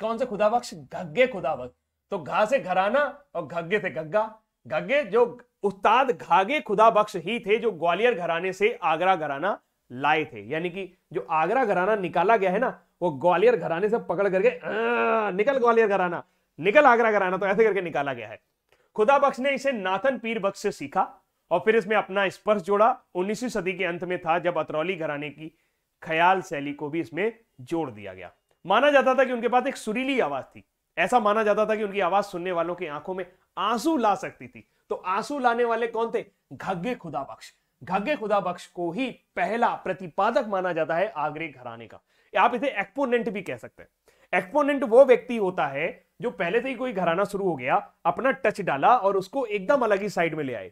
कौन से खुदा बख्श घग्गे खुदा बख्श तो घा से घराना और घग्गे थे गग्गा घग्गे जो उस्ताद घागे खुदा बख्श ही थे जो ग्वालियर घराने से आगरा घराना लाए थे यानी कि जो आगरा घराना निकाला गया है ना वो ग्वालियर घराने से पकड़ करके निकल ग्वालियर घराना निकल आगरा घराना तो ऐसे करके निकाला गया है खुदा बख्श ने इसे नाथन पीर बख्श से सीखा और फिर इसमें अपना स्पर्श जोड़ा उन्नीसवीं सदी के अंत में था जब अतरौली घराने की ख्याल शैली को भी इसमें जोड़ दिया गया माना जाता था कि उनके पास एक सुरीली आवाज थी ऐसा माना जाता था कि उनकी आवाज सुनने वालों की आंखों में आंसू ला सकती थी तो आंसू लाने वाले कौन थे घग्गे खुदा बख्श घग्गे खुदा बख्श को ही पहला प्रतिपादक माना जाता है आगरे घराने का आप इसे एक्पोनेंट भी कह सकते हैं एक्सपोनेंट वो व्यक्ति होता है जो पहले से ही कोई घराना शुरू हो गया अपना टच डाला और उसको एकदम अलग ही साइड में ले आए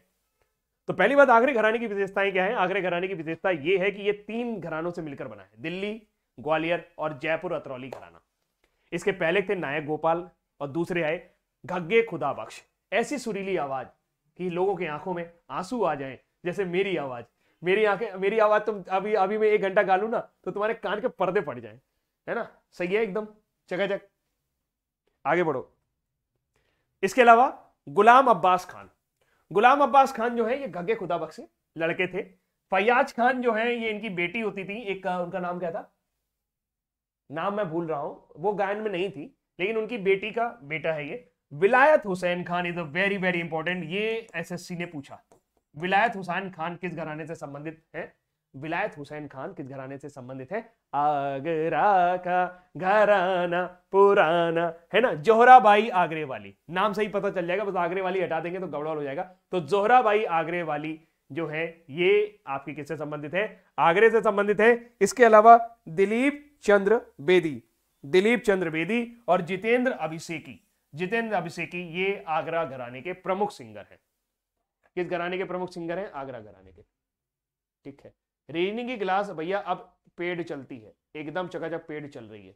तो पहली बात आगरे घराने की विशेषताएं क्या है आगरे घराने की विशेषता यह है कि ये तीन घरानों से मिलकर बना है दिल्ली ग्वालियर और जयपुर अतरौली घराना इसके पहले थे नायक गोपाल और दूसरे आए घग्गे खुदा बख्श ऐसी सुरीली आवाज कि लोगों की आंखों में आंसू आ जाए जैसे मेरी आवाज मेरी आंखें मेरी आवाज तुम अभी अभी मैं एक घंटा गालू ना तो तुम्हारे कान के पर्दे पड़ जाए है ना सही है एकदम चकाचक आगे बढ़ो इसके अलावा गुलाम अब्बास खान गुलाम अब्बास खान जो है ये गगे खुदा बख्शे लड़के थे फयाज खान जो है ये इनकी बेटी होती थी एक उनका नाम क्या था नाम मैं भूल रहा हूं वो गायन में नहीं थी लेकिन उनकी बेटी का बेटा है ये Vilayat Hussain Khan is a very very important ये एसएससी ने पूछा विलायत हुसैन खान किस घराने से संबंधित है विलायत हुसैन खान किस घराने से संबंधित है आगरा का घराना पुराना है ना जोहरा बाई आगरे वाली नाम सही पता चल जाएगा बस आगरे वाली हटा देंगे तो गड़बड़ हो जाएगा तो जोहरा बाई आगरे वाली जो है ये आपके किससे संबंधित है आगरे से संबंधित है इसके अलावा दिलीप चंद्र बेदी दिलीप चंद्र बेदी और जितेंद्र अभिषेकी जितेंद्र अभिषेकी ये आगरा घराने के प्रमुख सिंगर हैं किस घराने के प्रमुख सिंगर हैं आगरा घराने के ठीक है रेनी की क्लास भैया अब पेड चलती है एकदम चकाचक पेड चल रही है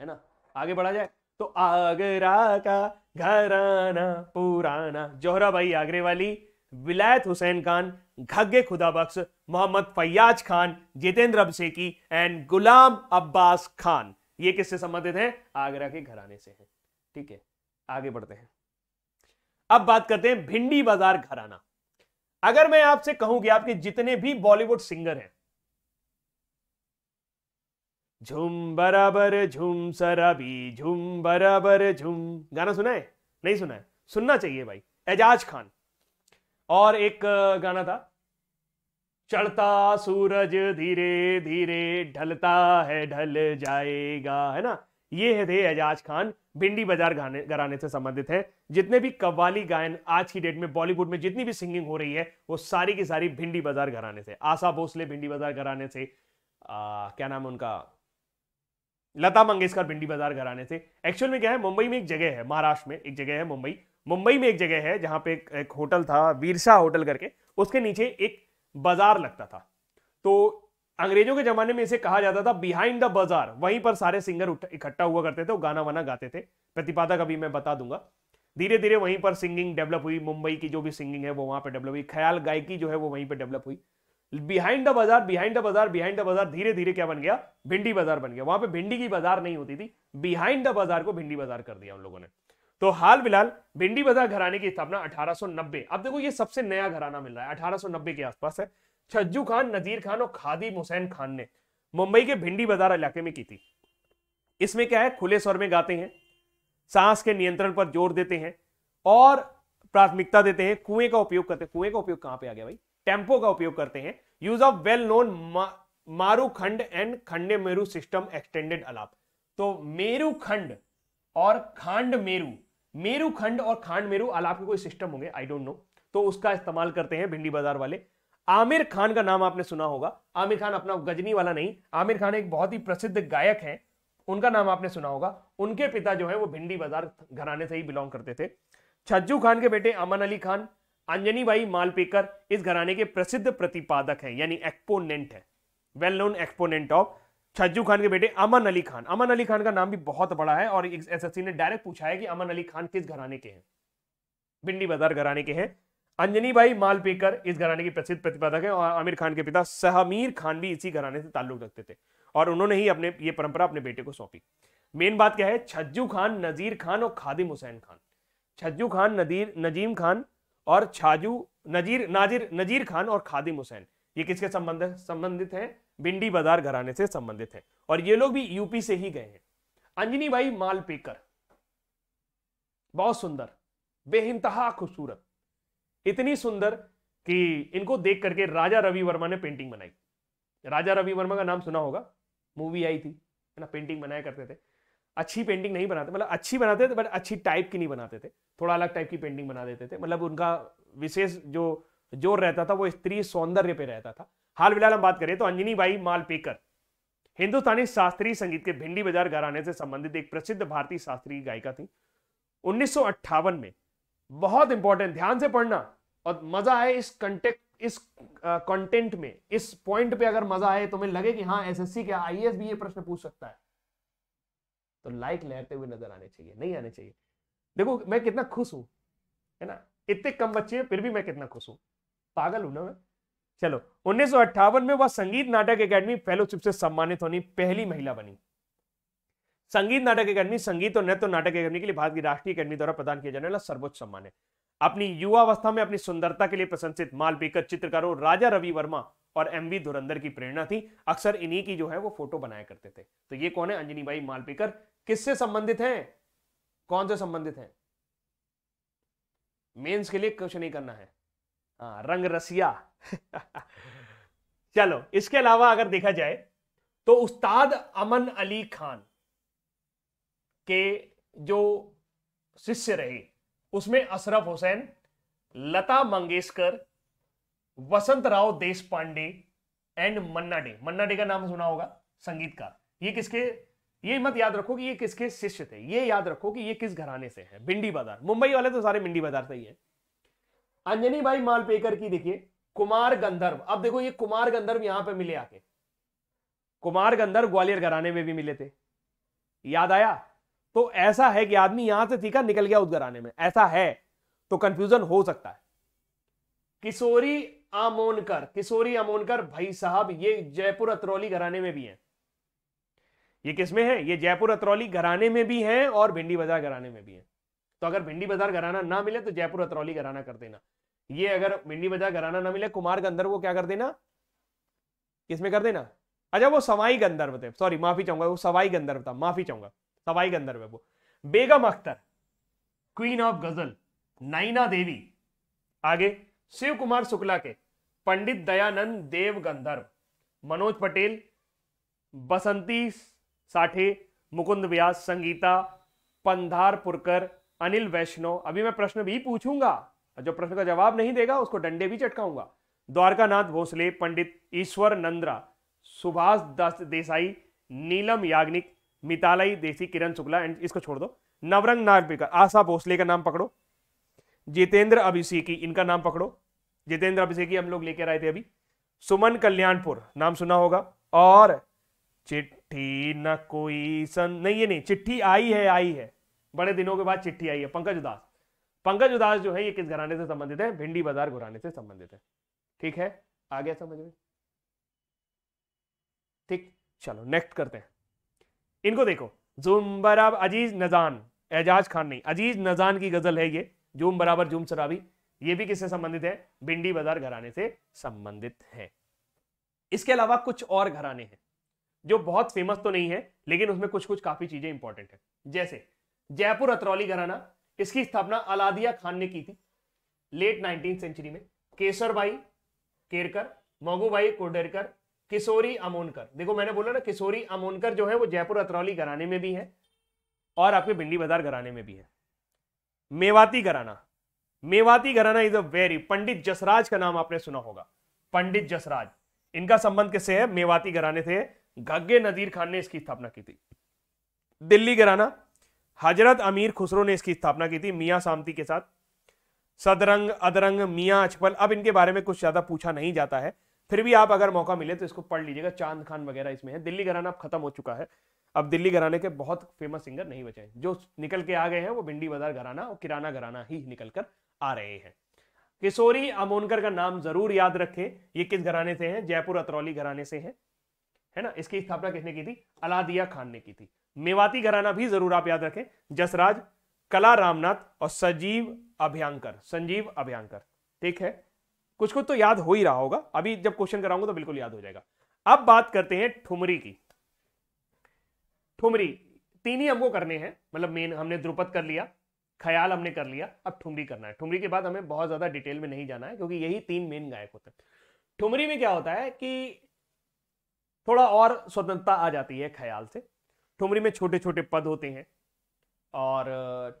है ना आगे बढ़ा जाए तो आगरा का घराना पुराना जोहरा भाई आगरे वाली विलायत हुसैन खान घग्गे खुदा बख्श मोहम्मद फैयाज खान जितेंद्र अबसेकी एंड गुलाम अब्बास खान ये किससे संबंधित हैं आगरा के घराने से हैं ठीक है आगे बढ़ते हैं अब बात करते हैं भिंडी बाजार घराना अगर मैं आपसे कहूं कि आपके जितने भी बॉलीवुड सिंगर हैं झुम बराबर झुम सराबी झुम बराबर झुम गाना सुना है नहीं सुना है सुनना चाहिए भाई एजाज खान और एक गाना था चढ़ता सूरज धीरे धीरे ढलता है ढल जाएगा है ना ये थे एजाज खान भिंडी बाजार घराने से संबंधित हैं जितने भी कव्वाली गायन आज की डेट में बॉलीवुड में जितनी भी सिंगिंग हो रही है वो सारी की सारी भिंडी बाजार घराने से आशा भोसले भिंडी बाजार घराने से आ, क्या नाम है उनका लता मंगेशकर भिंडी बाजार घराने से एक्चुअल में क्या है मुंबई में एक जगह है महाराष्ट्र में एक जगह है मुंबई मुंबई में एक जगह है जहां पे एक, एक होटल था वीरसा होटल करके उसके नीचे एक बाजार लगता था तो अंग्रेजों के जमाने में इसे कहा जाता था बिहाइंड द बाजार वहीं पर सारे सिंगर इकट्ठा हुआ करते थे और गाना वाना गाते थे प्रतिपादक अभी मैं बता दूंगा धीरे धीरे वहीं पर सिंगिंग डेवलप हुई मुंबई की जो भी सिंगिंग है वो वहां पर डेवलप हुई ख्याल गायकी जो है वो वहीं पर डेवलप हुई behind the bazaar behind the bazaar behind the bazaar धीरे धीरे क्या बन गया भिंडी बाजार बन गया वहां पर भिंडी की बाजार नहीं होती थी बिहाइंड द बाजार को भिंडी बाजार कर दिया उन लोगों ने तो हाल फिलहाल भिंडी बाजार घराने की स्थापना 1890 अब देखो ये सबसे नया घराना मिल रहा है 1890 के आसपास है छज्जू खान नजीर खान और खादिम हुसैन खान ने मुंबई के भिंडी बाजार इलाके में की थी इसमें क्या है खुले स्वर में गाते हैं सांस के नियंत्रण पर जोर देते हैं और प्राथमिकता देते हैं कुएं का उपयोग करते हैं कुएं का उपयोग कहां पे आ गया भाई टेम्पो का उपयोग करते हैं यूज ऑफ वेल नोन मारू खंड एंड खंडे मेरू सिस्टम एक्सटेंडेड अलाप तो मेरू खंड और खांड मेरू मेरू खंड और खांड मेरू अलाप के कोई सिस्टम होंगे आई डोंट नो तो उसका इस्तेमाल करते हैं भिंडी बाजार वाले आमिर खान का नाम आपने सुना होगा आमिर खान अपना गजनी वाला नहीं आमिर खान एक बहुत ही प्रसिद्ध गायक है उनका नाम आपने सुना होगा उनके पिता जो है वो भिंडी बाजार घराने से ही बिलोंग करते थे छज्जू खान के बेटे अमन अली खान अंजनी बाई मालपेकर इस घराने के प्रसिद्ध प्रतिपादक हैं यानी एक्सपोनेंट है well known exponent of Chhajju Khan के बेटे अमन अली खान अमन अली खान का नाम भी बहुत बड़ा है और एसएससी ने डायरेक्ट पूछा है कि अमन अली खान किस घराने के हैं भिंडी बाजार घराने के हैं अंजनी भाई मालपेकर इस घराने की प्रसिद्ध प्रतिपादक है और आमिर खान के पिता सहमीर खान भी इसी घराने से ताल्लुक रखते थे और उन्होंने ही अपने ये परंपरा अपने बेटे को सौंपी मेन बात क्या है छज्जू खान नजीर खान और खादिम हुसैन खान छज्जू खान नदीर नजीम खान और छाजू नजीर नाजिर नजीर खान और खादिम हुसैन ये किसके संबंध संबंधित हैं बिंडी बाजार घराने से संबंधित हैं और ये लोग भी यूपी से ही गए हैं अंजनी भाई मालपेकर बहुत सुंदर बेइंतहा खूबसूरत इतनी सुंदर कि इनको देख करके राजा रवि वर्मा ने पेंटिंग बनाई राजा रवि वर्मा का नाम सुना होगा मूवी आई थी है ना पेंटिंग बनाया करते थे अच्छी पेंटिंग नहीं बनाते मतलब अच्छी बनाते थे बट अच्छी टाइप की नहीं बनाते थे थोड़ा अलग टाइप की पेंटिंग बना देते थे मतलब उनका विशेष जो जोर रहता था वो स्त्री सौंदर्य पे रहता था हाल फिलहाल हम बात करें तो अंजनी बाई मालपेकर हिंदुस्तानी शास्त्रीय संगीत के भिंडी बाजार घराने से संबंधित एक प्रसिद्ध भारतीय शास्त्रीय गायिका थी उन्नीस में बहुत इंपॉर्टेंट ध्यान से पढ़ना और मजा आए इस कंटेक्ट इस कंटेंट में इस पॉइंट पे अगर मजा आए तुम्हें तो लगे कि हाँ एसएससी क्या आईएएस भी ये प्रश्न पूछ सकता है तो लाइक लहरते हुए नजर आने चाहिए नहीं आने चाहिए देखो मैं कितना खुश हूं है ना इतने कम बच्चे हैं फिर भी मैं कितना खुश हूं पागल हूं ना मैं चलो उन्नीस में वह संगीत नाटक एकेडमी फेलोशिप से सम्मानित होनी पहली महिला बनी संगीत नाटक अकेडमी संगीत और नृत्य नाटक अकेडमी के लिए भारत की राष्ट्रीय अकेडमी द्वारा प्रदान किया जाने वाला सर्वोच्च सम्मान है अपनी युवावस्था में अपनी सुंदरता के लिए प्रशंसित मालपेकर चित्रकारों राजा रवि वर्मा और एम वी धुरंधर की प्रेरणा थी अक्सर इन्हीं की जो है वो फोटो बनाया करते थे तो ये कौन है अंजनी बाई मालपीकर किससे संबंधित हैं कौन से संबंधित हैं मेंस के लिए क्वेश्चन नहीं करना है आ, हाँ, रंग रसिया *laughs* चलो इसके अलावा अगर देखा जाए तो उस्ताद अमन अली खान के जो शिष्य रहे उसमें अशरफ हुसैन लता मंगेशकर वसंत राव देश पांडे एंड मन्ना डे मन्ना डे का नाम सुना होगा संगीतकार ये किसके ये मत याद रखो कि ये किसके शिष्य थे ये याद रखो कि ये किस घराने से है भिंडी बाजार मुंबई वाले तो सारे भिंडी बाजार से ही है अंजनी भाई मालपेकर की देखिए कुमार गंधर्व अब देखो ये कुमार गंधर्व यहां पे मिले आके कुमार गंधर्व ग्वालियर घराने में भी मिले थे याद आया तो ऐसा है कि आदमी यहां से सीखा निकल गया आने में ऐसा है तो कंफ्यूजन हो सकता है किशोरी आमोनकर किशोरी आमोनकर भाई साहब ये जयपुर अतरौली घराने में भी हैं ये किसमें है ये जयपुर अतरौली घराने में भी हैं और भिंडी बाजार घराने में भी हैं तो अगर भिंडी बाजार घराना ना मिले तो जयपुर अतरौली घराना कर देना ये अगर भिंडी बाजार घराना ना मिले कुमार गंधर्व को क्या कर देना किसमें कर देना अच्छा वो सवाई गंधर्व थे सॉरी माफी चाहूंगा वो सवाई गंधर्व था माफी चाहूंगा सवाई गंधर्व है वो बेगम अख्तर क्वीन ऑफ गजल नाइना देवी आगे शिव कुमार शुक्ला के पंडित दयानंद देव गंधर्व मनोज पटेल बसंती साठे मुकुंद व्यास संगीता पंधार पुरकर अनिल वैष्णव अभी मैं प्रश्न भी पूछूंगा जो प्रश्न का जवाब नहीं देगा उसको डंडे भी चटकाऊंगा द्वारकानाथ भोसले पंडित ईश्वर नंद्रा सुभाष दास देसाई नीलम याग्निक मितालाई देसी किरण शुक्ला एंड इसको छोड़ दो नवरंग नागपिकर आशा भोसले का नाम पकड़ो जितेंद्र अभिषेकी इनका नाम पकड़ो जितेंद्र अभिषेकी हम लोग लेकर आए थे अभी सुमन कल्याणपुर नाम सुना होगा और चिट्ठी न कोई सन नहीं ये नहीं चिट्ठी आई है आई है बड़े दिनों के बाद चिट्ठी आई है पंकज उदास पंकज उदास जो है ये किस घराने से संबंधित है भिंडी बाजार घुराने से संबंधित है ठीक है आ गया समझ में ठीक चलो नेक्स्ट करते हैं इनको देखो जुम बराबर अजीज नजान एजाज खान नहीं अजीज नजान की गजल है ये जुम बराबर जुम शराबी ये भी किससे संबंधित है भिंडी बाजार घराने से संबंधित है इसके अलावा कुछ और घराने हैं जो बहुत फेमस तो नहीं है लेकिन उसमें कुछ कुछ काफी चीजें इंपॉर्टेंट है जैसे जयपुर अतरौली घराना इसकी स्थापना अलादिया खान ने की थी लेट नाइनटीन सेंचुरी में केसर भाई केरकर मोगू भाई कोडेरकर किशोरी अमोनकर देखो मैंने बोला ना किशोरी अमोनकर जो है वो जयपुर अतरौली घराने में भी है और आपके भिंडी बाजार घराने में भी है मेवाती घराना मेवाती घराना is a very Pandit Jasraj का नाम आपने सुना होगा पंडित जसराज इनका संबंध किससे है मेवाती घराने से गग्गे नदीर खान ने इसकी स्थापना की थी दिल्ली घराना हजरत अमीर खुसरो ने इसकी स्थापना की थी मियाँ सामती के साथ सदरंग अदरंग मियाँ अचपल अब इनके बारे में कुछ ज्यादा पूछा नहीं जाता है फिर भी आप अगर मौका मिले तो इसको पढ़ लीजिएगा चांद खान वगैरह इसमें है दिल्ली घराना अब खत्म हो चुका है अब दिल्ली घराने के बहुत फेमस सिंगर नहीं बचे हैं जो निकल के आ गए हैं वो भिंडी बाजार घराना और किराना घराना ही निकल कर आ रहे हैं किशोरी अमोनकर का नाम जरूर याद रखें ये किस घराने से हैं जयपुर अतरौली घराने से हैं है ना इसकी स्थापना किसने की थी अलादिया खान ने की थी मेवाती घराना भी जरूर आप याद रखें जसराज कला रामनाथ और सजीव अभ्यंकर संजीव अभ्यंकर ठीक है कुछ कुछ तो याद हो ही रहा होगा अभी जब क्वेश्चन कराऊंगा तो बिल्कुल याद हो जाएगा अब बात करते हैं ठुमरी की ठुमरी तीन ही हमको करने हैं मतलब मेन हमने द्रुपद कर लिया ख्याल हमने कर लिया अब ठुमरी करना है ठुमरी के बाद हमें बहुत ज़्यादा डिटेल में नहीं जाना है क्योंकि यही तीन मेन गायक होते हैं ठुमरी में क्या होता है कि थोड़ा और स्वतंत्रता आ जाती है ख्याल से ठुमरी में छोटे छोटे पद होते हैं और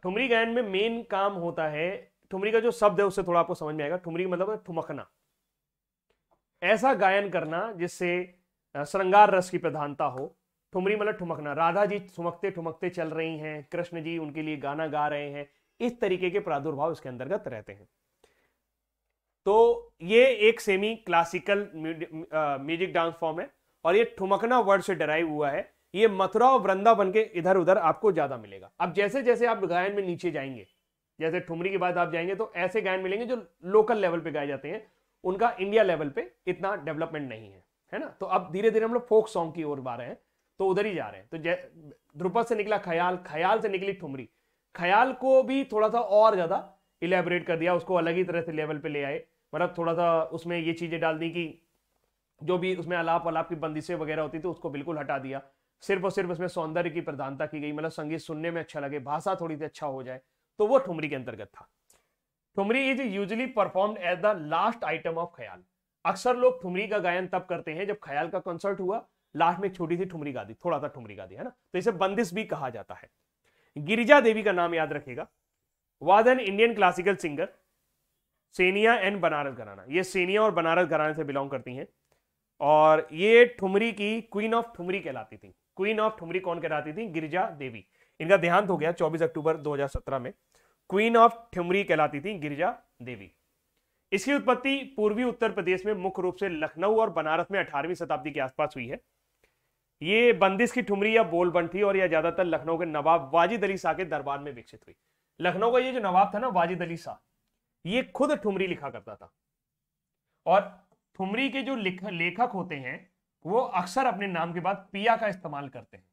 ठुमरी गायन में मेन काम होता है ठुमरी का जो शब्द है उससे थोड़ा आपको समझ में आएगा ठुमरी मतलब ठुमकना ऐसा गायन करना जिससे श्रृंगार रस की प्रधानता हो ठुमरी मतलब ठुमकना राधा जी ठुमकते ठुमकते चल रही हैं कृष्ण जी उनके लिए गाना गा रहे हैं इस तरीके के प्रादुर्भाव इसके अंतर्गत रहते हैं तो ये एक semi classical music dance form है और ये ठुमकना वर्ड से डराइव हुआ है ये मथुरा और वृंदावन के इधर उधर आपको ज्यादा मिलेगा अब जैसे जैसे आप गायन में नीचे जाएंगे जैसे ठुमरी के बाद आप जाएंगे तो ऐसे गायन मिलेंगे जो लोकल लेवल पे गाए जाते हैं उनका इंडिया लेवल पे इतना डेवलपमेंट नहीं है है ना तो अब धीरे धीरे हम लोग फोक सॉन्ग की ओर आ रहे हैं तो उधर ही जा रहे हैं तो ध्रुपद से निकला ख्याल ख्याल से निकली ठुमरी ख्याल को भी थोड़ा सा और ज़्यादा इलेबोरेट कर दिया उसको अलग ही तरह से लेवल पे ले आए मतलब थोड़ा सा उसमें ये चीज़ें डाल दी कि जो भी उसमें अलाप अलाप की बंदिशें वगैरह होती थी उसको बिल्कुल हटा दिया सिर्फ और सिर्फ उसमें सौंदर्य की प्रधानता की गई मतलब संगीत सुनने में अच्छा लगे भाषा थोड़ी सी अच्छा हो जाए तो वो ठुमरी के अंतर्गत था thumri is usually perform as the last item of khayal अक्सर लोग ठुमरी का गायन तब करते हैं जब ख्याल का कंसर्ट हुआ लास्ट में एक छोटी सी ठुमरी गा दी थोड़ा सा ठुमरी गा दी है ना तो इसे बंदिश भी कहा जाता है गिरिजा देवी का नाम याद रखेगा was an Indian classical singer Senia and Banaras gharana ये सेनिया और बनारस घराने से बिलोंग करती हैं और ये ठुमरी की क्वीन ऑफ ठुमरी कहलाती थी क्वीन ऑफ ठुमरी कौन कहलाती थी गिरिजा देवी इनका देहांत हो गया 24 अक्टूबर 2017 में क्वीन ऑफ ठुमरी कहलाती थी गिरिजा देवी इसकी उत्पत्ति पूर्वी उत्तर प्रदेश में मुख्य रूप से लखनऊ और बनारस में अठारहवीं शताब्दी के आसपास हुई है ये बंदिश की ठुमरी या बोलबन थी और यह ज्यादातर लखनऊ के नवाब वाजिद अली शाह के दरबार में विकसित हुई लखनऊ का ये जो नवाब था ना वाजिद अली शाह ये खुद ठुमरी लिखा करता था और ठुमरी के जो लेखक होते हैं वो अक्सर अपने नाम के बाद पिया का इस्तेमाल करते हैं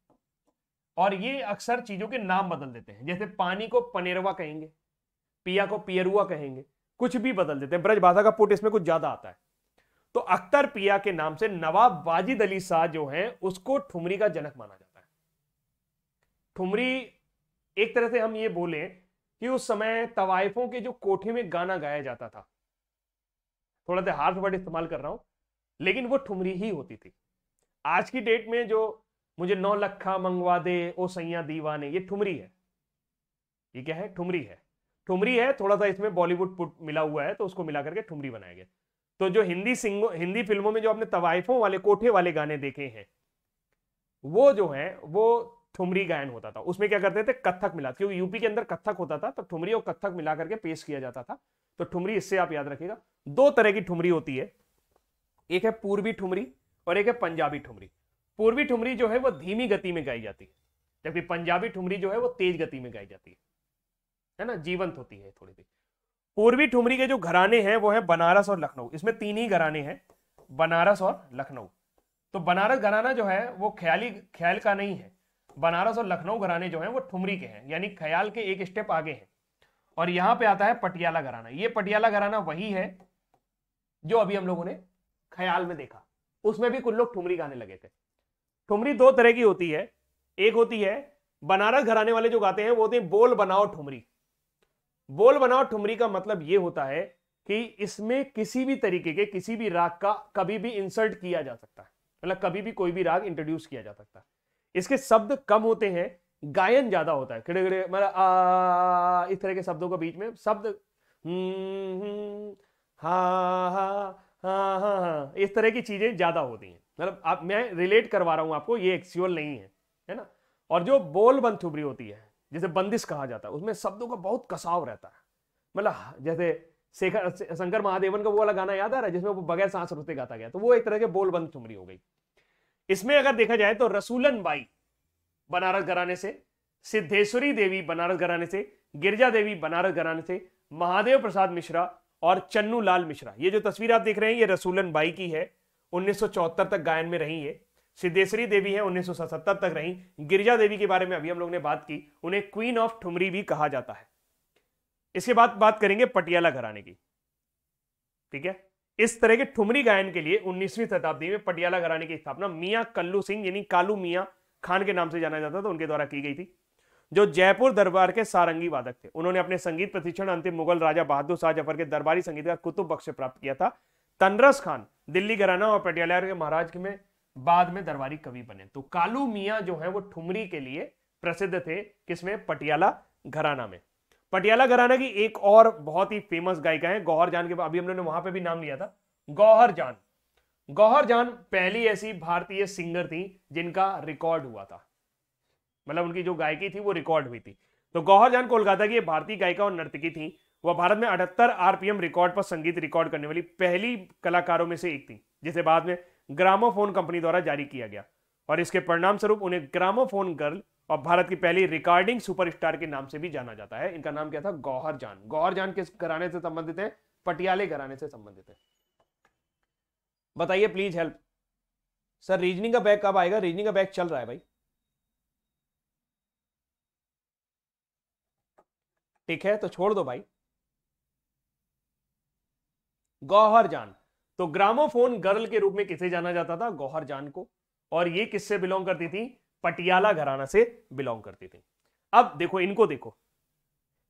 और ये अक्सर चीजों के नाम बदल देते हैं जैसे पानी को पनेरवा कहेंगे पिया को पियरुआ कहेंगे कुछ भी बदल देते हैं ब्रजभाषा का पुट इसमें कुछ ज्यादा आता है तो अख्तर पिया के नाम से नवाब वाजिद अली शाह जो है उसको ठुमरी का जनक माना जाता है ठुमरी एक तरह से हम ये बोले कि उस समय तवायफों के जो कोठे में गाना गाया जाता था थोड़ा सा हार्ड वर्ड इस्तेमाल कर रहा हूं लेकिन वो ठुमरी ही होती थी आज की डेट में जो मुझे नौ लखा मंगवा दे ओ सैया दीवाने ये ठुमरी है ये क्या है ठुमरी है ठुमरी है थोड़ा सा इसमें बॉलीवुड पुट मिला हुआ है तो उसको मिला करके ठुमरी बनाया गया तो जो हिंदी सिंगो हिंदी फिल्मों में जो आपने तवाइफों वाले कोठे वाले गाने देखे हैं वो जो है वो ठुमरी गायन होता था उसमें क्या करते थे कत्थक मिला क्योंकि यूपी के अंदर कत्थक होता था तो ठुमरी और कत्थक मिला करके पेश किया जाता था तो ठुमरी इससे आप याद रखिएगा दो तरह की ठुमरी होती है एक है पूर्वी ठुमरी और एक है पंजाबी ठुमरी पूर्वी ठुमरी जो है वो धीमी गति में गाई जाती है जबकि पंजाबी ठुमरी जो है वो तेज गति में गाई जाती है है ना जीवंत होती है थोड़ी सी पूर्वी ठुमरी के जो घराने हैं वो है बनारस और लखनऊ इसमें तीन ही घराने हैं बनारस और लखनऊ तो बनारस घराना जो है वो ख्याली ख्याल का नहीं है बनारस और लखनऊ घराने जो है वो ठुमरी के हैं यानी ख्याल के एक स्टेप आगे हैं और यहाँ पे आता है पटियाला घराना ये पटियाला घराना वही है जो अभी हम लोगों ने ख्याल में देखा उसमें भी कुछ लोग ठुमरी गाने लगे थे ठुमरी दो तरह की होती है एक होती है बनारस घराने वाले जो गाते हैं वो होते हैं बोल बनाओ ठुमरी बोल बनाओ ठुमरी का मतलब ये होता है कि इसमें किसी भी तरीके के किसी भी राग का कभी भी इंसर्ट किया जा सकता है मतलब कभी भी कोई भी राग इंट्रोड्यूस किया जा सकता है इसके शब्द कम होते हैं गायन ज्यादा होता है खिड़े खिड़े मतलब इस तरह के शब्दों के बीच में शब्द हम्म, हम्म, हा हा हा हा इस तरह की चीजें ज्यादा होती हैं मतलब आप मैं रिलेट करवा रहा हूँ आपको ये एक्चुअल नहीं है है ना और जो बोल बंथुबरी होती है जिसे बंदिश कहा जाता है उसमें शब्दों का बहुत कसाव रहता है मतलब जैसे शेखर शंकर महादेवन का वो वाला गाना याद आ रहा है जिसमें वो बगैर सांस रोते गाता गया तो वो एक तरह के बोल बंद चुमरी हो गई इसमें अगर देखा जाए तो रसूलन बाई बनारस घराने से सिद्धेश्वरी देवी बनारस घराने से गिरजा देवी बनारस घराने से महादेव प्रसाद मिश्रा और चन्नू लाल मिश्रा ये जो तस्वीर आप देख रहे हैं ये रसूलन बाई की है 1974 तक गायन में रही है सिद्धेश्वरी देवी है 1977 तक रही गिरिजा देवी के बारे में अभी हम लोग ने बात की उन्हें क्वीन ऑफ ठुमरी भी कहा जाता है इसके बाद बात करेंगे पटियाला घराने की ठीक है इस तरह के ठुमरी गायन के लिए 19वीं शताब्दी में पटियाला घराने की स्थापना मियाँ कल्लू सिंह यानी कालू मिया खान के नाम से जाना जाता था उनके द्वारा की गई थी जो जयपुर दरबार के सारंगी वादक थे उन्होंने अपने संगीत प्रशिक्षण अंतिम मुगल राजा बहादुर शाह जफर के दरबारी संगीत का कुतुब बख्श प्राप्त किया था तनरस खान दिल्ली घराना और पटियाला के महाराज के में बाद में दरबारी कवि बने तो कालू मियाँ जो है वो ठुमरी के लिए प्रसिद्ध थे किसमें पटियाला घराना में पटियाला घराना की एक और बहुत ही फेमस गायिका है गौहर जान के अभी हमने वहां पे भी नाम लिया था गौहर जान गौहर जान पहली ऐसी भारतीय सिंगर थी जिनका रिकॉर्ड हुआ था मतलब उनकी जो गायकी थी वो रिकॉर्ड हुई थी तो गौहर जान कोलकाता की भारतीय गायिका और नर्तकी थी वह भारत में अठहत्तर आरपीएम रिकॉर्ड पर संगीत रिकॉर्ड करने वाली पहली कलाकारों में से एक थी जिसे बाद में ग्रामोफोन कंपनी द्वारा जारी किया गया और इसके परिणाम स्वरूप उन्हें ग्रामोफोन गर्ल और भारत की पहली रिकॉर्डिंग सुपरस्टार के नाम से भी जाना जाता है इनका नाम क्या था गौहर जान गौहर जान किस घराने से संबंधित है पटियाले घराने से संबंधित है बताइए प्लीज हेल्प सर रीजनिंग का बैग कब आएगा रीजनिंग का बैग चल रहा है भाई ठीक है तो छोड़ दो भाई गौहर जान तो ग्रामोफोन गर्ल के रूप में किसे जाना जाता था गौहर जान को और ये किससे बिलोंग करती थी पटियाला घराना से बिलोंग करती थी अब देखो इनको देखो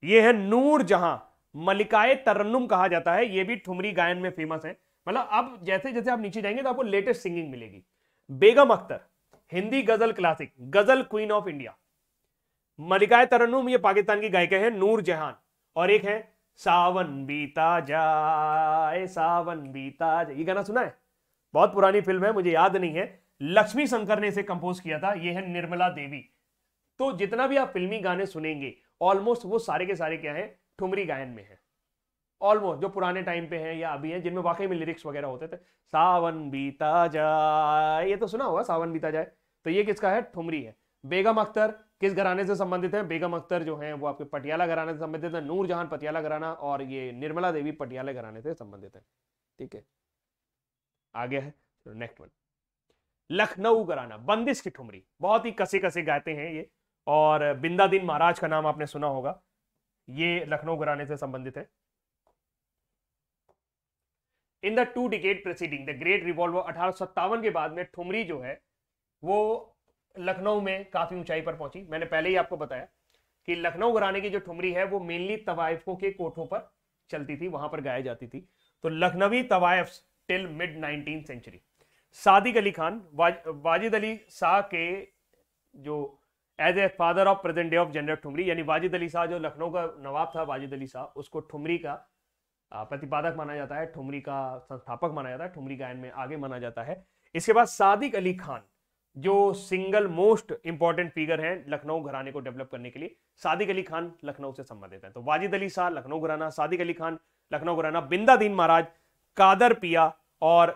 ये है नूर जहां मलिकाए तरन्नुम कहा जाता है ये भी ठुमरी गायन में फेमस है मतलब अब जैसे जैसे आप नीचे जाएंगे तो आपको लेटेस्ट सिंगिंग मिलेगी बेगम Akhtar Hindi ghazal classic ghazal queen of India मलिकाए तरन्नुम ये पाकिस्तान की गायिका है नूर जहान और एक है सावन बीता जाए सावन बीता जाए ये गाना सुना है बहुत पुरानी फिल्म है मुझे याद नहीं है लक्ष्मी शंकर ने इसे कंपोज किया था ये है निर्मला देवी तो जितना भी आप फिल्मी गाने सुनेंगे ऑलमोस्ट वो सारे के सारे क्या है ठुमरी गायन में है ऑलमोस्ट जो पुराने टाइम पे हैं या अभी हैं जिनमें वाकई में लिरिक्स वगैरह होते थे सावन बीता जाए ये तो सुना होगा सावन बीता जाए तो ये किसका है ठुमरी है बेगम अख्तर किस घराने से संबंधित हैं बेगम अख्तर जो हैं वो आपके पटियाला घराने से संबंधित हैं नूर जहान पटियाला घराना और ये निर्मला देवी पटियाला घराने से संबंधित हैं ठीक है आगे है नेक्स्ट वन लखनऊ घराना बंदिश की ठुमरी बहुत ही कसे कसे गाते हैं ये और बिंदा दिन महाराज का नाम आपने सुना होगा ये लखनऊ घराने से संबंधित है in the two decade preceding the great revolt अठारह के बाद में ठुमरी जो है वो लखनऊ में काफ़ी ऊंचाई पर पहुंची मैंने पहले ही आपको बताया कि लखनऊ घराने की जो ठुमरी है वो मेनली तवायफों के कोठों पर चलती थी वहां पर गाई जाती थी तो लखनवी तवायफ till mid nineteen century Sadiq Ali Khan was, Wajid Ali Shah के जो as a father of present day of general thumri यानी वाजिद अली शाह जो लखनऊ का नवाब था वाजिद अली शाह उसको ठुमरी का प्रतिपादक माना जाता है ठुमरी का संस्थापक माना जाता है ठुमरी गायन में आगे माना जाता है इसके बाद सादिक अली खान जो सिंगल मोस्ट इंपॉर्टेंट फिगर है लखनऊ घराने को डेवलप करने के लिए सादिक अली खान लखनऊ से संबंधित है तो वाजिद अली शाह लखनऊ घराना सादिक अली खान लखनऊ घराना बिंदा दीन महाराज कादर पिया और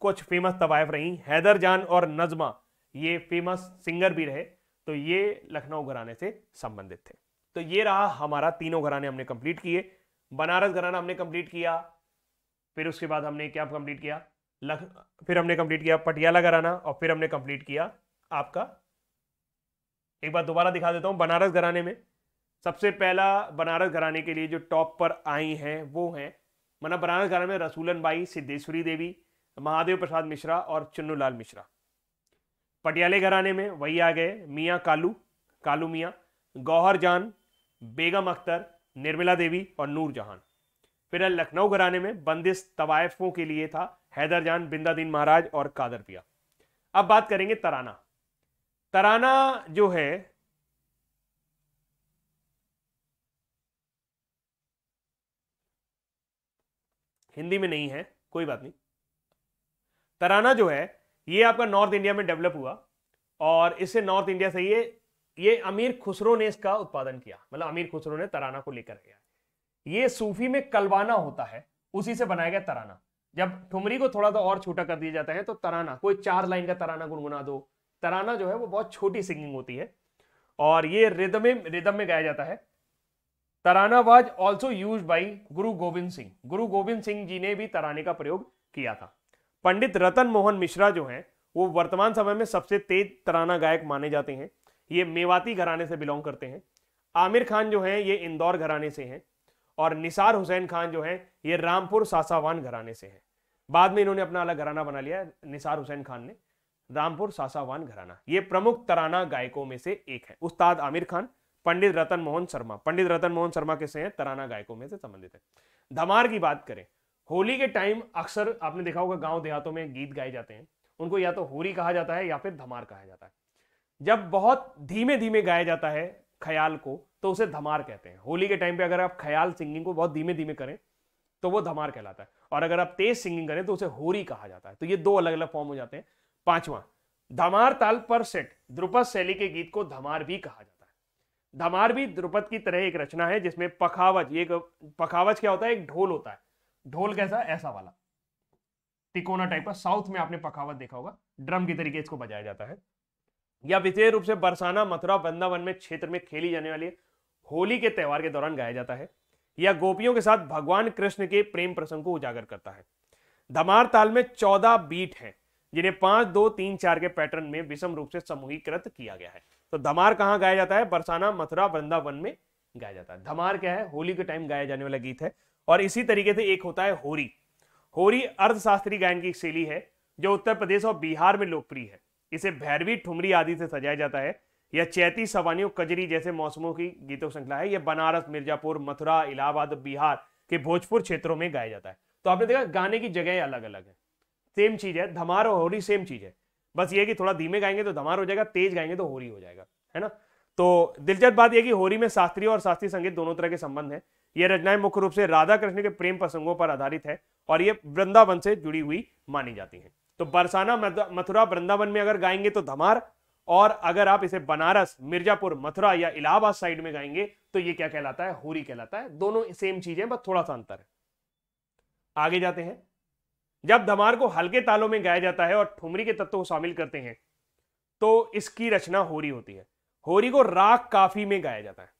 कुछ फेमस तवायफ रही हैदर जान और नजमा ये फेमस सिंगर भी रहे तो ये लखनऊ घराने से संबंधित थे तो ये रहा हमारा तीनों घराने हमने कंप्लीट किए बनारस घराना हमने कंप्लीट किया फिर उसके बाद हमने क्या कंप्लीट किया लख फिर हमने कंप्लीट किया पटियाला घराना और फिर हमने कंप्लीट किया आपका एक बार दोबारा दिखा देता हूँ बनारस घराने में सबसे पहला बनारस घराने के लिए जो टॉप पर आई हैं वो हैं मतलब बनारस घराने में रसूलन बाई सिद्धेश्वरी देवी महादेव प्रसाद मिश्रा और चुन्नूलाल मिश्रा पटियाले घराने में वही आ गए मियाँ कालू कालू मियाँ गौहर जान बेगम अख्तर निर्मला देवी और नूर जहान फिर लखनऊ घराने में बंदिश तवायफों के लिए था हैदर जान बिंदादीन महाराज और कादर पिया अब बात करेंगे तराना तराना जो है हिंदी में नहीं है कोई बात नहीं तराना जो है ये आपका नॉर्थ इंडिया में डेवलप हुआ और इससे नॉर्थ इंडिया से ये ये अमीर खुसरो ने इसका उत्पादन किया मतलब अमीर खुसरो ने तराना को लेकर आया ये सूफी में कलवाना होता है उसी से बनाया गया तराना जब ठुमरी को थोड़ा सा तो और छोटा कर दिया जाता है तो तराना कोई चार लाइन का तराना गुनगुना दो तराना जो है वो बहुत छोटी सिंगिंग होती है और ये रिदम में रिदम में गाया जाता है tarana was also use by Guru Gobind Singh गुरु गोविंद सिंह जी ने भी तराने का प्रयोग किया था पंडित रतन मोहन मिश्रा जो है वो वर्तमान समय में सबसे तेज तराना गायक माने जाते हैं ये मेवाती घराने से बिलोंग करते हैं आमिर खान जो है ये इंदौर घराने से हैं और निसार हुसैन खान जो है ये रामपुर सासावान घराने से हैं बाद में इन्होंने अपना अलग घराना बना लिया निसार हुसैन खान ने रामपुर सासावान घराना ये प्रमुख तराना गायकों में से एक है उस्ताद आमिर खान पंडित रतन मोहन शर्मा पंडित रतन मोहन शर्मा किसे हैं तराना गायकों में से संबंधित है धमार की बात करें होली के टाइम अक्सर आपने देखा होगा गांव देहातों में गीत गाए जाते हैं उनको या तो होली कहा जाता है या फिर धमार कहा जाता है जब बहुत धीमे धीमे गाया जाता है ख्याल को तो उसे धमार कहते हैं होली के टाइम पे अगर आप ख्याल सिंगिंग को बहुत धीमे धीमे करें तो वो धमार कहलाता है और अगर आप तेज सिंगिंग करें तो उसे होरी कहा जाता है तो ये दो अलग अलग फॉर्म हो जाते हैं पांचवा धमार ताल पर सेट द्रुपद शैली के गीत को धमार भी कहा जाता है धमार भी द्रुपद की तरह एक रचना है जिसमें पखावज एक पखावज क्या होता है एक ढोल होता है ढोल कैसा ऐसा वाला तिकोना टाइप का साउथ में आपने पखावत देखा होगा ड्रम की तरीके इसको बजाया जाता है या विशेष रूप से बरसाना मथुरा वृंदावन में क्षेत्र में खेली जाने वाली है होली के त्यौहार के दौरान गाया जाता है यह गोपियों के साथ भगवान कृष्ण के प्रेम प्रसंग को उजागर करता है धमार ताल में चौदह बीट हैं जिन्हें पांच दो तीन चार के पैटर्न में विषम रूप से समूहीकृत किया गया है तो धमार कहाँ गाया जाता है बरसाना मथुरा वृंदावन में गाया जाता है धमार क्या है होली के टाइम गाया जाने वाला गीत है और इसी तरीके से एक होता है होरी होरी अर्धशास्त्री गायन की शैली है जो उत्तर प्रदेश और बिहार में लोकप्रिय है इसे भैरवी ठुमरी आदि से सजाया जाता है या चैती और कजरी जैसे मौसमों की गीतों की श्रृंखला है यह बनारस मिर्जापुर मथुरा इलाहाबाद बिहार के भोजपुर क्षेत्रों में गाया जाता है तो आपने देखा गाने की जगह अलग अलग है सेम चीज है धमार और होरी सेम चीज है बस ये कि थोड़ा धीमे गाएंगे तो धमार हो जाएगा तेज गाएंगे तो होरी हो जाएगा है ना तो दिलचस्प बात यह कि होरी में शास्त्रीय और शास्त्रीय संगीत दोनों तरह के संबंध है यह रचनाएं मुख्य रूप से राधा कृष्ण के प्रेम प्रसंगों पर आधारित है और ये वृंदावन से जुड़ी हुई मानी जाती है तो बरसाना मथुरा वृंदावन में अगर गाएंगे तो धमार और अगर आप इसे बनारस मिर्जापुर मथुरा या इलाहाबाद साइड में गाएंगे तो ये क्या कहलाता है होरी कहलाता है दोनों सेम चीज है बस थोड़ा सा अंतर है आगे जाते हैं जब धमार को हल्के तालों में गाया जाता है और ठुमरी के तत्व को शामिल करते हैं तो इसकी रचना होरी होती है होरी को राग काफी में गाया जाता है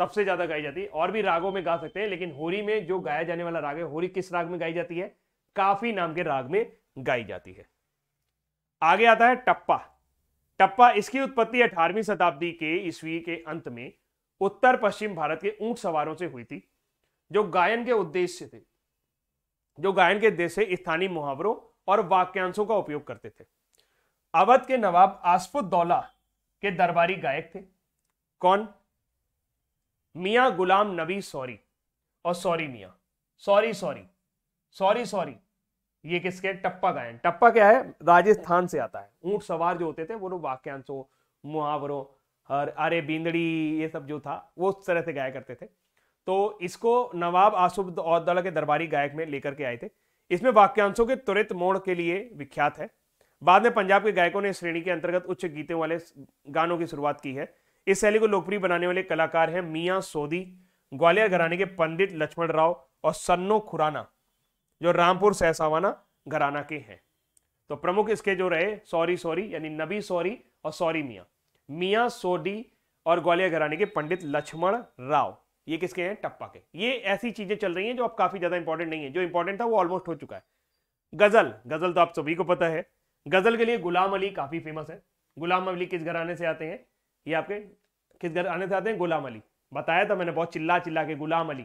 सबसे ज्यादा गाई जाती है और भी रागों में गा सकते हैं लेकिन होरी में जो गाया जाने वाला राग है होरी किस राग में गाई जाती है काफी नाम के राग में गाई जाती है आगे आता है टप्पा टप्पा इसकी उत्पत्ति 18वीं शताब्दी के ईस्वी के अंत में उत्तर पश्चिम भारत के ऊंट सवारों से हुई थी जो गायन के उद्देश्य थे जो गायन के उद्देश्य स्थानीय मुहावरों और वाक्यांशों का उपयोग करते थे अवध के नवाब आसफुद्दौला के दरबारी गायक थे कौन मिया गुलाम नबी सॉरी और सॉरी मिया सॉरी सॉरी सॉरी सॉरी ये किसके टप्पा गायन टप्पा क्या है राजस्थान से आता है ऊंट सवार जो होते थे वो लोग वाक्यांशों मुहावरों और अरे बींदड़ी ये सब जो था वो उस तरह से गाया करते थे तो इसको नवाब आसुफ औदला के दरबारी गायक में लेकर के आए थे इसमें वाक्यांशों के त्वरित मोड़ के लिए विख्यात है बाद में पंजाब के गायकों ने श्रेणी के अंतर्गत उच्च गीतों वाले गानों की शुरुआत की है इस शैली को लोकप्रिय बनाने वाले कलाकार हैं मियाँ सोदी ग्वालियर घराने के पंडित लक्ष्मण राव और सन्नो खुराना जो रामपुर सहसावाना घराना के हैं तो प्रमुख इसके जो रहे सॉरी सॉरी यानी नबी सॉरी और सॉरी मियाँ मियाँ सोडी और ग्वालियर घराने के पंडित लक्ष्मण राव ये किसके हैं टप्पा के ये ऐसी चीजें चल रही हैं जो अब काफी ज्यादा इंपॉर्टेंट नहीं है जो इंपॉर्टेंट था वो ऑलमोस्ट हो चुका है गजल गजल तो आप सभी को पता है गजल के लिए गुलाम अली काफी फेमस है गुलाम अली किस घराने से आते हैं ये आपके किस घराने से आते हैं गुलाम अली बताया था मैंने बहुत चिल्ला चिल्ला के गुलाम अली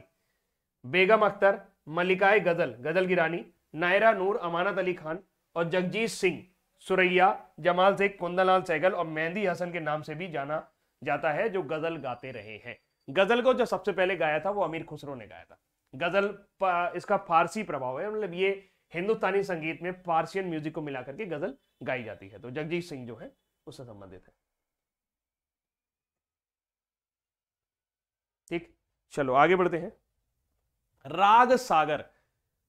बेगम अख्तर मलिकाए गजल गजल की रानी नायरा नूर अमानत अली खान और जगजीत सिंह सुरैया जमाल शेख कुंदनलाल सहगल और मेहंदी हसन के नाम से भी जाना जाता है जो गजल गाते रहे हैं गजल को जो सबसे पहले गाया था वो अमीर खुसरो ने गाया था गजल इसका फारसी प्रभाव है मतलब ये हिंदुस्तानी संगीत में फारसियन म्यूजिक को मिलाकर के गजल गाई जाती है तो जगजीत सिंह जो है उससे संबंधित है ठीक चलो आगे बढ़ते हैं राग सागर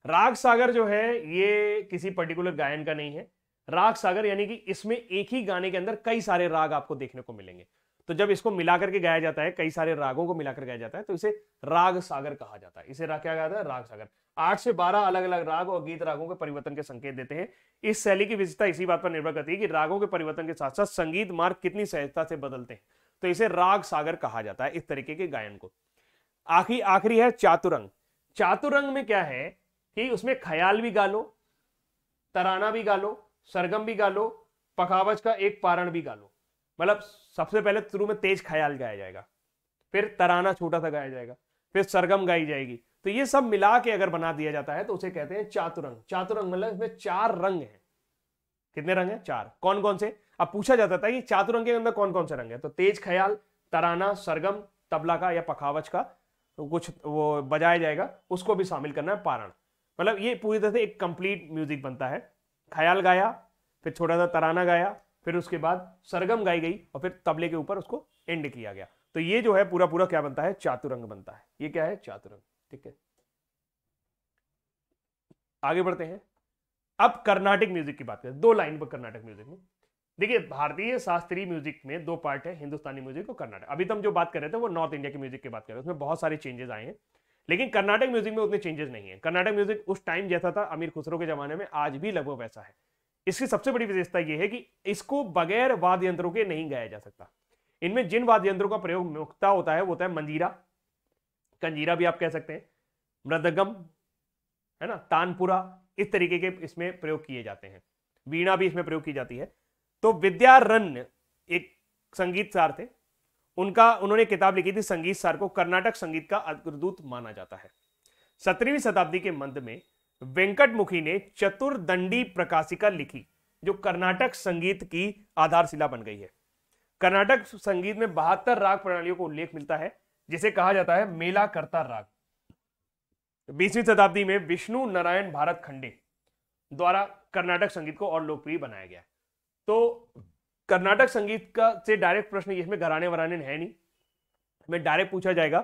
राग सागर जो है ये किसी पर्टिकुलर गायन का नहीं है राग सागर यानी कि इसमें एक ही गाने के अंदर कई सारे राग आपको देखने को मिलेंगे तो जब इसको मिलाकर के गाया जाता है कई सारे रागों को मिलाकर गाया जाता है तो इसे राग सागर कहा जाता है इसे क्या कहा जाता है राग सागर आठ से बारह अलग अलग राग और गीत रागों के परिवर्तन के संकेत देते हैं इस शैली की विशेषता इसी बात पर निर्भर करती है कि रागों के परिवर्तन के साथ साथ संगीत मार्ग कितनी सहजता से बदलते हैं तो इसे राग सागर कहा जाता है इस तरीके के गायन को आखिरी आखिरी है चातुरंग चातुरंग में क्या है कि उसमें ख्याल भी गालो तराना भी गालो सरगम भी गालो पखावज का एक पारण भी गालो मतलब सबसे पहले तो शुरू में तेज ख्याल गाया जाएगा फिर तराना छोटा सा गाया जाएगा फिर सरगम गाई जाएगी तो ये सब मिला के अगर बना दिया जाता है तो उसे कहते हैं चातुरंग चातुरंग मतलब इसमें चार रंग है कितने रंग है चार कौन कौन से अब पूछा जाता था कि चातुरंग के अंदर कौन कौन से रंग है तो तेज ख्याल तराना सरगम तबला का या पखावच का तो कुछ वो बजाया जाएगा उसको भी शामिल करना है पारण मतलब ये पूरी तरह से एक कंप्लीट म्यूजिक बनता है ख्याल गाया फिर छोटा सा तराना गाया फिर उसके बाद सरगम गाई गई और फिर तबले के ऊपर उसको एंड किया गया तो ये जो है पूरा पूरा क्या बनता है चातुरंग बनता है ये क्या है चातुरंग ठीक है आगे बढ़ते हैं अब कर्नाटिक म्यूजिक की बात करें दो लाइन पर कर्नाटक म्यूजिक में देखिए भारतीय शास्त्रीय म्यूजिक में दो पार्ट है हिंदुस्तानी म्यूजिक और कर्नाटक अभी तो हम जो बात कर रहे थे वो नॉर्थ इंडिया के म्यूजिक की बात कर रहे हैं उसमें बहुत सारे चेंजेस आए हैं लेकिन कर्नाटक म्यूजिक में उतने चेंजेस नहीं है कर्नाटक म्यूजिक उस टाइम जैसा था अमीर खुसरो के जमाने में आज भी लगभग वैसा है इसकी सबसे बड़ी विशेषता यह है कि इसको बगैर वाद्य यंत्रों के नहीं गाया जा सकता इनमें जिन वाद्य यंत्रों का प्रयोग मुख्यता होता है वो होता है मंजीरा कंजीरा भी आप कह सकते हैं मृदगम है ना तानपुरा इस तरीके के इसमें प्रयोग किए जाते हैं वीणा भी इसमें प्रयोग की जाती है तो विद्यारण्य एक संगीत सार थे उनका उन्होंने किताब लिखी थी संगीत सार को कर्नाटक संगीत का अग्रदूत माना जाता है सत्रहवीं शताब्दी के मध्य में वेंकट मुखी ने चतुर्दंडी प्रकाशिका लिखी जो कर्नाटक संगीत की आधारशिला बन गई है कर्नाटक संगीत में बहत्तर राग प्रणालियों को उल्लेख मिलता है जिसे कहा जाता है मेला करता राग बीसवीं शताब्दी में विष्णु नारायण भारत खंडे द्वारा कर्नाटक संगीत को और लोकप्रिय बनाया गया तो कर्नाटक संगीत का से डायरेक्ट प्रश्न इसमें घराने वराने है नहीं हमें डायरेक्ट पूछा जाएगा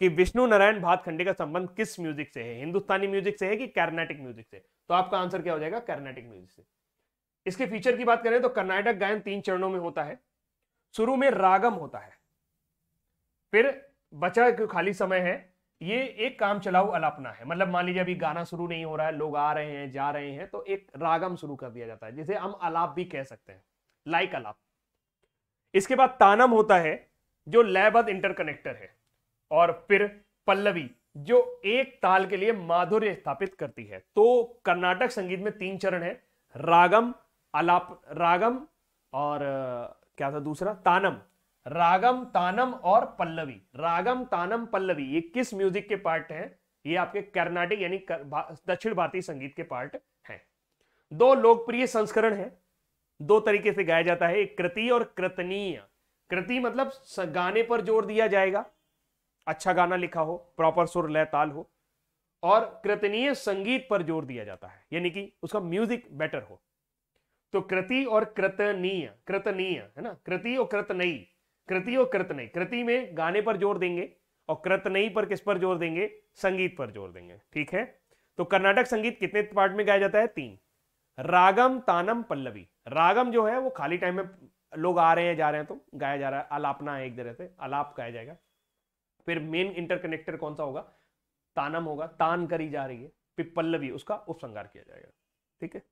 कि विष्णु नारायण भातखंडे का संबंध किस म्यूजिक से है हिंदुस्तानी म्यूजिक से है कि कर्नाटिक म्यूजिक से तो आपका आंसर क्या हो जाएगा कर्नाटिक म्यूजिक से इसके फीचर की बात करें तो कर्नाटक गायन तीन चरणों में होता है शुरू में रागम होता है फिर बचा क्यों खाली समय है ये एक काम चलाऊ अलापना है मतलब मान लीजिए अभी गाना शुरू नहीं हो रहा है लोग आ रहे हैं जा रहे हैं तो एक रागम शुरू कर दिया जाता है जिसे हम अलाप भी कह सकते हैं लाइक अलाप इसके बाद तानम होता है जो लयबद्ध इंटरकनेक्टर है और फिर पल्लवी जो एक ताल के लिए माधुर्य स्थापित करती है तो कर्नाटक संगीत में तीन चरण है रागम अलाप रागम और क्या था दूसरा तानम रागम तानम और पल्लवी रागम तानम पल्लवी ये किस म्यूजिक के पार्ट हैं ये आपके कर्नाटक यानी कर, भा, दक्षिण भारतीय संगीत के पार्ट हैं दो लोकप्रिय संस्करण हैं दो तरीके से गाया जाता है एक कृति और कृतनीय कृति मतलब गाने पर जोर दिया जाएगा अच्छा गाना लिखा हो प्रॉपर सुर लय ताल हो और कृतनीय संगीत पर जोर दिया जाता है यानी कि उसका म्यूजिक बेटर हो तो कृति और कृतनीय कृतनीय है ना कृति और कृतनयी कृति और कृत नहीं कृति में गाने पर जोर देंगे और कृत नहीं पर किस पर जोर देंगे संगीत पर जोर देंगे ठीक है तो कर्नाटक संगीत कितने पार्ट में गाया जाता है तीन रागम तानम पल्लवी रागम जो है वो खाली टाइम में लोग आ रहे हैं जा रहे हैं तो गाया जा रहा है अलापना है एक तरह से अलाप गाया जाएगा फिर मेन इंटरकनेक्टर कौन सा होगा तानम होगा तान करी जा रही है पल्लवी उसका उपसंगार किया जाएगा ठीक है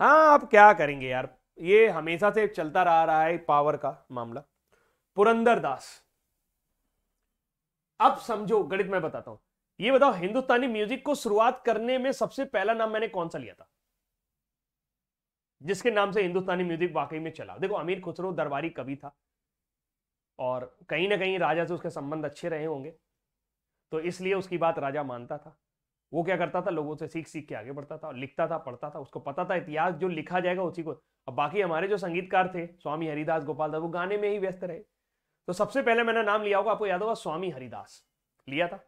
हाँ आप क्या करेंगे यार ये हमेशा से चलता रहा रहा है पावर का मामला पुरंदर दास अब समझो गणित मैं बताता हूं ये बताओ हिंदुस्तानी म्यूजिक को शुरुआत करने में सबसे पहला नाम मैंने कौन सा लिया था जिसके नाम से हिंदुस्तानी म्यूजिक वाकई में चला देखो अमीर खुसरो दरबारी कवि था और कहीं ना कहीं राजा से उसके संबंध अच्छे रहे होंगे तो इसलिए उसकी बात राजा मानता था वो क्या करता था लोगों से सीख सीख के आगे बढ़ता था लिखता था पढ़ता था उसको पता था इतिहास जो लिखा जाएगा उसी को अब बाकी हमारे जो संगीतकार थे स्वामी हरिदास गोपाल दास वो गाने में ही व्यस्त रहे तो सबसे पहले मैंने नाम लिया होगा आपको याद होगा स्वामी हरिदास लिया था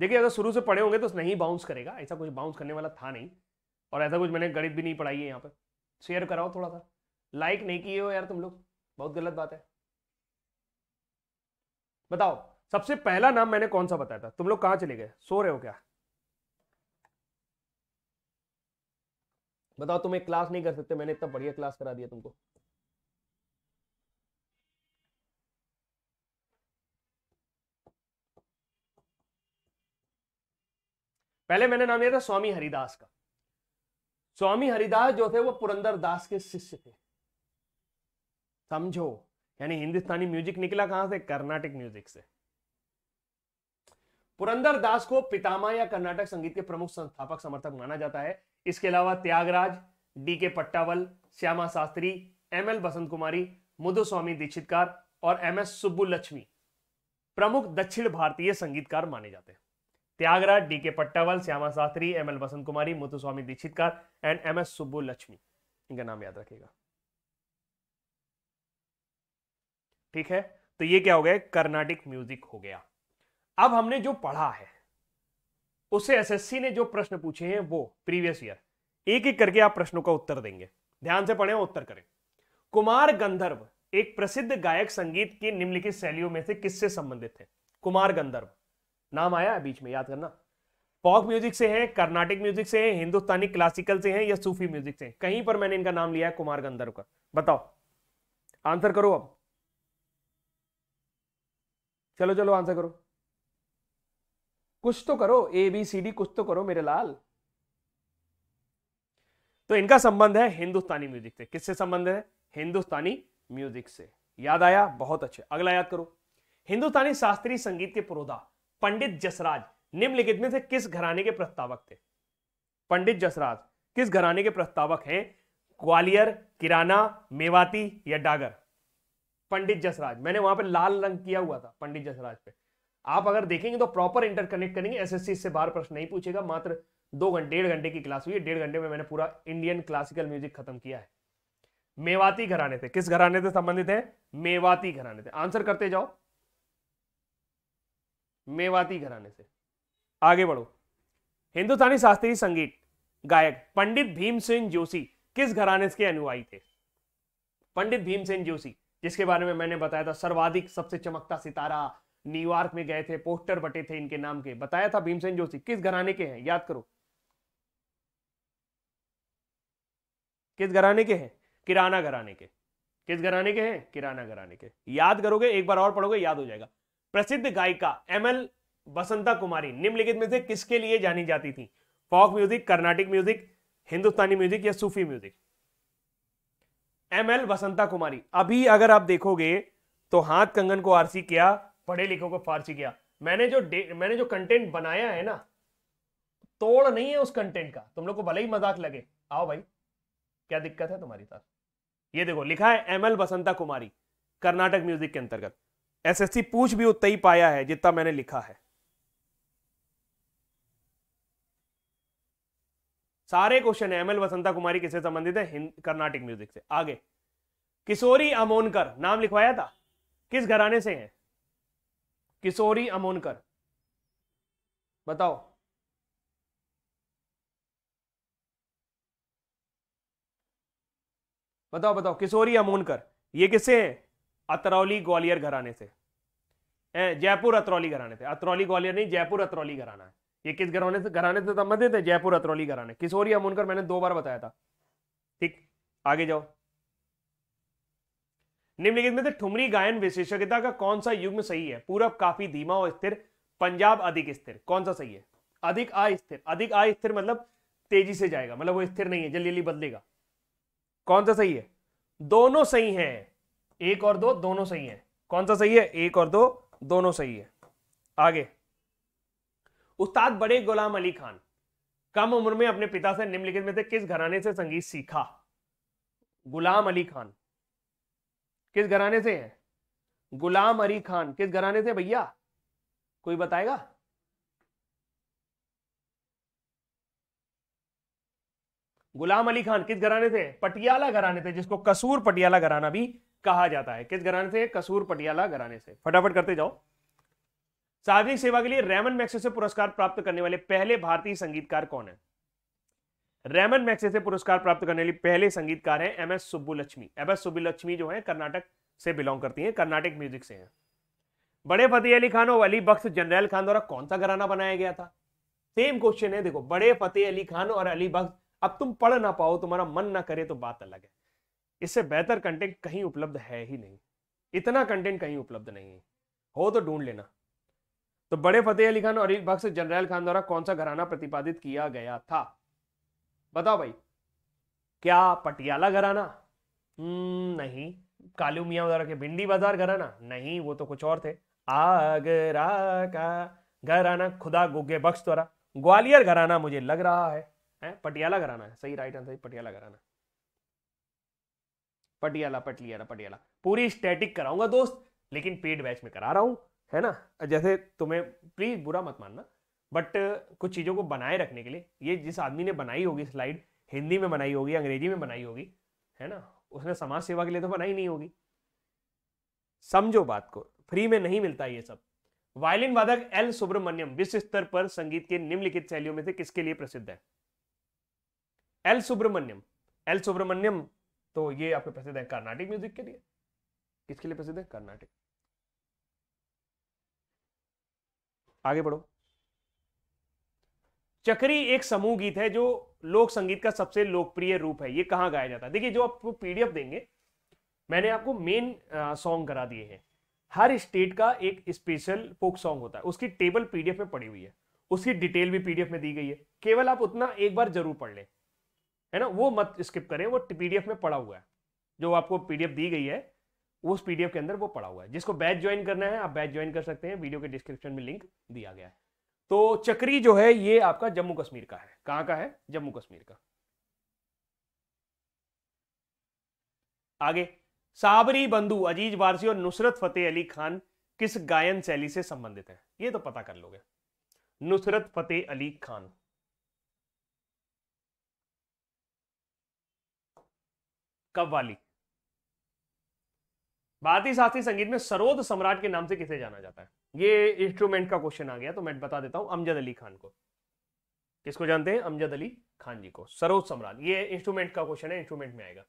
देखिए अगर शुरू से पढ़े होंगे तो नहीं बाउंस करेगा ऐसा कुछ बाउंस करने वाला था नहीं और ऐसा कुछ मैंने गणित भी नहीं पढ़ाई है यहाँ पर शेयर कराओ थोड़ा सा लाइक नहीं किए हो यार तुम लोग बहुत गलत बात है बताओ सबसे पहला नाम मैंने कौन सा बताया था तुम लोग कहां चले गए सो रहे हो क्या बताओ तुम एक क्लास नहीं कर सकते मैंने इतना बढ़िया क्लास करा दिया तुमको पहले मैंने नाम लिया था स्वामी हरिदास का स्वामी हरिदास जो थे वो पुरंदर दास के शिष्य थे समझो यानी हिंदुस्तानी म्यूजिक निकला कहां से कर्नाटक म्यूजिक से पुरंदर दास को पितामा या कर्नाटक संगीत के प्रमुख संस्थापक समर्थक माना जाता है इसके अलावा Tyagaraja D K Pattammal Shyama Shastri M L Vasantha Kumari Swami Dikshitar और एम एस सुब्बुलक्ष्मी प्रमुख दक्षिण भारतीय संगीतकार माने जाते हैं Tyagaraja D K Pattammal Shyama Shastri M L Vasantha Kumari Muthuswami Dikshitar and M S Subbulakshmi इनका नाम याद रखेगा ठीक है तो ये क्या हो गया कर्नाटिक म्यूजिक हो गया अब हमने जो पढ़ा है उसे एसएससी ने जो प्रश्न पूछे हैं वो प्रीवियस ईयर एक एक करके आप प्रश्नों का उत्तर देंगे ध्यान से पढ़े उत्तर करें कुमार गंधर्व एक प्रसिद्ध गायक संगीत की निम्नलिखित शैलियों में से किससे संबंधित है कुमार गंधर्व नाम आया बीच में याद करना पॉक म्यूजिक से है कर्नाटिक म्यूजिक से है हिंदुस्तानी क्लासिकल से है या सूफी म्यूजिक से है कहीं पर मैंने इनका नाम लिया है कुमार गंधर्व का बताओ आंसर करो अब चलो चलो आंसर करो कुछ तो करो ए बी सी डी कुछ तो करो मेरे लाल तो इनका संबंध है हिंदुस्तानी म्यूजिक से किससे संबंध है हिंदुस्तानी म्यूजिक से याद आया बहुत अच्छे अगला याद करो हिंदुस्तानी शास्त्रीय संगीत के पुरोधा पंडित जसराज निम्नलिखित में से किस घराने के प्रस्तावक थे पंडित जसराज किस घराने के प्रस्तावक हैं ग्वालियर किराना मेवाती या डागर पंडित जसराज मैंने वहां पर लाल रंग किया हुआ था पंडित जसराज पे आप अगर देखेंगे तो प्रॉपर इंटरकनेक्ट करेंगे एसएससी से बाहर प्रश्न नहीं पूछेगा मात्र दो घंटे डेढ़ घंटे की क्लास हुई है डेढ़ घंटे में मैंने पूरा इंडियन क्लासिकल म्यूजिक खत्म किया है मेवाती घराने थे किस घराने से संबंधित है मेवाती घराने थे आंसर करते जाओ मेवाती घराने से आगे बढ़ो हिंदुस्तानी शास्त्रीय संगीत गायक पंडित भीमसेन जोशी किस घराने के अनुयायी थे पंडित भीमसेन जोशी जिसके बारे में मैंने बताया था सर्वाधिक सबसे चमकता सितारा न्यूयॉर्क में गए थे पोस्टर बटे थे इनके नाम के बताया था भीमसेन जोशी किस घराने के हैं याद करो किस घराने के हैं किराना घराने के किस घराने के हैं किराना घराने के याद करोगे एक बार और पढ़ोगे याद हो जाएगा प्रसिद्ध गायिका एम एल बसंता कुमारी निम्नलिखित में से किसके लिए जानी जाती थी folk music Carnatic music Hindustani music या Sufi music M L Vasantha Kumari अभी अगर आप देखोगे तो हाथ कंगन को आरसी किया पढ़े लिखो को फारसी किया मैंने जो मैंने जो कंटेंट बनाया है ना तोड़ नहीं है उस कंटेंट का तुम लोग को भले ही मजाक लगे आओ भाई क्या दिक्कत है तुम्हारी साथ ये देखो लिखा है M L Vasantha Kumari Karnatak music के अंतर्गत एसएससी पूछ भी उतना ही पाया है जितना मैंने लिखा है सारे क्वेश्चन है एम वसंता कुमारी किससे संबंधित है कर्नाटिक म्यूजिक से आगे किशोरी अमोनकर नाम लिखवाया था किस घराने से है किशोरी अमोनकर बताओ बताओ बताओ किशोरी अमोनकर ये किससे हैं अतरौली ग्वालियर घराने से जयपुर अतरौली घराने से अतरौली ग्वालियर नहीं जयपुर अतरौली घराना है ये किस घराने से घराने से संबंधित है जयपुर अतरौली घराने किशोरी अमोनकर मैंने दो बार बताया था ठीक आगे जाओ निम्नलिखित में से ठुमरी गायन विशेषज्ञता का कौन सा युग्म सही है पूरब काफी धीमा और स्थिर पंजाब अधिक स्थिर कौन सा सही है अधिक अस्थिर अधिक अस्थिर मतलब तेजी से जाएगा मतलब वो स्थिर नहीं है जल्दी जल्दी बदलेगा कौन सा सही है दोनों सही हैं एक और दो दोनों सही हैं कौन सा सही है एक और दो दोनों सही है आगे उस्ताद बड़े गुलाम अली खान कम उम्र में अपने पिता से निम्नलिखित में से किस घराने से संगीत सीखा गुलाम अली खान किस घराने से है गुलाम अली खान किस घराने से भैया कोई बताएगा गुलाम अली खान किस घराने से पटियाला घराने से जिसको कसूर पटियाला घराना भी कहा जाता है किस घराने से कसूर पटियाला घराने से फटाफट करते जाओ सार्वजनिक सेवा के लिए रेमन से पुरस्कार प्राप्त करने वाले पहले भारतीय संगीतकार कौन है रेमन से पुरस्कार प्राप्त करने वाले पहले संगीतकार हैं M S Subbulakshmi M S Subbulakshmi जो है कर्नाटक से बिलोंग करती हैं कर्नाटक म्यूजिक से हैं बड़े फतेह अली खान और अली बख्श जनरल खान द्वारा कौन सा घराना बनाया गया था सेम क्वेश्चन है देखो बड़े फतेह अली खान और अली बख्श अब तुम पढ़ ना पाओ तुम्हारा मन ना करे तो बात अलग है इससे बेहतर कंटेंट कहीं उपलब्ध है ही नहीं इतना कंटेंट कहीं उपलब्ध नहीं है हो तो ढूंढ लेना तो बड़े फतेह अली खान और बख्श जनरल खान द्वारा कौन सा घराना प्रतिपादित किया गया था बताओ भाई क्या पटियाला घराना हम्म, नहीं कालू मिया द्वारा के भिंडी बाजार घराना नहीं वो तो कुछ और थे आगरा का घराना खुदा गुगे बख्श द्वारा ग्वालियर घराना मुझे लग रहा है, है? पटियाला घराना है सही राइट आंसर पटियाला घराना पटियाला पटलियाला पटियाला पूरी स्टैटिक कराऊंगा दोस्त लेकिन पेड बैच में करा रहा हूं है ना जैसे तुम्हें प्लीज़ बुरा मत मानना बट कुछ चीज़ों को बनाए रखने के लिए ये जिस आदमी ने बनाई होगी स्लाइड हिंदी में बनाई होगी अंग्रेजी में बनाई होगी है ना उसने समाज सेवा के लिए तो बनाई नहीं होगी समझो बात को फ्री में नहीं मिलता ये सब वायलिन वादक एल सुब्रमण्यम विश्व स्तर पर संगीत के निम्नलिखित शैलियों में से किसके लिए प्रसिद्ध है एल सुब्रमण्यम एल सुब्रमण्यम तो ये आपके प्रसिद्ध है कर्नाटिक म्यूजिक के लिए किसके लिए प्रसिद्ध है कर्नाटिक आगे बढ़ो चक्री एक समूह गीत है जो लोक संगीत का सबसे लोकप्रिय रूप है ये कहां गाया जाता है देखिए जो आपको पीडीएफ देंगे मैंने आपको मेन सॉन्ग करा दिए हैं हर स्टेट का एक स्पेशल फोक सॉन्ग होता है उसकी टेबल पीडीएफ में पड़ी हुई है उसकी डिटेल भी पीडीएफ में दी गई है केवल आप उतना एक बार जरूर पढ़ लें है ना वो मत स्किप करें वो पीडीएफ में पड़ा हुआ है जो आपको पीडीएफ दी गई है उस पीडीएफ के अंदर वो पड़ा हुआ है जिसको बैच ज्वाइन करना है आप बैच ज्वाइन कर सकते हैं वीडियो के डिस्क्रिप्शन में लिंक दिया गया है तो चक्री जो है ये आपका जम्मू कश्मीर का है कहां का है जम्मू कश्मीर का आगे साबरी बंधु अजीज वारसी और नुसरत फतेह अली खान किस गायन शैली से संबंधित है ये तो पता कर लोगे नुसरत फतेह अली खान कव्वाली भारतीय शास्त्रीय संगीत में सरोद सम्राट के नाम से किसे जाना जाता है ये इंस्ट्रूमेंट का क्वेश्चन आ गया तो मैं बता देता हूं अमजद अली खान को किसको जानते हैं अमजद अली खान जी को सरोद सम्राट ये इंस्ट्रूमेंट का क्वेश्चन है इंस्ट्रूमेंट में आएगा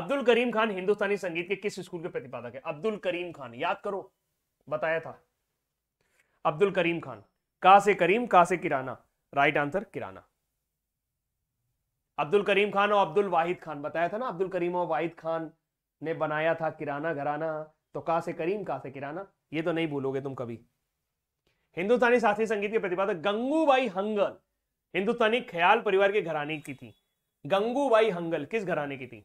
अब्दुल करीम खान हिंदुस्तानी संगीत के किस स्कूल के प्रतिपादक है अब्दुल करीम खान याद करो बताया था अब्दुल करीम खान का से करीम का से किराना राइट आंसर किराना अब्दुल करीम खान और अब्दुल वाहिद खान बताया था ना अब्दुल करीम और वाहिद खान ने बनाया था किराना घराना तो का से करीम का से किराना ये तो नहीं भूलोगे तुम कभी हिंदुस्तानी शास्त्रीय संगीत के प्रतिपादक गंगूबाई हंगल हिंदुस्तानी ख्याल परिवार के घराने की थी गंगूबाई हंगल किस घराने की थी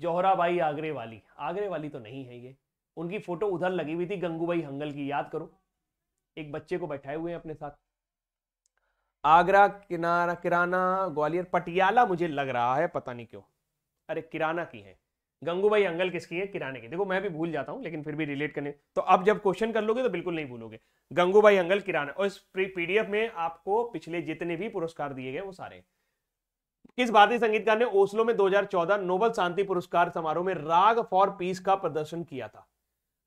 जोहराबाई आगरे वाली आगरे वाली तो नहीं है ये उनकी फोटो उधर लगी हुई थी गंगूबाई हंगल की याद करो एक बच्चे को बैठाए हुए हैं अपने साथ आगरा किनारा किराना ग्वालियर पटियाला मुझे लग रहा है पता नहीं क्यों अरे किराना की है गंगूबाई अंगल किसकी है किराने की देखो मैं भी भूल जाता हूँ लेकिन फिर भी रिलेट करने तो अब जब क्वेश्चन कर लोगे तो बिल्कुल नहीं भूलोगे गंगूबाई अंगल किराना और इस पीडीएफ में आपको पिछले जितने भी पुरस्कार दिए गए वो सारे किस भारतीय संगीतकार ने ओस्लो में 2014 नोबल शांति पुरस्कार समारोह में राग फॉर पीस का प्रदर्शन किया था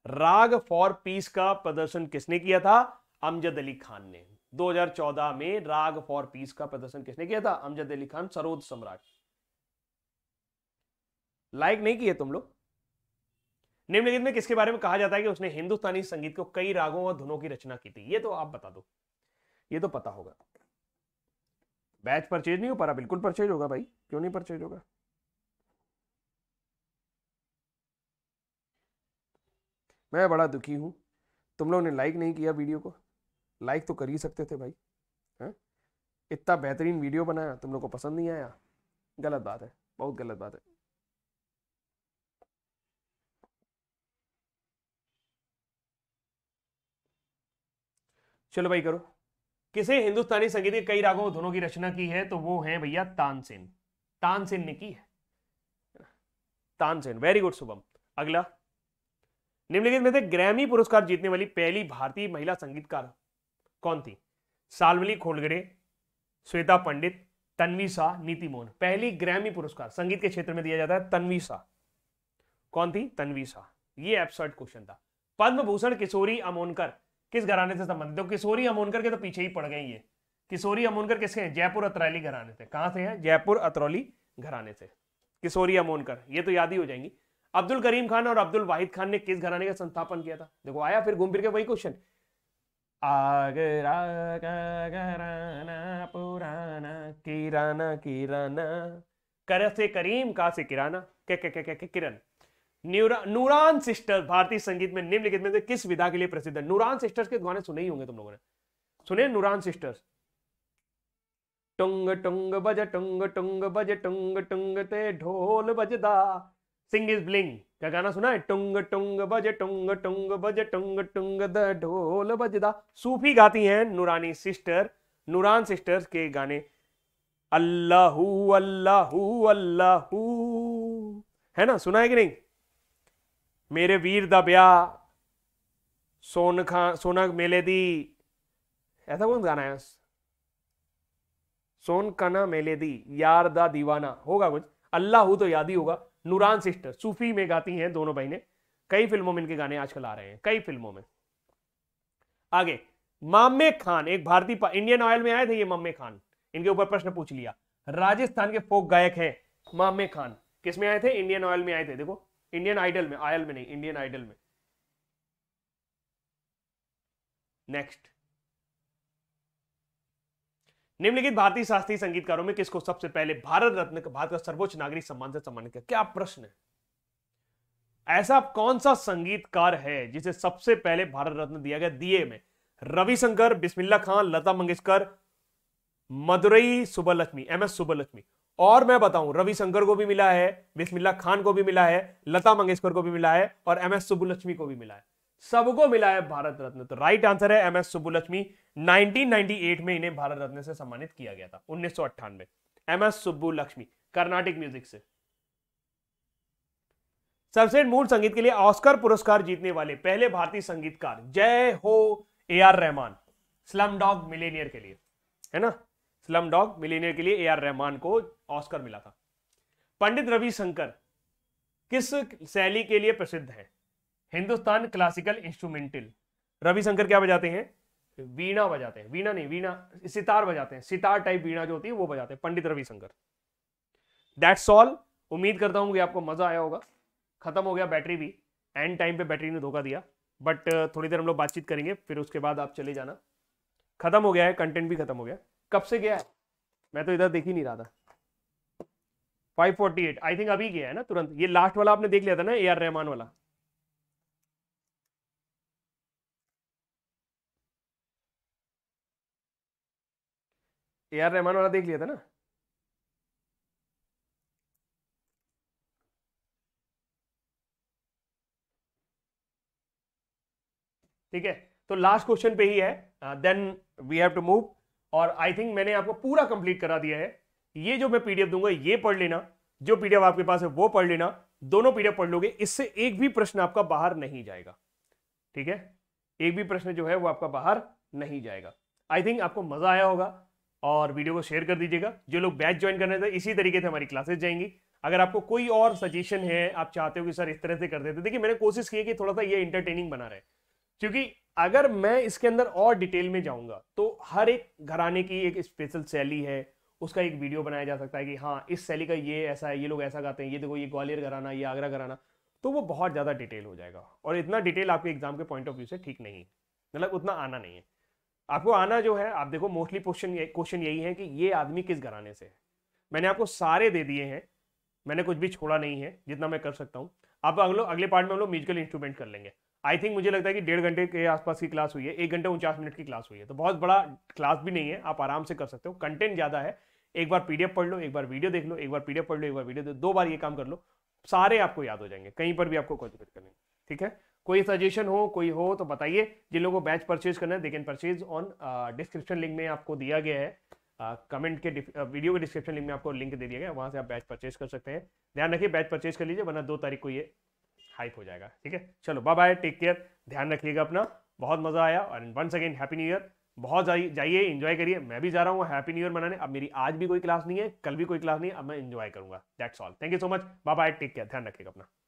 राग फॉर पीस का प्रदर्शन किसने किया था अमजद अली खान ने 2014 में राग फॉर पीस का प्रदर्शन किसने किया था अमजद अली खान सरोद सम्राट लाइक नहीं किए तुम लोग निम्नलिखित में किसके बारे में कहा जाता है कि उसने हिंदुस्तानी संगीत को कई रागों और धुनों की रचना की थी ये तो आप बता दो ये तो पता होगा बैच परचेज नहीं हो पा रहा बिल्कुल परचेज होगा भाई क्यों नहीं परचेज होगा मैं बड़ा दुखी हूं तुम लोग ने लाइक नहीं किया वीडियो को लाइक तो कर ही सकते थे भाई इतना बेहतरीन वीडियो बनाया तुम लोग को पसंद नहीं आया गलत बात है बहुत गलत बात है चलो भाई करो किसे हिंदुस्तानी संगीत के कई रागों धुनों की रचना की है तो वो है भैया तानसेन तानसेन ने की है तानसेन वेरी गुड शुभम अगला निम्नलिखित में से ग्रैमी पुरस्कार जीतने वाली पहली भारतीय महिला संगीतकार कौन थी सालवली खोलगड़े श्वेता पंडित तनवी शाह नीति मोहन पहली ग्रैमी पुरस्कार संगीत के क्षेत्र में दिया जाता है तनवी शाह कौन थी तनवी शाह ये एपसर्ट क्वेश्चन था पद्म भूषण किशोरी अमोनकर किस घराने से संबंधित हो तो किशोरी अमोनकर के तो पीछे ही पड़ गए ये किशोरी अमोनकर किसके हैं जयपुर अतरौली घराने से कहां से हैं जयपुर अतरौली घराने से किशोरी अमोनकर ये तो याद ही हो जाएंगी अब्दुल करीम खान और अब्दुल वाहिद खान ने किस घराने का संस्थापन किया था देखो आया फिर घूम फिर के वही क्वेश्चन आगरा का घराना पुराना किराना किराना कर से करीम का से किराना के के के, के किरण नूरान सिस्टर भारतीय संगीत में निम्नलिखित में से किस विधा के लिए प्रसिद्ध है नूरान सिस्टर्स के गाने सुने ही होंगे तुम लोगों ने सुने नूरान सिस्टर्स टुंग टुंग बज टुंग टुंग बज टुंग टुंग ते ढोल बजदा सिंग इज ब्लिंग क्या गाना सुना है टुंग टुंग बज टुंग टुंग बज टुंग टुंग द ढोल बजदा सूफी गाती हैं नूरानी सिस्टर नूरान सिस्टर्स के गाने अल्लाहू अल्लाहू अल्लाहू है ना सुना है कि नहीं मेरे वीर का ब्याह सोन ਖਾਂ सोना मेले दी ऐसा कौन गाना है सोन कना मेले दी यार दा दीवाना होगा कुछ अल्लाह हो तो याद ही होगा नूरान सिस्टर सूफी में गाती हैं दोनों बहनें कई फिल्मों में इनके गाने आजकल आ रहे हैं कई फिल्मों में आगे मामे खान एक भारतीय इंडियन ऑयल में आए थे ये मामे खान इनके ऊपर प्रश्न पूछ लिया राजस्थान के फोक गायक हैं मामे खान किसमें आए थे इंडियन ऑयल में आए थे देखो इंडियन आइडल में आयल में नहीं इंडियन आइडल में नेक्स्ट निम्नलिखित भारतीय शास्त्रीय संगीतकारों में किसको सबसे पहले भारत रत्न भारत का सर्वोच्च नागरिक सम्मान से सम्मानित किया क्या प्रश्न है ऐसा कौन सा संगीतकार है जिसे सबसे पहले भारत रत्न दिया गया दिए में रविशंकर बिस्मिल्ला खान लता मंगेशकर मदुरई सुबलक्ष्मी एम एस सुबलक्ष्मी और मैं बताऊं रविशंकर को भी मिला है बिस्मिल्ला खान को भी मिला है लता मंगेशकर को भी मिला है और एम एस सुबुलक्ष्मी को भी मिला है सबको मिला है भारत रत्न तो राइट आंसर है एम एस सुबुलक्ष्मी 1998 में इन्हें भारत रत्न से सम्मानित किया गया था उन्नीस सौ अट्ठानवे M S Subbulakshmi Carnatic music से सर्वश्रेष्ठ मूल संगीत के लिए ऑस्कर पुरस्कार जीतने वाले पहले भारतीय संगीतकार Jai Ho A R Rahman Slumdog Millionaire के लिए है ना स्लम डॉग मिलीनियर के लिए ए आर रहमान को ऑस्कर मिला था पंडित रवि शंकर किस शैली के लिए प्रसिद्ध है हिंदुस्तान क्लासिकल इंस्ट्रूमेंटल रविशंकर क्या बजाते हैं वीणा बजाते हैं वीणा नहीं वीणा सितार बजाते हैं सितार टाइप वीणा जो होती है वो बजाते हैं पंडित रविशंकर दैट्स ऑल उम्मीद करता हूँ कि आपको मज़ा आया होगा ख़त्म हो गया बैटरी भी एंड टाइम पे बैटरी ने धोखा दिया बट थोड़ी देर हम लोग बातचीत करेंगे फिर उसके बाद आप चले जाना ख़त्म हो गया है कंटेंट भी ख़त्म हो गया कब से गया है मैं तो इधर देख ही नहीं रहा था 548 आई थिंक अभी गया है ना तुरंत ये लास्ट वाला आपने देख लिया था ना ए आर रहमान वाला ए आर रहमान वाला देख लिया था ना ठीक है तो लास्ट क्वेश्चन पे ही है then we have to move और आई थिंक मैंने आपको पूरा कंप्लीट करा दिया है ये जो मैं पीडीएफ दूंगा ये पढ़ लेना जो पीडीएफ आपके पास है वो पढ़ लेना दोनों पीडीएफ पढ़ लोगे इससे एक भी प्रश्न आपका बाहर नहीं जाएगा ठीक है एक भी प्रश्न जो है वो आपका बाहर नहीं जाएगा आई थिंक आपको मजा आया होगा और वीडियो को शेयर कर दीजिएगा जो लोग बैच ज्वाइन करने थे इसी तरीके से हमारी क्लासेस जाएंगी अगर आपको कोई और सजेशन है आप चाहते हो कि सर इस तरह से कर देते देखिए मैंने कोशिश की है कि थोड़ा सा ये इंटरटेनिंग बना रहे क्योंकि अगर मैं इसके अंदर और डिटेल में जाऊंगा तो हर एक घराने की एक स्पेशल शैली है उसका एक वीडियो बनाया जा सकता है कि हाँ इस शैली का ये ऐसा है ये लोग ऐसा गाते हैं ये देखो ये ग्वालियर घराना ये आगरा घराना तो वो बहुत ज़्यादा डिटेल हो जाएगा और इतना डिटेल आपके एग्जाम के पॉइंट ऑफ व्यू से ठीक नहीं है मतलब उतना आना नहीं है आपको आना जो है आप देखो मोस्टली क्वेश्चन क्वेश्चन यही है कि ये आदमी किस घराने से है मैंने आपको सारे दे दिए हैं मैंने कुछ भी छोड़ा नहीं है जितना मैं कर सकता हूँ आप अगले अगले पार्ट में हम लोग म्यूजिकल इंस्ट्रूमेंट कर लेंगे आई थिंक मुझे लगता है कि डेढ़ घंटे के आसपास की क्लास हुई है एक घंटे उनचास मिनट की क्लास हुई है तो बहुत बड़ा क्लास भी नहीं है आप आराम से कर सकते हो कंटेंट ज़्यादा है एक बार पीडीएफ पढ़ लो एक बार वीडियो देख लो एक बार पीडीएफ पढ़ लो एक बार वीडियो दो, दो बार ये काम कर लो सारे आपको याद हो जाएंगे कहीं पर भी आपको दिक्कत करेंगे ठीक है कोई सजेशन हो कोई हो तो बताइए जिन लोगों को बैच परचेज करना है they can purchase on description link में आपको दिया गया है कमेंट uh, के वीडियो uh, के डिस्क्रिप्शन लिंक में आपको लिंक दे दिया गया वहाँ से आप बैच परचेज कर सकते हैं ध्यान रखिए बैच परचेज कर लीजिए वरना दो तारीख को ये हाइप हो जाएगा ठीक है चलो बाय बाय टेक केयर ध्यान रखिएगा अपना बहुत मज़ा आया और once again happy new year बहुत जाइए इंजॉय करिए मैं भी जा रहा हूँ हैप्पी न्यू ईयर मनाने अब मेरी आज भी कोई क्लास नहीं है कल भी कोई क्लास नहीं है अब मैं इंजॉय करूंगा that's all thank you so much bye bye take care ध्यान रखिएगा अपना